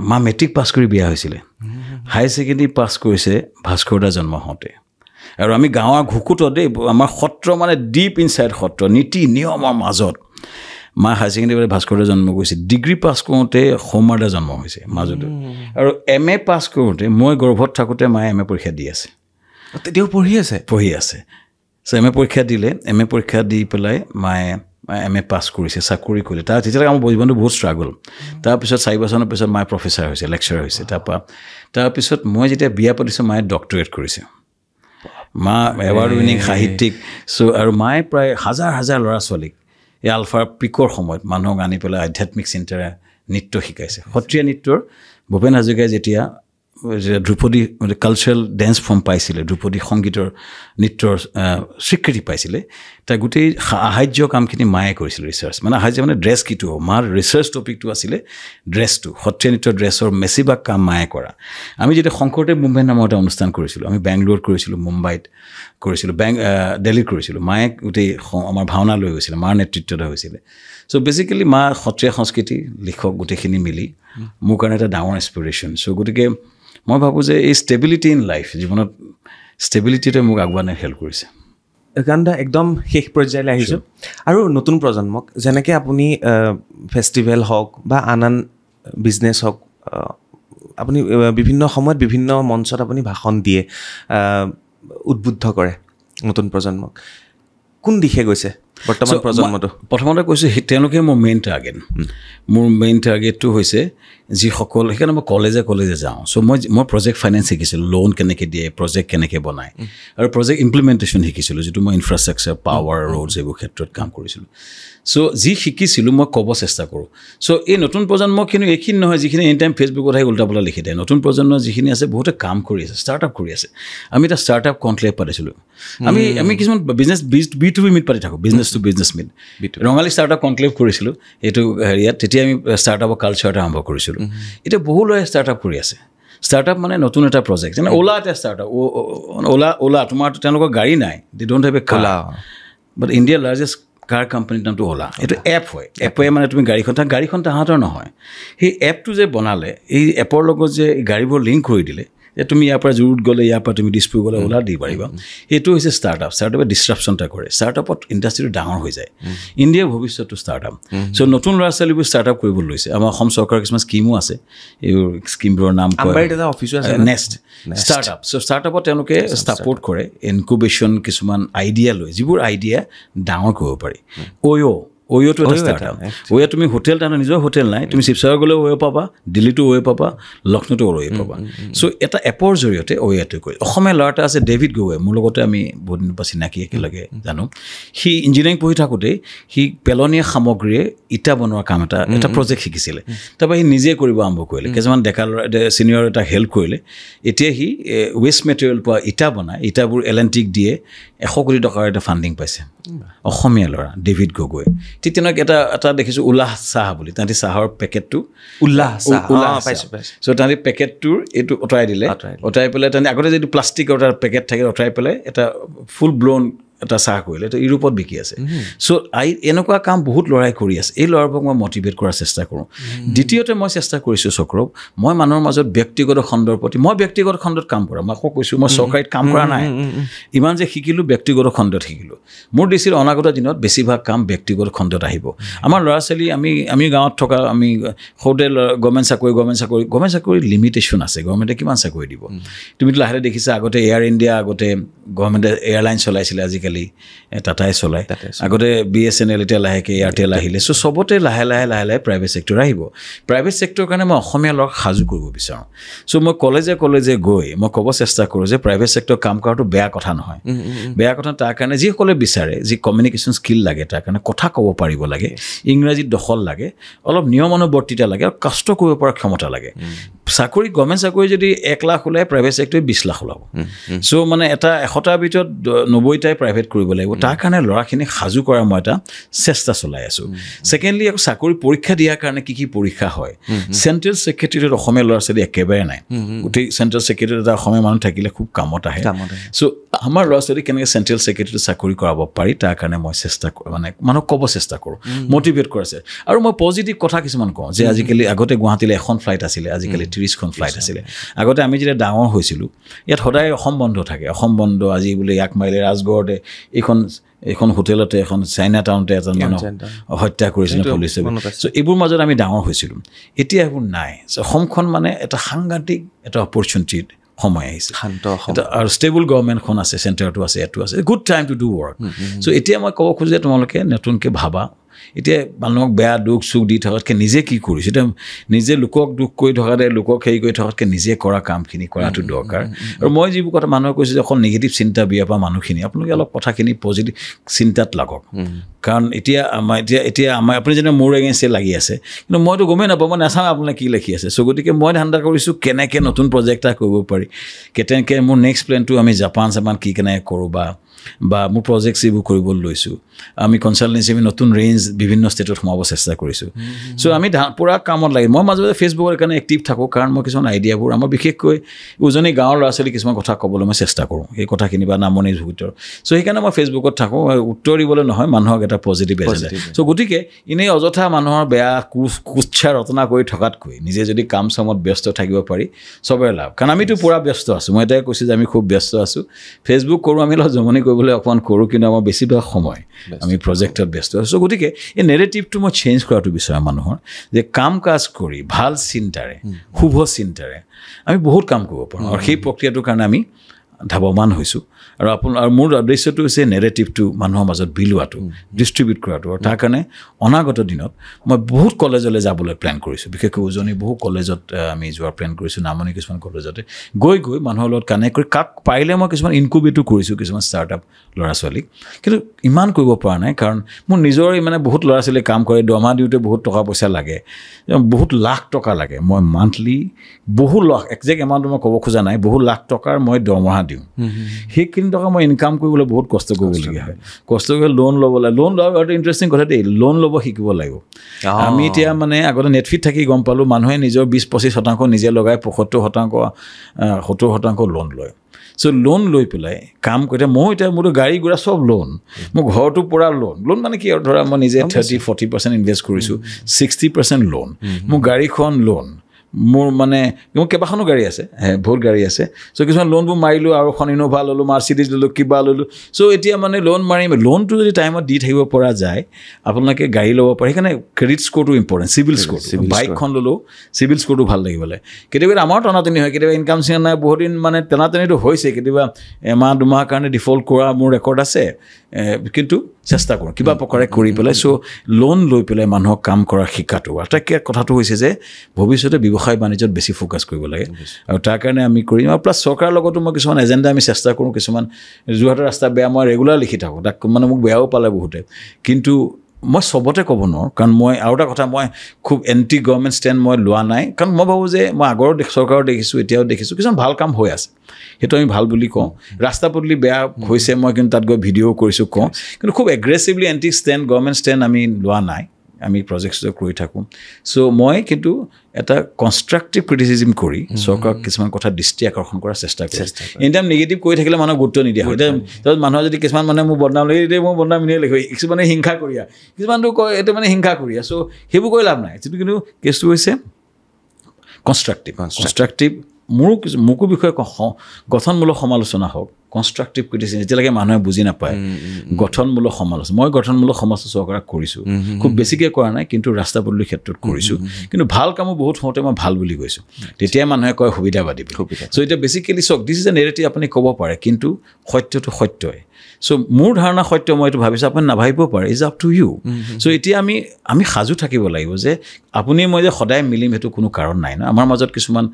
মা মেট্ৰিক পাছ কৰি বিয়া হৈছিলে হাই ছেকেণ্ডেৰী পাছ কৰিছে ভাস্কৰ দা জন্ম হওঁতে আৰু আমি গাঁৱৰ ঘুকুটত দেই আমাৰ সত্ৰ মানে ডিপ ইনচাইড সত্ৰ নীতি নিয়মৰ মাজত মা হাই ছেকেণ্ডেৰী ভাস্কৰ দা জন্ম কৰিছে ডিগ্ৰী পাছ কৰোঁতে সোমাৰ দা জন্ম হৈছে মাজতে আৰু এম এ পাছ কৰোঁতে মই গৰ্ভত থাকোঁতে মায়ে এম এ পৰীক্ষা দি আছে তেতিয়াও পঢ়ি আছে পঢ়ি আছে চ' এম এ পৰীক্ষা দিলে এম এ পৰীক্ষা দি পেলাই মায়ে এম এ পাছ কৰিছে চাকৰি কৰিলে তাৰ তেতিয়ালৈকে আমাৰ বজীৱনটো বহুত ষ্ট্ৰাগল তাৰপিছত চাৰিবছৰৰ পিছত মায়ে প্ৰফেচাৰ হৈছে লেকচাৰ হৈছে তাৰপৰা তাৰপিছত মই যেতিয়া বিয়া পাতিছোঁ মায়ে ডক্টৰেট কৰিছে মা এৱাৰ্ড উইনিং সাহিত্যিক চ' আৰু মায়ে প্ৰায় হাজাৰ হাজাৰ ল'ৰা ছোৱালীক এই আলফাৰ পিকৰ সময়ত মানুহক আনি পেলাই আধ্যাত্মিক চিন্তাৰে নৃত্য শিকাইছে সত্ৰীয়া নৃত্যৰ ভূপেন হাজৰিকাই যেতিয়া যে ধ্ৰুপদী মানে কালচাৰেল ডেন্স ফৰ্ম পাইছিলে ধ্ৰুপদী সংগীতৰ নৃত্যৰ স্বীকৃতি পাইছিলে তাই গোটেই সাহাৰ্য কামখিনি মায়ে কৰিছিলে ৰিচাৰ্চ মানে সাহাৰ্য মানে ড্ৰেছ কিটো হ'ব মাৰ ৰিচাৰ্চ টপিকটো আছিলে ড্ৰেছটো সত্ৰীয়া নৃত্যৰ ড্ৰেছৰ মেচিভাগ কাম মায়ে কৰা আমি যেতিয়া শংকৰদেৱ মুম্বাই নামৰ এটা অনুষ্ঠান কৰিছিলোঁ আমি বেংগলোৰত কৰিছিলোঁ মুম্বাইত কৰিছিলোঁ বেং দেলহিত কৰিছিলোঁ মায়ে গোটেই আমাৰ ভাওনা লৈ গৈছিলে মাৰ নেতৃত্ব নেতৃত্বত হৈছিলে চ' বেচিকেলি মা সত্ৰীয়া সংস্কৃতি লিখক গোটেইখিনি মিলি মোৰ কাৰণে এটা ডাঙৰ ইনস্পিৰেশ্যন চ' গতিকে মই ভাবোঁ যে এই ষ্টেবিলিটি ইন লাইফ জীৱনত ষ্টেবিলিটিটোৱে মোক আগুৱাই আগবঢ়াই হেল্প কৰিছে কাৰণ একদম শেষ পৰ্যায়লৈ আহিছোঁ আৰু নতুন প্ৰজন্মক যেনেকৈ আপুনি ফেষ্টিভেল হওক বা আন আন বিজনেছ হওক আপুনি বিভিন্ন সময়ত বিভিন্ন মঞ্চত আপুনি ভাষণ দিয়ে উদ্বুদ্ধ কৰে নতুন প্ৰজন্মক কোন দিশে গৈছে বৰ্তমান প্ৰজন্মটো প্ৰথমতে কৈছোঁ তেওঁলোকে মোৰ মেইন টাৰ্গেট মোৰ মেইন টাৰ্গেটটো হৈছে যিসকল সেইকাৰণে মই কলেজে কলেজে যাওঁ চ' মই মই প্ৰজেক্ট ফাইনেন্স শিকিছিলোঁ লোন কেনেকৈ দিয়ে প্ৰজেক্ট কেনেকৈ বনায় আৰু প্ৰজেক্ট ইমপ্লিমেণ্টেশ্যন শিকিছিলোঁ যিটো মই ইনফ্ৰাষ্ট্ৰাকচাৰ পাৱাৰ ৰোডছ এইবোৰ ক্ষেত্ৰত কাম কৰিছিলোঁ চ' যি শিকিছিলোঁ মই ক'ব চেষ্টা কৰোঁ চ' এই নতুন প্ৰজন্ম কিন্তু এইখিনি নহয় যিখিনি এনিটাইম ফেচবুকত আহি ওল্টা পোলা লিখি দিয়ে নতুন প্ৰজন্ম যিখিনি আছে বহুতে কাম কৰি আছে ষ্টাৰ্টআপ কৰি আছে আমি এটা ষ্টাৰ্টআপ কনক্লেভ পাতিছিলোঁ আমি আমি কিছুমান বিজনেছ বিজ বি টু বি মিট পাতি থাকোঁ business to business meet Rongali startup conclave কৰিছিলোঁ এইটো হেৰিয়াত তেতিয়া আমি ষ্টাৰ্টআপৰ কালচাৰ এটা আৰম্ভ কৰিছিলোঁ কৰিম এতিয়া বহু ল'ৰাই ষ্টাৰ্টআপ কৰি আছে ষ্টাৰ্টআপ মানে নতুন এটা প্ৰজেক্ট যেনে অ'লা এটা ষ্টাৰ্টআপ অ'লা অ'লা তোমাৰ তেওঁলোকৰ গাড়ী নাই দে ডোণ্ট হেভ এ কলা বাট ইণ্ডিয়াৰ লাৰ্জেষ্ট কাৰ কোম্পানীৰ নামটো অ'লা এইটো এপ হয় এপে মানে তুমি গাড়ীখন তাহাঁত গাড়ীখন তাহাঁতৰ নহয় সেই এপটো যে বনালে এই এপৰ লগত যে গাড়ীবোৰ লিংক কৰি দিলে যে তুমি ইয়াৰ পৰা জৰুৰত গ'লে ইয়াৰ পৰা তুমি ডিছপুৰ গ'লে ওলা দি পাৰিবা সেইটো হৈছে ষ্টাৰ্টআপ ষ্টাৰ্টআপে ডিষ্ট্ৰাপশ্যন এটা কৰে ষ্টাৰ্টআপত ইণ্ডাষ্ট্ৰিটো ডাঙৰ হৈ যায় ইণ্ডিয়াৰ ভৱিষ্যতটো ষ্টাৰ্টআপ চ' নতুন ল'ৰা ছোৱালীবোৰ ষ্টাৰ্টআপ কৰিবলৈ লৈছে আমাৰ অসম চৰকাৰৰ কিছুমান স্কিমো আছে এইবোৰ স্কিমবোৰৰ নাম আছে নেক্সট ষ্টাৰ্টআপ চ' ষ্টাৰ্টআপত তেওঁলোকে ছাপৰ্ট কৰে ইনকুবেশ্যন কিছুমান আইডিয়া লৈ যিবোৰ আইডিয়া ডাঙৰ কৰিব পাৰি অ' ৱেটো এটা ষ্টাৰ্টাৰ ৱে তুমি হোটেল তাৰ নিজৰ হোটেল নাই তুমি শিৱসাগৰ গ'লেও ৱে পাবা দিল্লীতো ৱে পাবা লক্ষ্ণৌতো ৱে পাবা চ' এটা এপৰ জৰিয়তে ৱেটো কৰি অসমীয়া ল'ৰা এটা আছে ডেভিড গগৈ মোৰ লগতে আমি বহুত দিনৰ পৰা চিনাকি একেলগে জানো সি ইঞ্জিনিয়াৰিং পঢ়ি থাকোঁতেই সি পেলনীয়া সামগ্ৰীয়ে ইটা বনোৱা কাম এটা এটা প্ৰজেক্ট শিকিছিলে তাৰপৰা সি নিজে কৰিব আৰম্ভ কৰিলে কেইজনমান ডেকা ল'ৰা চিনিয়ৰ এটা হেল্প কৰিলে এতিয়া সি ৱেষ্ট মেটেৰিয়েল পোৱা ইটা বনাই ইটাবোৰ এলেণ্টিক দিয়ে এশ কোটি টকাৰ এটা ফাণ্ডিং পাইছে অসমীয়া ল'ৰা ডেভিড গগৈ ঠিক তেনেকুৱা এটা এটা দেখিছোঁ উলাহ চাহ বুলি তাহাঁতি চাহৰ পেকেটটো উলাহ উলাহ পাইছোঁ চ' তাহাঁতি পেকেটটোৰ এইটো অঁতৰাই দিলে অঁতৰাই পেলাই তাহাঁতি আগতে যিটো প্লাষ্টিকৰ এটা পেকেট থাকে অঁতৰাই পেলাই এটা ফুল ব্ল'ন এটা চাহ কৰিলে তো ইউৰোপত বিকি আছে চ' আই এনেকুৱা কাম বহুত ল'ৰাই কৰি আছে এই ল'ৰাবোৰক মই মটিভেট কৰাৰ চেষ্টা কৰোঁ দ্বিতীয়তে মই চেষ্টা কৰিছোঁ চক্ৰব মই মানুহৰ মাজত ব্যক্তিগত খণ্ডৰ প্ৰতি মই ব্যক্তিগত খণ্ডত কাম কৰা মই আকৌ কৈছোঁ মই চৰকাৰীত কাম কৰা নাই ইমান যে শিকিলোঁ ব্যক্তিগত খণ্ডত শিকিলোঁ মোৰ দিছিল অনাগত দিনত বেছিভাগ কাম ব্যক্তিগত খণ্ডত আহিব আমাৰ ল'ৰা ছোৱালী আমি আমি গাঁৱত থকা আমি সৰুতে গভমেণ্ট চাকৰি গভমেণ্ট চাকৰি গভমেণ্ট চাকৰিৰ লিমিটেশ্যন আছে গভৰ্মেণ্টে কিমান চাকৰি দিব তুমিতো লাহে লাহে দেখিছা আগতে এয়াৰ ইণ্ডিয়া আগতে গভৰ্মেণ্টে এয়াৰলাইন চলাইছিলে আজিকালি আজিকালি টাটাই চলায় আগতে বি এছ এন এল এতিয়া লাহেকৈ এয়াৰটেল আহিলে চ' চবতে লাহে লাহে লাহে লাহে প্ৰাইভেট ছেক্টৰ আহিব প্ৰাইভেট ছেক্টৰৰ কাৰণে মই অসমীয়া ল'ৰাক সাজু কৰিব বিচাৰোঁ চ' মই কলেজে কলেজে গৈ মই ক'ব চেষ্টা কৰোঁ যে প্ৰাইভেট ছেক্টৰ কাম কৰাটো বেয়া কথা নহয় বেয়া কথা তাৰ কাৰণে যিসকলে বিচাৰে যি কমিউনিকেশ্যন স্কিল লাগে তাৰ কাৰণে কথা ক'ব পাৰিব লাগে ইংৰাজীত দখল লাগে অলপ নিয়মানুৱৰ্তিতা লাগে আৰু কষ্ট কৰিব পৰা ক্ষমতা লাগে চাকৰি গভৰ্ণমেণ্ট চাকৰি যদি এক লাখ ওলায় প্ৰাইভেট ছেক্টৰে বিছ লাখ ওলাব চ' মানে এটা এশটাৰ ভিতৰত নব্বৈটাই প্ৰাইভেট টাৰ্গেট কৰিব লাগিব তাৰ কাৰণে ল'ৰাখিনিক সাজু কৰাৰ মই এটা চেষ্টা চলাই আছোঁ ছেকেণ্ডলি আকৌ চাকৰি পৰীক্ষা দিয়াৰ কাৰণে কি কি পৰীক্ষা হয় চেণ্ট্ৰেল ছেক্ৰেটেৰিয়েট অসমীয়া ল'ৰা ছোৱালী একেবাৰে নাই গোটেই চেণ্ট্ৰেল ছেক্ৰেটেৰিয়েট এটা অসমীয়া মানুহ থাকিলে খুব কামত আহে চ' আমাৰ ল'ৰা ছোৱালীক কেনেকৈ চেণ্ট্ৰেল ছেক্ৰেটেৰিয়েট চাকৰি কৰাব পাৰি তাৰ কাৰণে মই চেষ্টা মানে মানুহক ক'ব চেষ্টা কৰোঁ মটিভেট কৰা কৰিছে আৰু মই পজিটিভ কথা কিছুমান কওঁ যে আজিকালি আগতে গুৱাহাটীলৈ এখন ফ্লাইট আছিলে আজিকালি ত্ৰিছখন ফ্লাইট আছিলে আগতে আমি যেতিয়া ডাঙৰ হৈছিলোঁ ইয়াত সদায় অসম বন্ধ থাকে অসম বন্ধ আজি বোলে ইয়াক মাৰিলে ৰাজগড়তে এইখন এখন হোটেলতে এখন চাইনা টাউনতে এজন মানুহ হত্যা কৰিছিলে পুলিচে চ' এইবোৰ মাজত আমি ডাঙৰ হৈছিলোঁ এতিয়া এইবোৰ নাই অসমখন মানে এটা সাংঘাতিক এটা অপৰচুনিটিত সময় আহিছে শান্ত আৰু ষ্টেবল গভৰ্ণমেণ্টখন আছে চেণ্টাৰটো আছে এইটো আছে good time to do work so' এতিয়া মই ক'ব খোজোঁ যে তোমালোকে নতুনকৈ ভাবা এতিয়া মানুহক বেয়া দুখ চুখ দি থকাতকৈ নিজে কি কৰিছে এতিয়া নিজে লোকক দুখ কৰি থকাতে লোকক হেৰি কৰি থকাতকৈ নিজে কৰা কামখিনি কৰাটো দৰকাৰ আৰু মই যিবোৰ কথা মানুহে কৈছোঁ যে অকল নিগেটিভ চিন্তা বিয়া পৰা মানুহখিনি আপোনালোকে অলপ কথাখিনি পজিটিভ চিন্তাত লাগক কাৰণ এতিয়া আমাৰ এতিয়া এতিয়া আমাৰ আপুনি যেনে মোৰ এগেইনষ্টে লাগি আছে কিন্তু মইতো গমেই নাপাওঁ মই নাচাওঁ আপোনাৰ কি লিখি আছে চ' গতিকে মই ধান্দা কৰিছোঁ কেনেকৈ নতুন প্ৰজেক্ট এটা কৰিব পাৰি কেনেকৈ মোৰ নেক্সট প্লেনটো আমি জাপান চাপান কি কেনেকৈ কৰোঁ বা বা মোৰ প্ৰজেক্টছ এইবোৰ কৰিবলৈ লৈছোঁ আমি কনচালটেঞ্চি আমি নতুন ৰেঞ্জ বিভিন্ন ষ্টেটত সোমাব চেষ্টা কৰিছোঁ চ' আমি পূৰা কামত লাগে মই মাজে মাজে ফেচবুকৰ কাৰণে এক্টিভ থাকোঁ কাৰণ মই কিছুমান আইডিয়াবোৰ আমাৰ বিশেষকৈ উজনি গাঁৱৰ ল'ৰা ছোৱালী কিছুমান কথা ক'বলৈ মই চেষ্টা কৰোঁ সেই কথাখিনি বা নামনি ভিতৰত চ' সেইকাৰণে মই ফেচবুকত থাকোঁ উত্তৰ দিবলৈ নহয় মানুহক এটা পজিটিভ এজেণ্ট চ' গতিকে এনেই অযথা মানুহৰ বেয়া কু কুচ্ছা ৰচনা কৰি থকাতকৈ নিজে যদি কাম চামত ব্যস্ত থাকিব পাৰি চবেই লাভ কাৰণ আমিতো পূৰা ব্যস্ত আছোঁ মই এতিয়া কৈছোঁ যে আমি খুব ব্যস্ত আছোঁ ফেচবুক কৰোঁ আমি অলপ জমনি কৰোঁ কৰিবলৈ অকণমান কৰোঁ কিন্তু আমাৰ বেছিভাগ সময় আমি প্ৰজেক্টত ব্যস্ত চ' গতিকে এই নেৰেটিভটো মই চেঞ্জ কৰাটো বিচাৰোঁ মানুহৰ যে কাম কাজ কৰি ভাল চিন্তাৰে শুভ চিন্তাৰে আমি বহুত কাম কৰিব পাৰোঁ আৰু সেই প্ৰক্ৰিয়াটোৰ কাৰণে আমি ধাৱমান হৈছোঁ আৰু আপোনাৰ আৰু মোৰ উদ্দেশ্যটো হৈছে নেৰেটিভটো মানুহৰ মাজত বিলোৱাটো ডিষ্ট্ৰিবিউট কৰাটো আৰু তাৰ কাৰণে অনাগত দিনত মই বহুত কলেজলৈ যাবলৈ প্লেন কৰিছোঁ বিশেষকৈ উজনি বহু কলেজত আমি যোৱাৰ প্লেন কৰিছোঁ নামনি কিছুমান কলেজতে গৈ গৈ মানুহৰ লগত কানেক্ট কৰি কাক পাৰিলে মই কিছুমান ইনকুবেটো কৰিছোঁ কিছুমান ষ্টাৰ্টআপ ল'ৰা ছোৱালীক কিন্তু ইমান কৰিব পৰা নাই কাৰণ মোৰ নিজৰে মানে বহুত ল'ৰা ছোৱালীয়ে কাম কৰে দৰমহা দিওঁতে বহুত টকা পইচা লাগে বহুত লাখ টকা লাগে মই মান্থলি বহু লাখ একজেক্ট এমাউণ্টটো মই ক'ব খোজা নাই বহু লাখ টকাৰ মই দৰমহা দিওঁ সেইখিনি টকা মই ইনকাম কৰিবলৈ বহুত কষ্ট কৰিবলগীয়া হয় কষ্ট কৰি লোন ল'ব লাগে লোন লোৱাৰ আগতে ইণ্টাৰেষ্টিং কথা দেই লোন ল'ব শিকিব লাগিব আমি এতিয়া মানে আগতে নেটফিট থাকি গম পালোঁ মানুহে নিজৰ বিছ পঁচিছ শতাংশ নিজে লগাই পয়সত্তৰ শতাংশ সত্তৰ শতাংশ লোন লয় চ' লোন লৈ পেলাই কাম কৰি এতিয়া ময়ো এতিয়া মোৰ গাড়ী গুড়া চব লোন মোৰ ঘৰটো পৰা লোন লোন মানে কি আৰু ধৰা মই নিজে থাৰ্টি ফৰ্টি পাৰ্চেণ্ট ইনভেষ্ট কৰিছোঁ ছিক্সটি পাৰ্চেণ্ট লোন মোৰ গাড়ীখন লোন মোৰ মানে মোৰ কেইবাখনো গাড়ী আছে বহুত গাড়ী আছে চ' কিছুমান লোনবোৰ মাৰিলোঁ আৰু এখন ইন'ভা ল'লোঁ মাৰ্চিডিজ ল'লোঁ কিবা ল'লোঁ চ' এতিয়া মানে লোন মাৰিম লোনটো যদি টাইমত দি থাকিব পৰা যায় আপোনালোকে গাড়ী ল'ব পাৰে সেইকাৰণে ক্ৰেডিট স্ক'ৰটো ইম্পৰ্টেণ্ট চিভিল স্ক'ৰ বাইকখন ল'লেও চিভিল স্ক'ৰটো ভাল লাগিব লাগে কেতিয়াবা আমাৰ টনাটনি হয় কেতিয়াবা ইনকাম চিনা নাই বহুত দিন মানে টনাটনিটো হৈছে কেতিয়াবা এমাহ দুমাহৰ কাৰণে ডিফল্ট কৰা মোৰ ৰেকৰ্ড আছে কিন্তু চেষ্টা কৰোঁ কিবা প্ৰকাৰে কৰি পেলাই চ' লোন লৈ পেলাই মানুহক কাম কৰাৰ শিকাটো আটাইতকৈ কথাটো হৈছে যে ভৱিষ্যতে ব্যৱসায় ব্যৱসায় বাণিজ্যত বেছি ফ'কাছ কৰিব লাগে আৰু তাৰ কাৰণে আমি কৰিম আৰু প্লাছ চৰকাৰৰ লগতো মই কিছুমান এজেণ্ডা আমি চেষ্টা কৰোঁ কিছুমান যোৰহাটৰ ৰাস্তা বেয়া মই ৰেগুলাৰ লিখি থাকোঁ তাক মানে মোক বেয়াও পালে বহুতে কিন্তু মই চবতে ক'ব নোৱাৰোঁ কাৰণ মই আৰু এটা কথা মই খুব এণ্টি গভৰ্ণমেণ্ট ষ্টেণ্ড মই লোৱা নাই কাৰণ মই ভাবোঁ যে মই আগৰ চৰকাৰো দেখিছোঁ এতিয়াও দেখিছোঁ কিছুমান ভাল কাম হৈ আছে সেইটো আমি ভাল বুলি কওঁ ৰাস্তা পদূলি বেয়া হৈছে মই কিন্তু তাত গৈ ভিডিঅ' কৰিছোঁ কওঁ কিন্তু খুব aggressively anti stand government stand আমি লোৱা নাই আমি প্ৰজেক্ট কৰি থাকোঁ চ' মই কিন্তু এটা কনষ্ট্ৰাকটিভ ক্ৰিটিচিজিম কৰি চৰকাৰক কিছুমান কথা দৃষ্টি আকৰ্ষণ কৰাৰ চেষ্টা কৰিছে এনিটাইম নিগেটিভ কৰি থাকিলে মানুহক গুৰুত্ব নিদিয়া হয় এতিয়া মানুহে যদি কিছুমান মানে মোৰ বদনাম লাগে এতিয়া মোৰ বদনাম নিয়ে লাগিব কিছুমানে হিংসা কৰিয়া কিছুমানটো কয় এইটো মানে হিংসা কৰিয়া চ' সেইবোৰ কৰি লাভ নাই যিটো কিন্তু কেছটো হৈছে কনষ্ট্ৰাকটিভ কনষ্ট্ৰাকটিভ মোৰ মোকো বিষয়ে গঠনমূলক সমালোচনা হওক কনষ্ট্ৰাকটিভ ক্ৰিটিচিজম এতিয়ালৈকে মানুহে বুজি নাপায় গঠনমূলক সমালোচনা মই গঠনমূলক সমালোচনা চৰকাৰক কৰিছোঁ খুব বেছিকৈ কৰা নাই কিন্তু ৰাস্তা পদূলিৰ ক্ষেত্ৰত কৰিছোঁ কিন্তু ভাল কামো বহুত হওঁতে মই ভাল বুলি কৈছোঁ তেতিয়াই মানুহে কয় সুবিধাবাদী চ' এতিয়া বেছিকেলি চাওক দিছ ইজ এ নেৰেটিভ আপুনি ক'ব পাৰে কিন্তু সত্যটো সত্যই চ' মোৰ ধাৰণা সত্য মই এইটো ভাবিছোঁ আপুনি নাভাবিবও পাৰে is up to you so' এতিয়া আমি আমি সাজু থাকিব লাগিব যে আপুনি মই যে সদায় মিলিম সেইটো কোনো কাৰণ নাই ন আমাৰ মাজত কিছুমান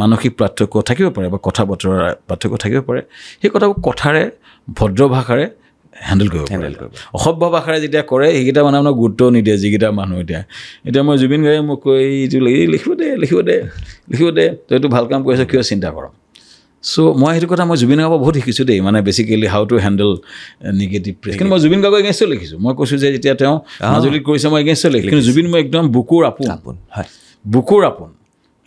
মানসিক পাৰ্থক্য থাকিব পাৰে বা কথা বতৰা পাৰ্থক্য থাকিব পাৰে সেই কথাবোৰ কথাৰে ভদ্ৰ ভাষাৰে হেণ্ডেল কৰিব হেণ্ডেল কৰিব অসভ্য ভাষাৰে যেতিয়া কৰে সেইকেইটা মানে আপোনাক গুৰুত্ব নিদিয়ে যিকেইটা মানুহ এতিয়া এতিয়া মই জুবিন গাৰ্গে মোক কৈ এইটো লিখিব দে লিখিব দে লিখিব দে তই এইটো ভাল কাম কৰিছ কিয় চিন্তা কৰ চ' মই সেইটো কথা মই জুবিন গাৰ্গৰ বহুত শিকিছোঁ দেই মানে basically how to handle negative press কিন্তু মই জুবিন গাৰ্গৰ এগেইনষ্টেও লিখিছোঁ মই কৈছোঁ যে যেতিয়া তেওঁ মাজুলীত কৰিছে মই এগেইনষ্টেও লিখিছোঁ কিন্তু জুবিন মই একদম বুকুৰ আপোন আপোন হয় বুকুৰ আপোন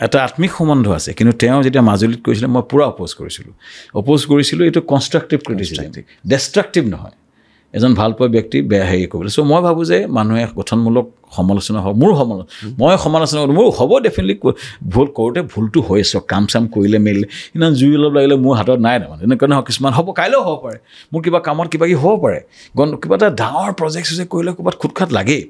এটা আত্মিক সম্বন্ধ আছে কিন্তু তেওঁ যেতিয়া মাজুলীত কৰিছিলে মই পূৰা অপ'জ কৰিছিলোঁ অপ'জ কৰিছিলোঁ এইটো কনষ্ট্ৰাকটিভ ক্ৰিটিচিজম ডেষ্ট্ৰাকটিভ নহয় এজন ভালপোৱা ব্যক্তি বেয়া হেৰি কৰিবলৈ চ' মই ভাবোঁ যে মানুহে গঠনমূলক সমালোচনা হওক মোৰ সমালোচনা মই সমালোচনা কৰোঁ মোৰ হ'ব ডেফিনেটলি ভুল কৰোঁতে ভুলটো হৈ আছে কাম চাম কৰিলে মেলিলে ইমান জুই অলপ লাগিলে মোৰ হাতত নাই তাৰমানে এনেকুৱা নহয় কিছুমান হ'ব কাইলৈও হ'ব পাৰে মোৰ কিবা কামত কিবা কিবি হ'ব পাৰে গণ কিবা এটা ডাঙৰ প্ৰজেক্ট চজেক্ট কৰিলে ক'ৰবাত খুটখাত লাগেই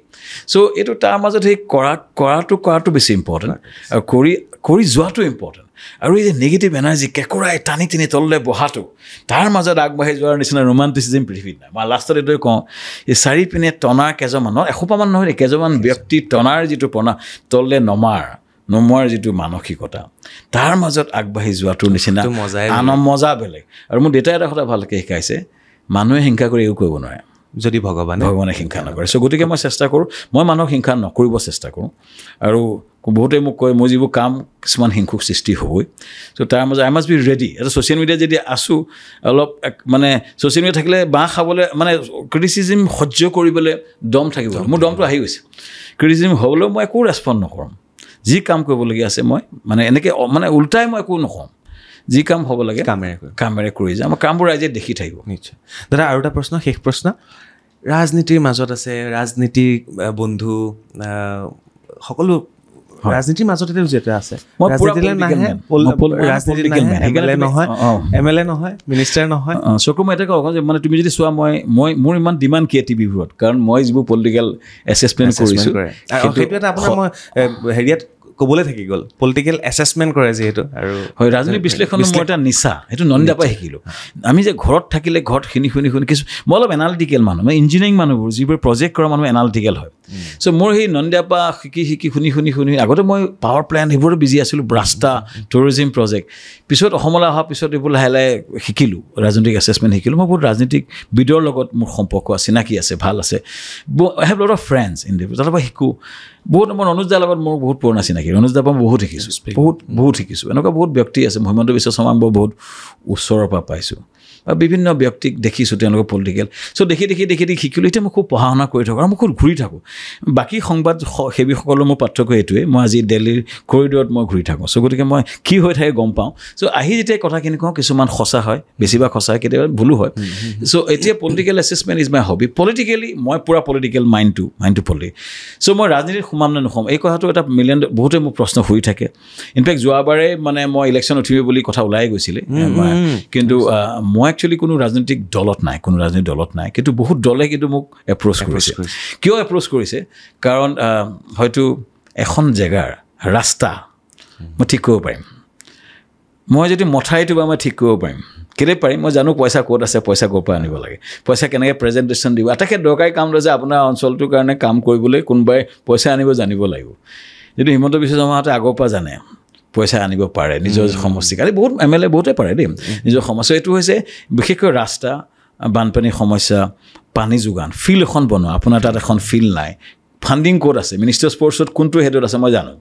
চ' এইটো তাৰ মাজত সেই কৰা কৰাটো কৰাটো বেছি ইম্পৰ্টেণ্ট আৰু কৰি কৰি যোৱাটো ইম্পৰ্টেণ্ট আৰু এই যে নিগেটিভ এনাৰ্জি কেঁকুৰাই টানি টানি তললৈ বহাটো তাৰ মাজত আগবাঢ়ি যোৱাৰ নিচিনা ৰোমান্টিচিজিম পৃথিৱীত নাই মই লাষ্টত এইটোৱে কওঁ এই চাৰিপিনে টনাৰ কেইজনমানৰ এসোপামান নহয় কেইজনমান ব্যক্তি টনাৰ যিটো প্ৰণা তললৈ নমাৰ নমোৱাৰ যিটো মানসিকতা তাৰ মাজত আগবাঢ়ি যোৱাটোৰ নিচিনা আন মজা বেলেগ আৰু মোৰ দেউতাই এটা কথা ভালকৈ শিকাইছে মানুহে হিংসা কৰি একো কৰিব নোৱাৰে যদি ভগৱানে ভগৱানে হিংসা নকৰে চ' গতিকে মই চেষ্টা কৰোঁ মই মানুহক হিংসা নকৰিব চেষ্টা কৰোঁ আৰু বহুতে মোক কয় মই যিবোৰ কাম কিছুমান হিংসুক সৃষ্টি হ'বই চ' তাৰ মাজত আই মাষ্ট বি ৰেডি এটা ছ'চিয়েল মিডিয়াত যদি আছোঁ অলপ মানে ছ'চিয়েল মিডিয়া থাকিলে বাঁহ খাবলৈ মানে ক্ৰিটিচিজিম সহ্য কৰিবলৈ দম থাকিব মোৰ দমটো আহি গৈছে ক্ৰিটিচিজিম হ'বলৈ মই একো ৰেচপণ্ড নকৰোঁ যি কাম কৰিবলগীয়া আছে মই মানে এনেকৈ মানে ওলটাই মই একো নকওঁ যি কাম হ'ব লাগে কামেৰে কামেৰে কৰি যাওঁ মই কামবোৰ ৰাইজে দেখি থাকিব নিশ্চয় দাদা আৰু এটা প্ৰশ্ন শেষ প্ৰশ্ন ৰাজনীতিৰ মাজত আছে ৰাজনীতিৰ বন্ধু সকলো ৰাজনীতিৰ মাজতে তেওঁ জড়িত আছে এম এল এ নহয় মিনিষ্টাৰ নহয় চকু মই এটা কওঁ যে মানে তুমি যদি চোৱা মই মই মোৰ ইমান ডিমাণ্ড কে টিভিবোৰত কাৰণ মই যিবোৰ পলিটিকেল এছেচমেণ্ট কৰিছোঁ সেইটো এটা আপোনাৰ মই হেৰিয়াত ক'বলৈ থাকি গ'ল পলিটিকেল এছেচমেণ্ট কৰে যিহেতু আৰু হয় ৰাজনৈতিক বিশ্লেষণৰ মোৰ এটা নিচা সেইটো নন্দা পৰাই শিকিলোঁ আমি যে ঘৰত থাকিলে ঘৰত শুনি শুনি শুনি কিছু মই অলপ এনালিটিকেল মানুহ মই ইঞ্জিনিয়াৰিং মানুহবোৰ যিবোৰ প্ৰজেক্ট কৰা মানুহ এনালিটিকেল হয় চ' মোৰ সেই নন্দা পৰা শিকি শিকি শুনি শুনি শুনি আগতে মই পাৱাৰ প্লেণ্ট সেইবোৰতো বিজি আছিলোঁ ব্ৰাষ্টা টুৰিজিম প্ৰজেক্ট পিছত অসমলৈ অহাৰ পিছত এইবোৰ লাহে লাহে শিকিলোঁ ৰাজনৈতিক এছেচমেণ্ট শিকিলোঁ মই বহুত ৰাজনীতিক বিদৰ লগত মোৰ সম্পৰ্ক চিনাকি আছে ভাল আছে I have lot of friends in the তাৰপৰা শিকোঁ বহুত মই দাৰ লগত মোৰ বহুত পুৰণা চিনাকি অনুজদাৰ পৰা বহুত শিকিছোঁ বহুত বহুত শিকিছোঁ এনেকুৱা বহুত ব্যক্তি আছে মই হিমন্ত বিশ্ব শৰ্মাক মই বহুত ওচৰৰ পৰা পাইছোঁ বা বিভিন্ন ব্যক্তিক দেখিছোঁ তেওঁলোকৰ পলিটিকেল চ' দেখি দেখি দেখি দেখি শিকিলোঁ এতিয়া মই খুব পঢ়া শুনা কৰি থাকোঁ আৰু মই খুব ঘূৰি থাকোঁ বাকী সংবাদ সেৱীসকলৰ মোৰ পাৰ্থক্য এইটোৱেই মই আজি দেল্হীৰ কৰিডৰত মই ঘূৰি থাকোঁ চ' গতিকে মই কি হৈ থাকে গম পাওঁ চ' আহি যেতিয়া কথাখিনি কওঁ কিছুমান সঁচা হয় বেছিভাগ সঁচা হয় কেতিয়াবা ভুলো হয় চ' এতিয়া political assessment is my hobby politically মই পূৰা পলিটিকেল মাইণ্ডটো মাইণ্ডটো পলি চ' মই ৰাজনীতিত সোমাম নে নোসোমাম এই কথাটো এটা মিলিয়ন বহুতে মোৰ প্ৰশ্ন শুই থাকে ইনফেক্ট যোৱাবাৰে মানে মই ইলেকশ্যন উঠিবি বুলি কথা ওলাই গৈছিলে কিন্তু মই একচুৱেলি কোনো ৰাজনৈতিক দলত নাই কোনো ৰাজনৈতিক দলত নাই কিন্তু বহুত দলে কিন্তু মোক এপ্ৰ'চ কৰিছে কিয় এপ্ৰ'চ কৰিছে কাৰণ হয়তো এখন জেগাৰ ৰাস্তা মই ঠিক কৰিব পাৰিম মই যদি মথাইটো বা মই ঠিক কৰিব পাৰিম কেলেই পাৰিম মই জানো পইচা ক'ত আছে পইচা ক'ৰ পৰা আনিব লাগে পইচা কেনেকৈ প্ৰেজেণ্টেশ্যন দিব আটাইকে দৰকাৰী কামটো যে আপোনাৰ অঞ্চলটোৰ কাৰণে কাম কৰিবলৈ কোনোবাই পইচা আনিব জানিব লাগিব যদি হিমন্ত বিশ্ব শৰ্মাহঁতে আগৰ পৰা জানে পইচা আনিব পাৰে নিজৰ সমষ্টিক আজি বহুত এম এল এ বহুতে পাৰে দেই নিজৰ সমস্যা এইটো হৈছে বিশেষকৈ ৰাস্তা বানপানীৰ সমস্যা পানী যোগান ফিল্ড এখন বনোৱা আপোনাৰ তাত এখন ফিল্ড নাই ফাণ্ডিং ক'ত আছে মিনিষ্ট্ৰী স্পৰ্টছত কোনটো হেডত আছে মই জানো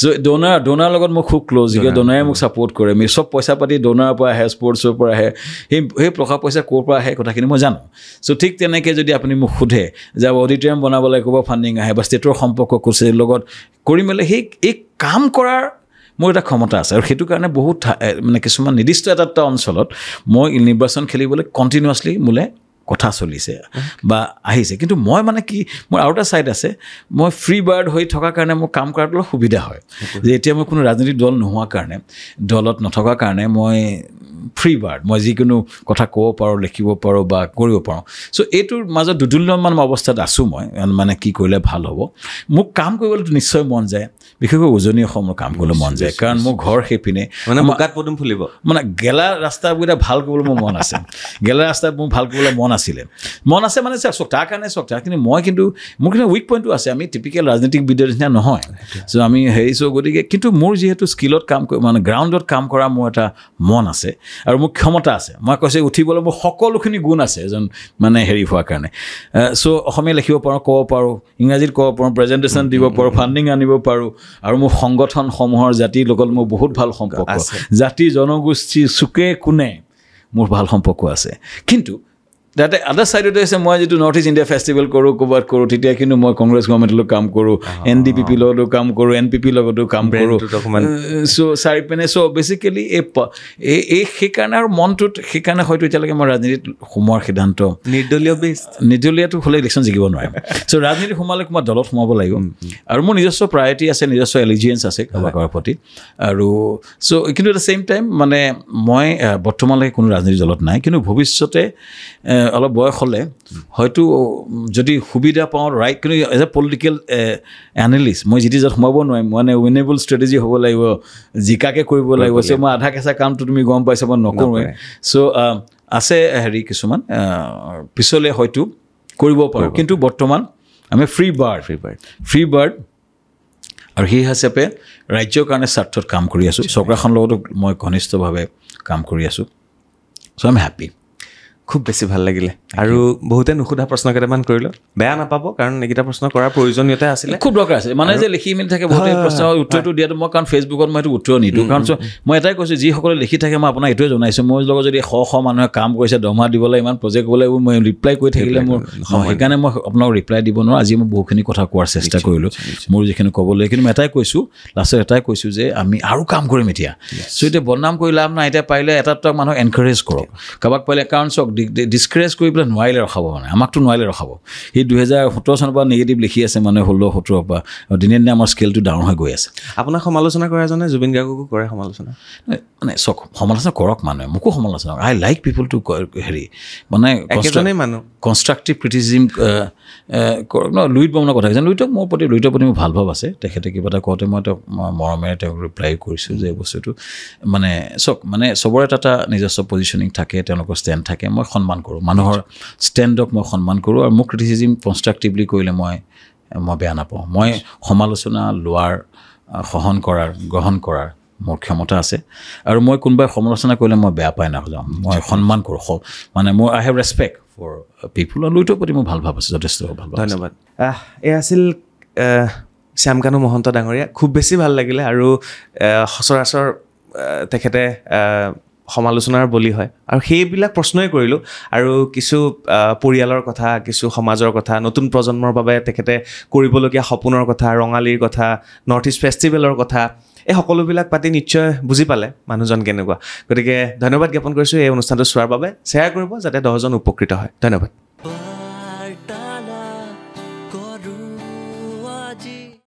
চ' ডনাৰ ডনাৰ লগত মই খুব ক্ল'জ গতিকে ডনাৰে মোক ছাপৰ্ট কৰে মি চব পইচা পাতি ডনাৰৰ পৰা আহে স্পৰ্টছৰ পৰা আহে সেই সেই প্ৰকাশ পইচা ক'ৰ পৰা আহে কথাখিনি মই জানো চ' ঠিক তেনেকৈ যদি আপুনি মোক সোধে যে অডিটৰিয়াম বনাব লাগিব ফাণ্ডিং আহে বা ষ্টেটৰ সম্পৰ্ক কৰিছে লগত কৰি মেলি সেই এই কাম কৰাৰ মোৰ এটা ক্ষমতা আছে আৰু সেইটো কাৰণে বহুত মানে কিছুমান নিৰ্দিষ্ট এটা এটা অঞ্চলত মই নিৰ্বাচন খেলিবলৈ কণ্টিনিউৱাছলি মোলে কথা চলিছে বা আহিছে কিন্তু মই মানে কি মোৰ আৰু এটা ছাইড আছে মই ফ্ৰী বাৰ্ড হৈ থকাৰ কাৰণে মোৰ কাম কৰাত অলপ সুবিধা হয় যে এতিয়া মই কোনো ৰাজনৈতিক দল নোহোৱাৰ কাৰণে দলত নথকাৰ কাৰণে মই ফ্ৰী বাৰ্ড মই যিকোনো কথা ক'ব পাৰোঁ লিখিব পাৰোঁ বা কৰিব পাৰোঁ চ' এইটোৰ মাজত দুদুল্যমান অৱস্থাত আছোঁ মই মানে কি কৰিলে ভাল হ'ব মোক কাম কৰিবলৈতো নিশ্চয় মন যায় বিশেষকৈ উজনি অসমৰ কাম কৰিবলৈ মন যায় কাৰণ মোৰ ঘৰ সেইপিনে মানে মুকাত পদুম ফুলিব মানে গেলা ৰাস্তাকেইটা ভাল কৰিবলৈ মোৰ মন আছে গেলা ৰাস্তাত মোৰ ভাল কৰিবলৈ মন আছিলে মন আছে মানে চাওক চক তাৰ কাৰণে চক তাৰ কিন্তু মই কিন্তু মোৰ কিন্তু উইক পইণ্টটো আছে আমি টিপিকেল ৰাজনৈতিক বিদ্যাৰ নিচিনা নহয় চ' আমি হেৰি চ' গতিকে কিন্তু মোৰ যিহেতু স্কিলত কাম কৰি মানে গ্ৰাউণ্ডত কাম কৰা মোৰ এটা মন আছে আৰু মোৰ ক্ষমতা আছে মই কৈছে উঠিবলৈ মোৰ সকলোখিনি গুণ আছে এজন মানে হেৰি হোৱাৰ কাৰণে চ' অসমীয়া লিখিব পাৰোঁ ক'ব পাৰোঁ ইংৰাজীত ক'ব পাৰোঁ প্ৰেজেণ্টেশ্যন দিব পাৰোঁ ফাণ্ডিং mm-hmm, mm-hmm, আনিব mm-hmm, পাৰোঁ আৰু মোৰ সংগঠনসমূহৰ জাতিৰ লগত মোৰ বহুত ভাল সম্পৰ্ক আছে জাতি জনগোষ্ঠীৰ চুকে কোনে মোৰ ভাল সম্পৰ্ক আছে কিন্তু যাতে আদাৰ ছাইডতে হৈছে মই যিটো নৰ্থ ইষ্ট ইণ্ডিয়া ফেষ্টিভেল কৰোঁ ক'ৰবাত কৰোঁ তেতিয়া কিন্তু মই কংগ্ৰেছ গভৰ্ণমেণ্টলৈ কাম কৰোঁ এন ডি পি পিৰ লগতো কাম কৰোঁ এন পি পিৰ লগতো কাম কৰোঁ চ' চাৰি পিনে চ' বেচিকেলি এই এই সেইকাৰণে আৰু মনটোত সেইকাৰণে হয়তো এতিয়ালৈকে মই ৰাজনীতিত সোমোৱাৰ সিদ্ধান্ত নিৰ্দলীয় নিৰ্দলীয়টো হ'লে ইলেকশ্যন জিকিব নোৱাৰিম চ' ৰাজনীতি সোমালে মই দলত সোমাব লাগিব আৰু মোৰ নিজস্ব প্ৰায়ৰিটি আছে নিজস্ব এলিজিয়েঞ্চ আছে কাৰোবাৰ প্ৰতি আৰু চ' কিন্তু এট দ্য ছেইম টাইম মানে মই বৰ্তমানলৈকে কোনো ৰাজনীতি দলত নাই কিন্তু ভৱিষ্যতে অলপ বয়স হ'লে হয়তো যদি সুবিধা পাওঁ ৰাইট কিন্তু এজ এ পলিটিকেল এনালিষ্ট মই যিটি য'ত সোমাব নোৱাৰিম মানে উইনেবল ষ্ট্ৰেটেজি হ'ব লাগিব জিকাকে কৰিব লাগিব চ' মই আধা কেঁচা কামটো তুমি গম পাইছা মই নকৰোঁৱে চ' আছে হেৰি কিছুমান পিছলৈ হয়তো কৰিব পাৰোঁ কিন্তু বৰ্তমান আমি free bird free bird free bird আৰু সেই হিচাপে ৰাজ্যৰ কাৰণে স্বাৰ্থত কাম কৰি আছোঁ চৰকাৰখনৰ লগতো মই ঘনিষ্ঠভাৱে কাম কৰি আছোঁ চ' আম হেপ্পী খুব বেছি ভাল লাগিলে আৰু বহুতে নুসোধা প্ৰশ্ন কেইটামান কৰিলোঁ বেয়া নাপাব কাৰণ এইকেইটা প্ৰশ্ন কৰাৰ প্ৰয়োজনীয়তা আছিলে খুব দৰকাৰ আছিলে মানে যে লিখি মেলি থাকে বহুত প্ৰশ্ন উত্তৰটো দিয়াটো মই কাৰণ ফেচবুকত মই এইটো উত্তৰ নিদিওঁ কাৰণ মই এটাই কৈছোঁ যিসকলে লিখি থাকে মই আপোনাক এইটোৱে জনাইছোঁ মোৰ লগত যদি শ শ মানুহে কাম কৰিছে দৰমহা দিবলৈ ইমান প্ৰজেক্ট গ'লে মই ৰিপ্লাই কৰি থাকিলে মোৰ সেইকাৰণে মই আপোনাক ৰিপ্লাই দিব নোৱাৰোঁ আজি মই বহুখিনি কথা কোৱাৰ চেষ্টা কৰিলোঁ মোৰ যিখিনি ক'বলৈ কিন্তু মই এটাই কৈছোঁ লাষ্টত এটাই কৈছোঁ যে আমি আৰু কাম কৰিম এতিয়া চ' এতিয়া বদনাম কৰি লাভ নাই এতিয়া পাৰিলে এটা মানুহক এনকাৰেজ কৰক কাৰোবাক পাৰিলে কাৰণ চাওক ডিছকাৰেজ কৰি পেলাই নোৱাৰিলে ৰখাব মানে আমাকতো নোৱাৰিলে ৰখাব সেই দুহেজাৰ সোতৰ চনৰ পৰা নিগেটিভ লিখি আছে মানে ষোল্ল সোতৰৰ পৰা দিনে দিনে আমাৰ স্কেলটো ডাঙৰ হৈ গৈ আছে আপোনাক সমালোচনা কৰা জানে জুবিন গাৰ্গকো কৰে সমালোচনা মানে চক সমালোচনা কৰক মানুহে মোকো সমালোচনা কৰক আই লাইক পিপল টু হেৰি মানে মানুহ কনষ্ট্ৰাকটিভ ক্ৰিটিচিজিম কৰক ন লুইট বৰ্মনৰ কথা কৈছে লুইটক মোৰ প্ৰতি লুইটৰ প্ৰতি মোৰ ভাল ভাৱ আছে তেখেতে কিবা এটা কওঁতে মই তেওঁক মৰমেৰে তেওঁক ৰিপ্লাই কৰিছোঁ যে এই বস্তুটো মানে চক মানে চবৰে এটা এটা নিজস্ব পজিশ্যনিং থাকে তেওঁলোকৰ ষ্টেণ্ড থাকে মই সন্মান কৰোঁ মানুহৰ ষ্টেণ্ডক মই সন্মান কৰোঁ আৰু মোক ক্ৰিটিচিজিম কনষ্ট্ৰাকটিভলি কৰিলে মই মই বেয়া নাপাওঁ মই সমালোচনা লোৱাৰ সহন কৰাৰ গ্ৰহণ কৰাৰ মোৰ ক্ষমতা আছে আৰু মই কোনোবাই সমালোচনা কৰিলে মই বেয়া পাই নাযাওঁ মই সন্মান কৰোঁ মানে মোৰ I have respect for people আৰু লুইটৰ প্ৰতি মোৰ ভাল ভাৱ আছে যথেষ্ট ভাল ভাৱ ধন্যবাদ এই আছিল শ্যামকানু মহন্ত ডাঙৰীয়া খুব বেছি ভাল লাগিলে আৰু সচৰাচৰ তেখেতে সমালোচনাৰ বলি হয় আৰু সেইবিলাক প্ৰশ্নই কৰিলোঁ আৰু কিছু পৰিয়ালৰ কথা কিছু সমাজৰ কথা নতুন প্ৰজন্মৰ বাবে তেখেতে কৰিবলগীয়া সপোনৰ কথা ৰঙালীৰ কথা নৰ্থ ইষ্ট ফেষ্টিভেলৰ কথা এই সকলোবিলাক পাতি নিশ্চয় বুজি পালে মানুহজন কেনেকুৱা গতিকে ধন্যবাদ জ্ঞাপন কৰিছোঁ এই অনুষ্ঠানটো চোৱাৰ বাবে শ্বেয়াৰ কৰিব যাতে দহজন উপকৃত হয় ধন্যবাদ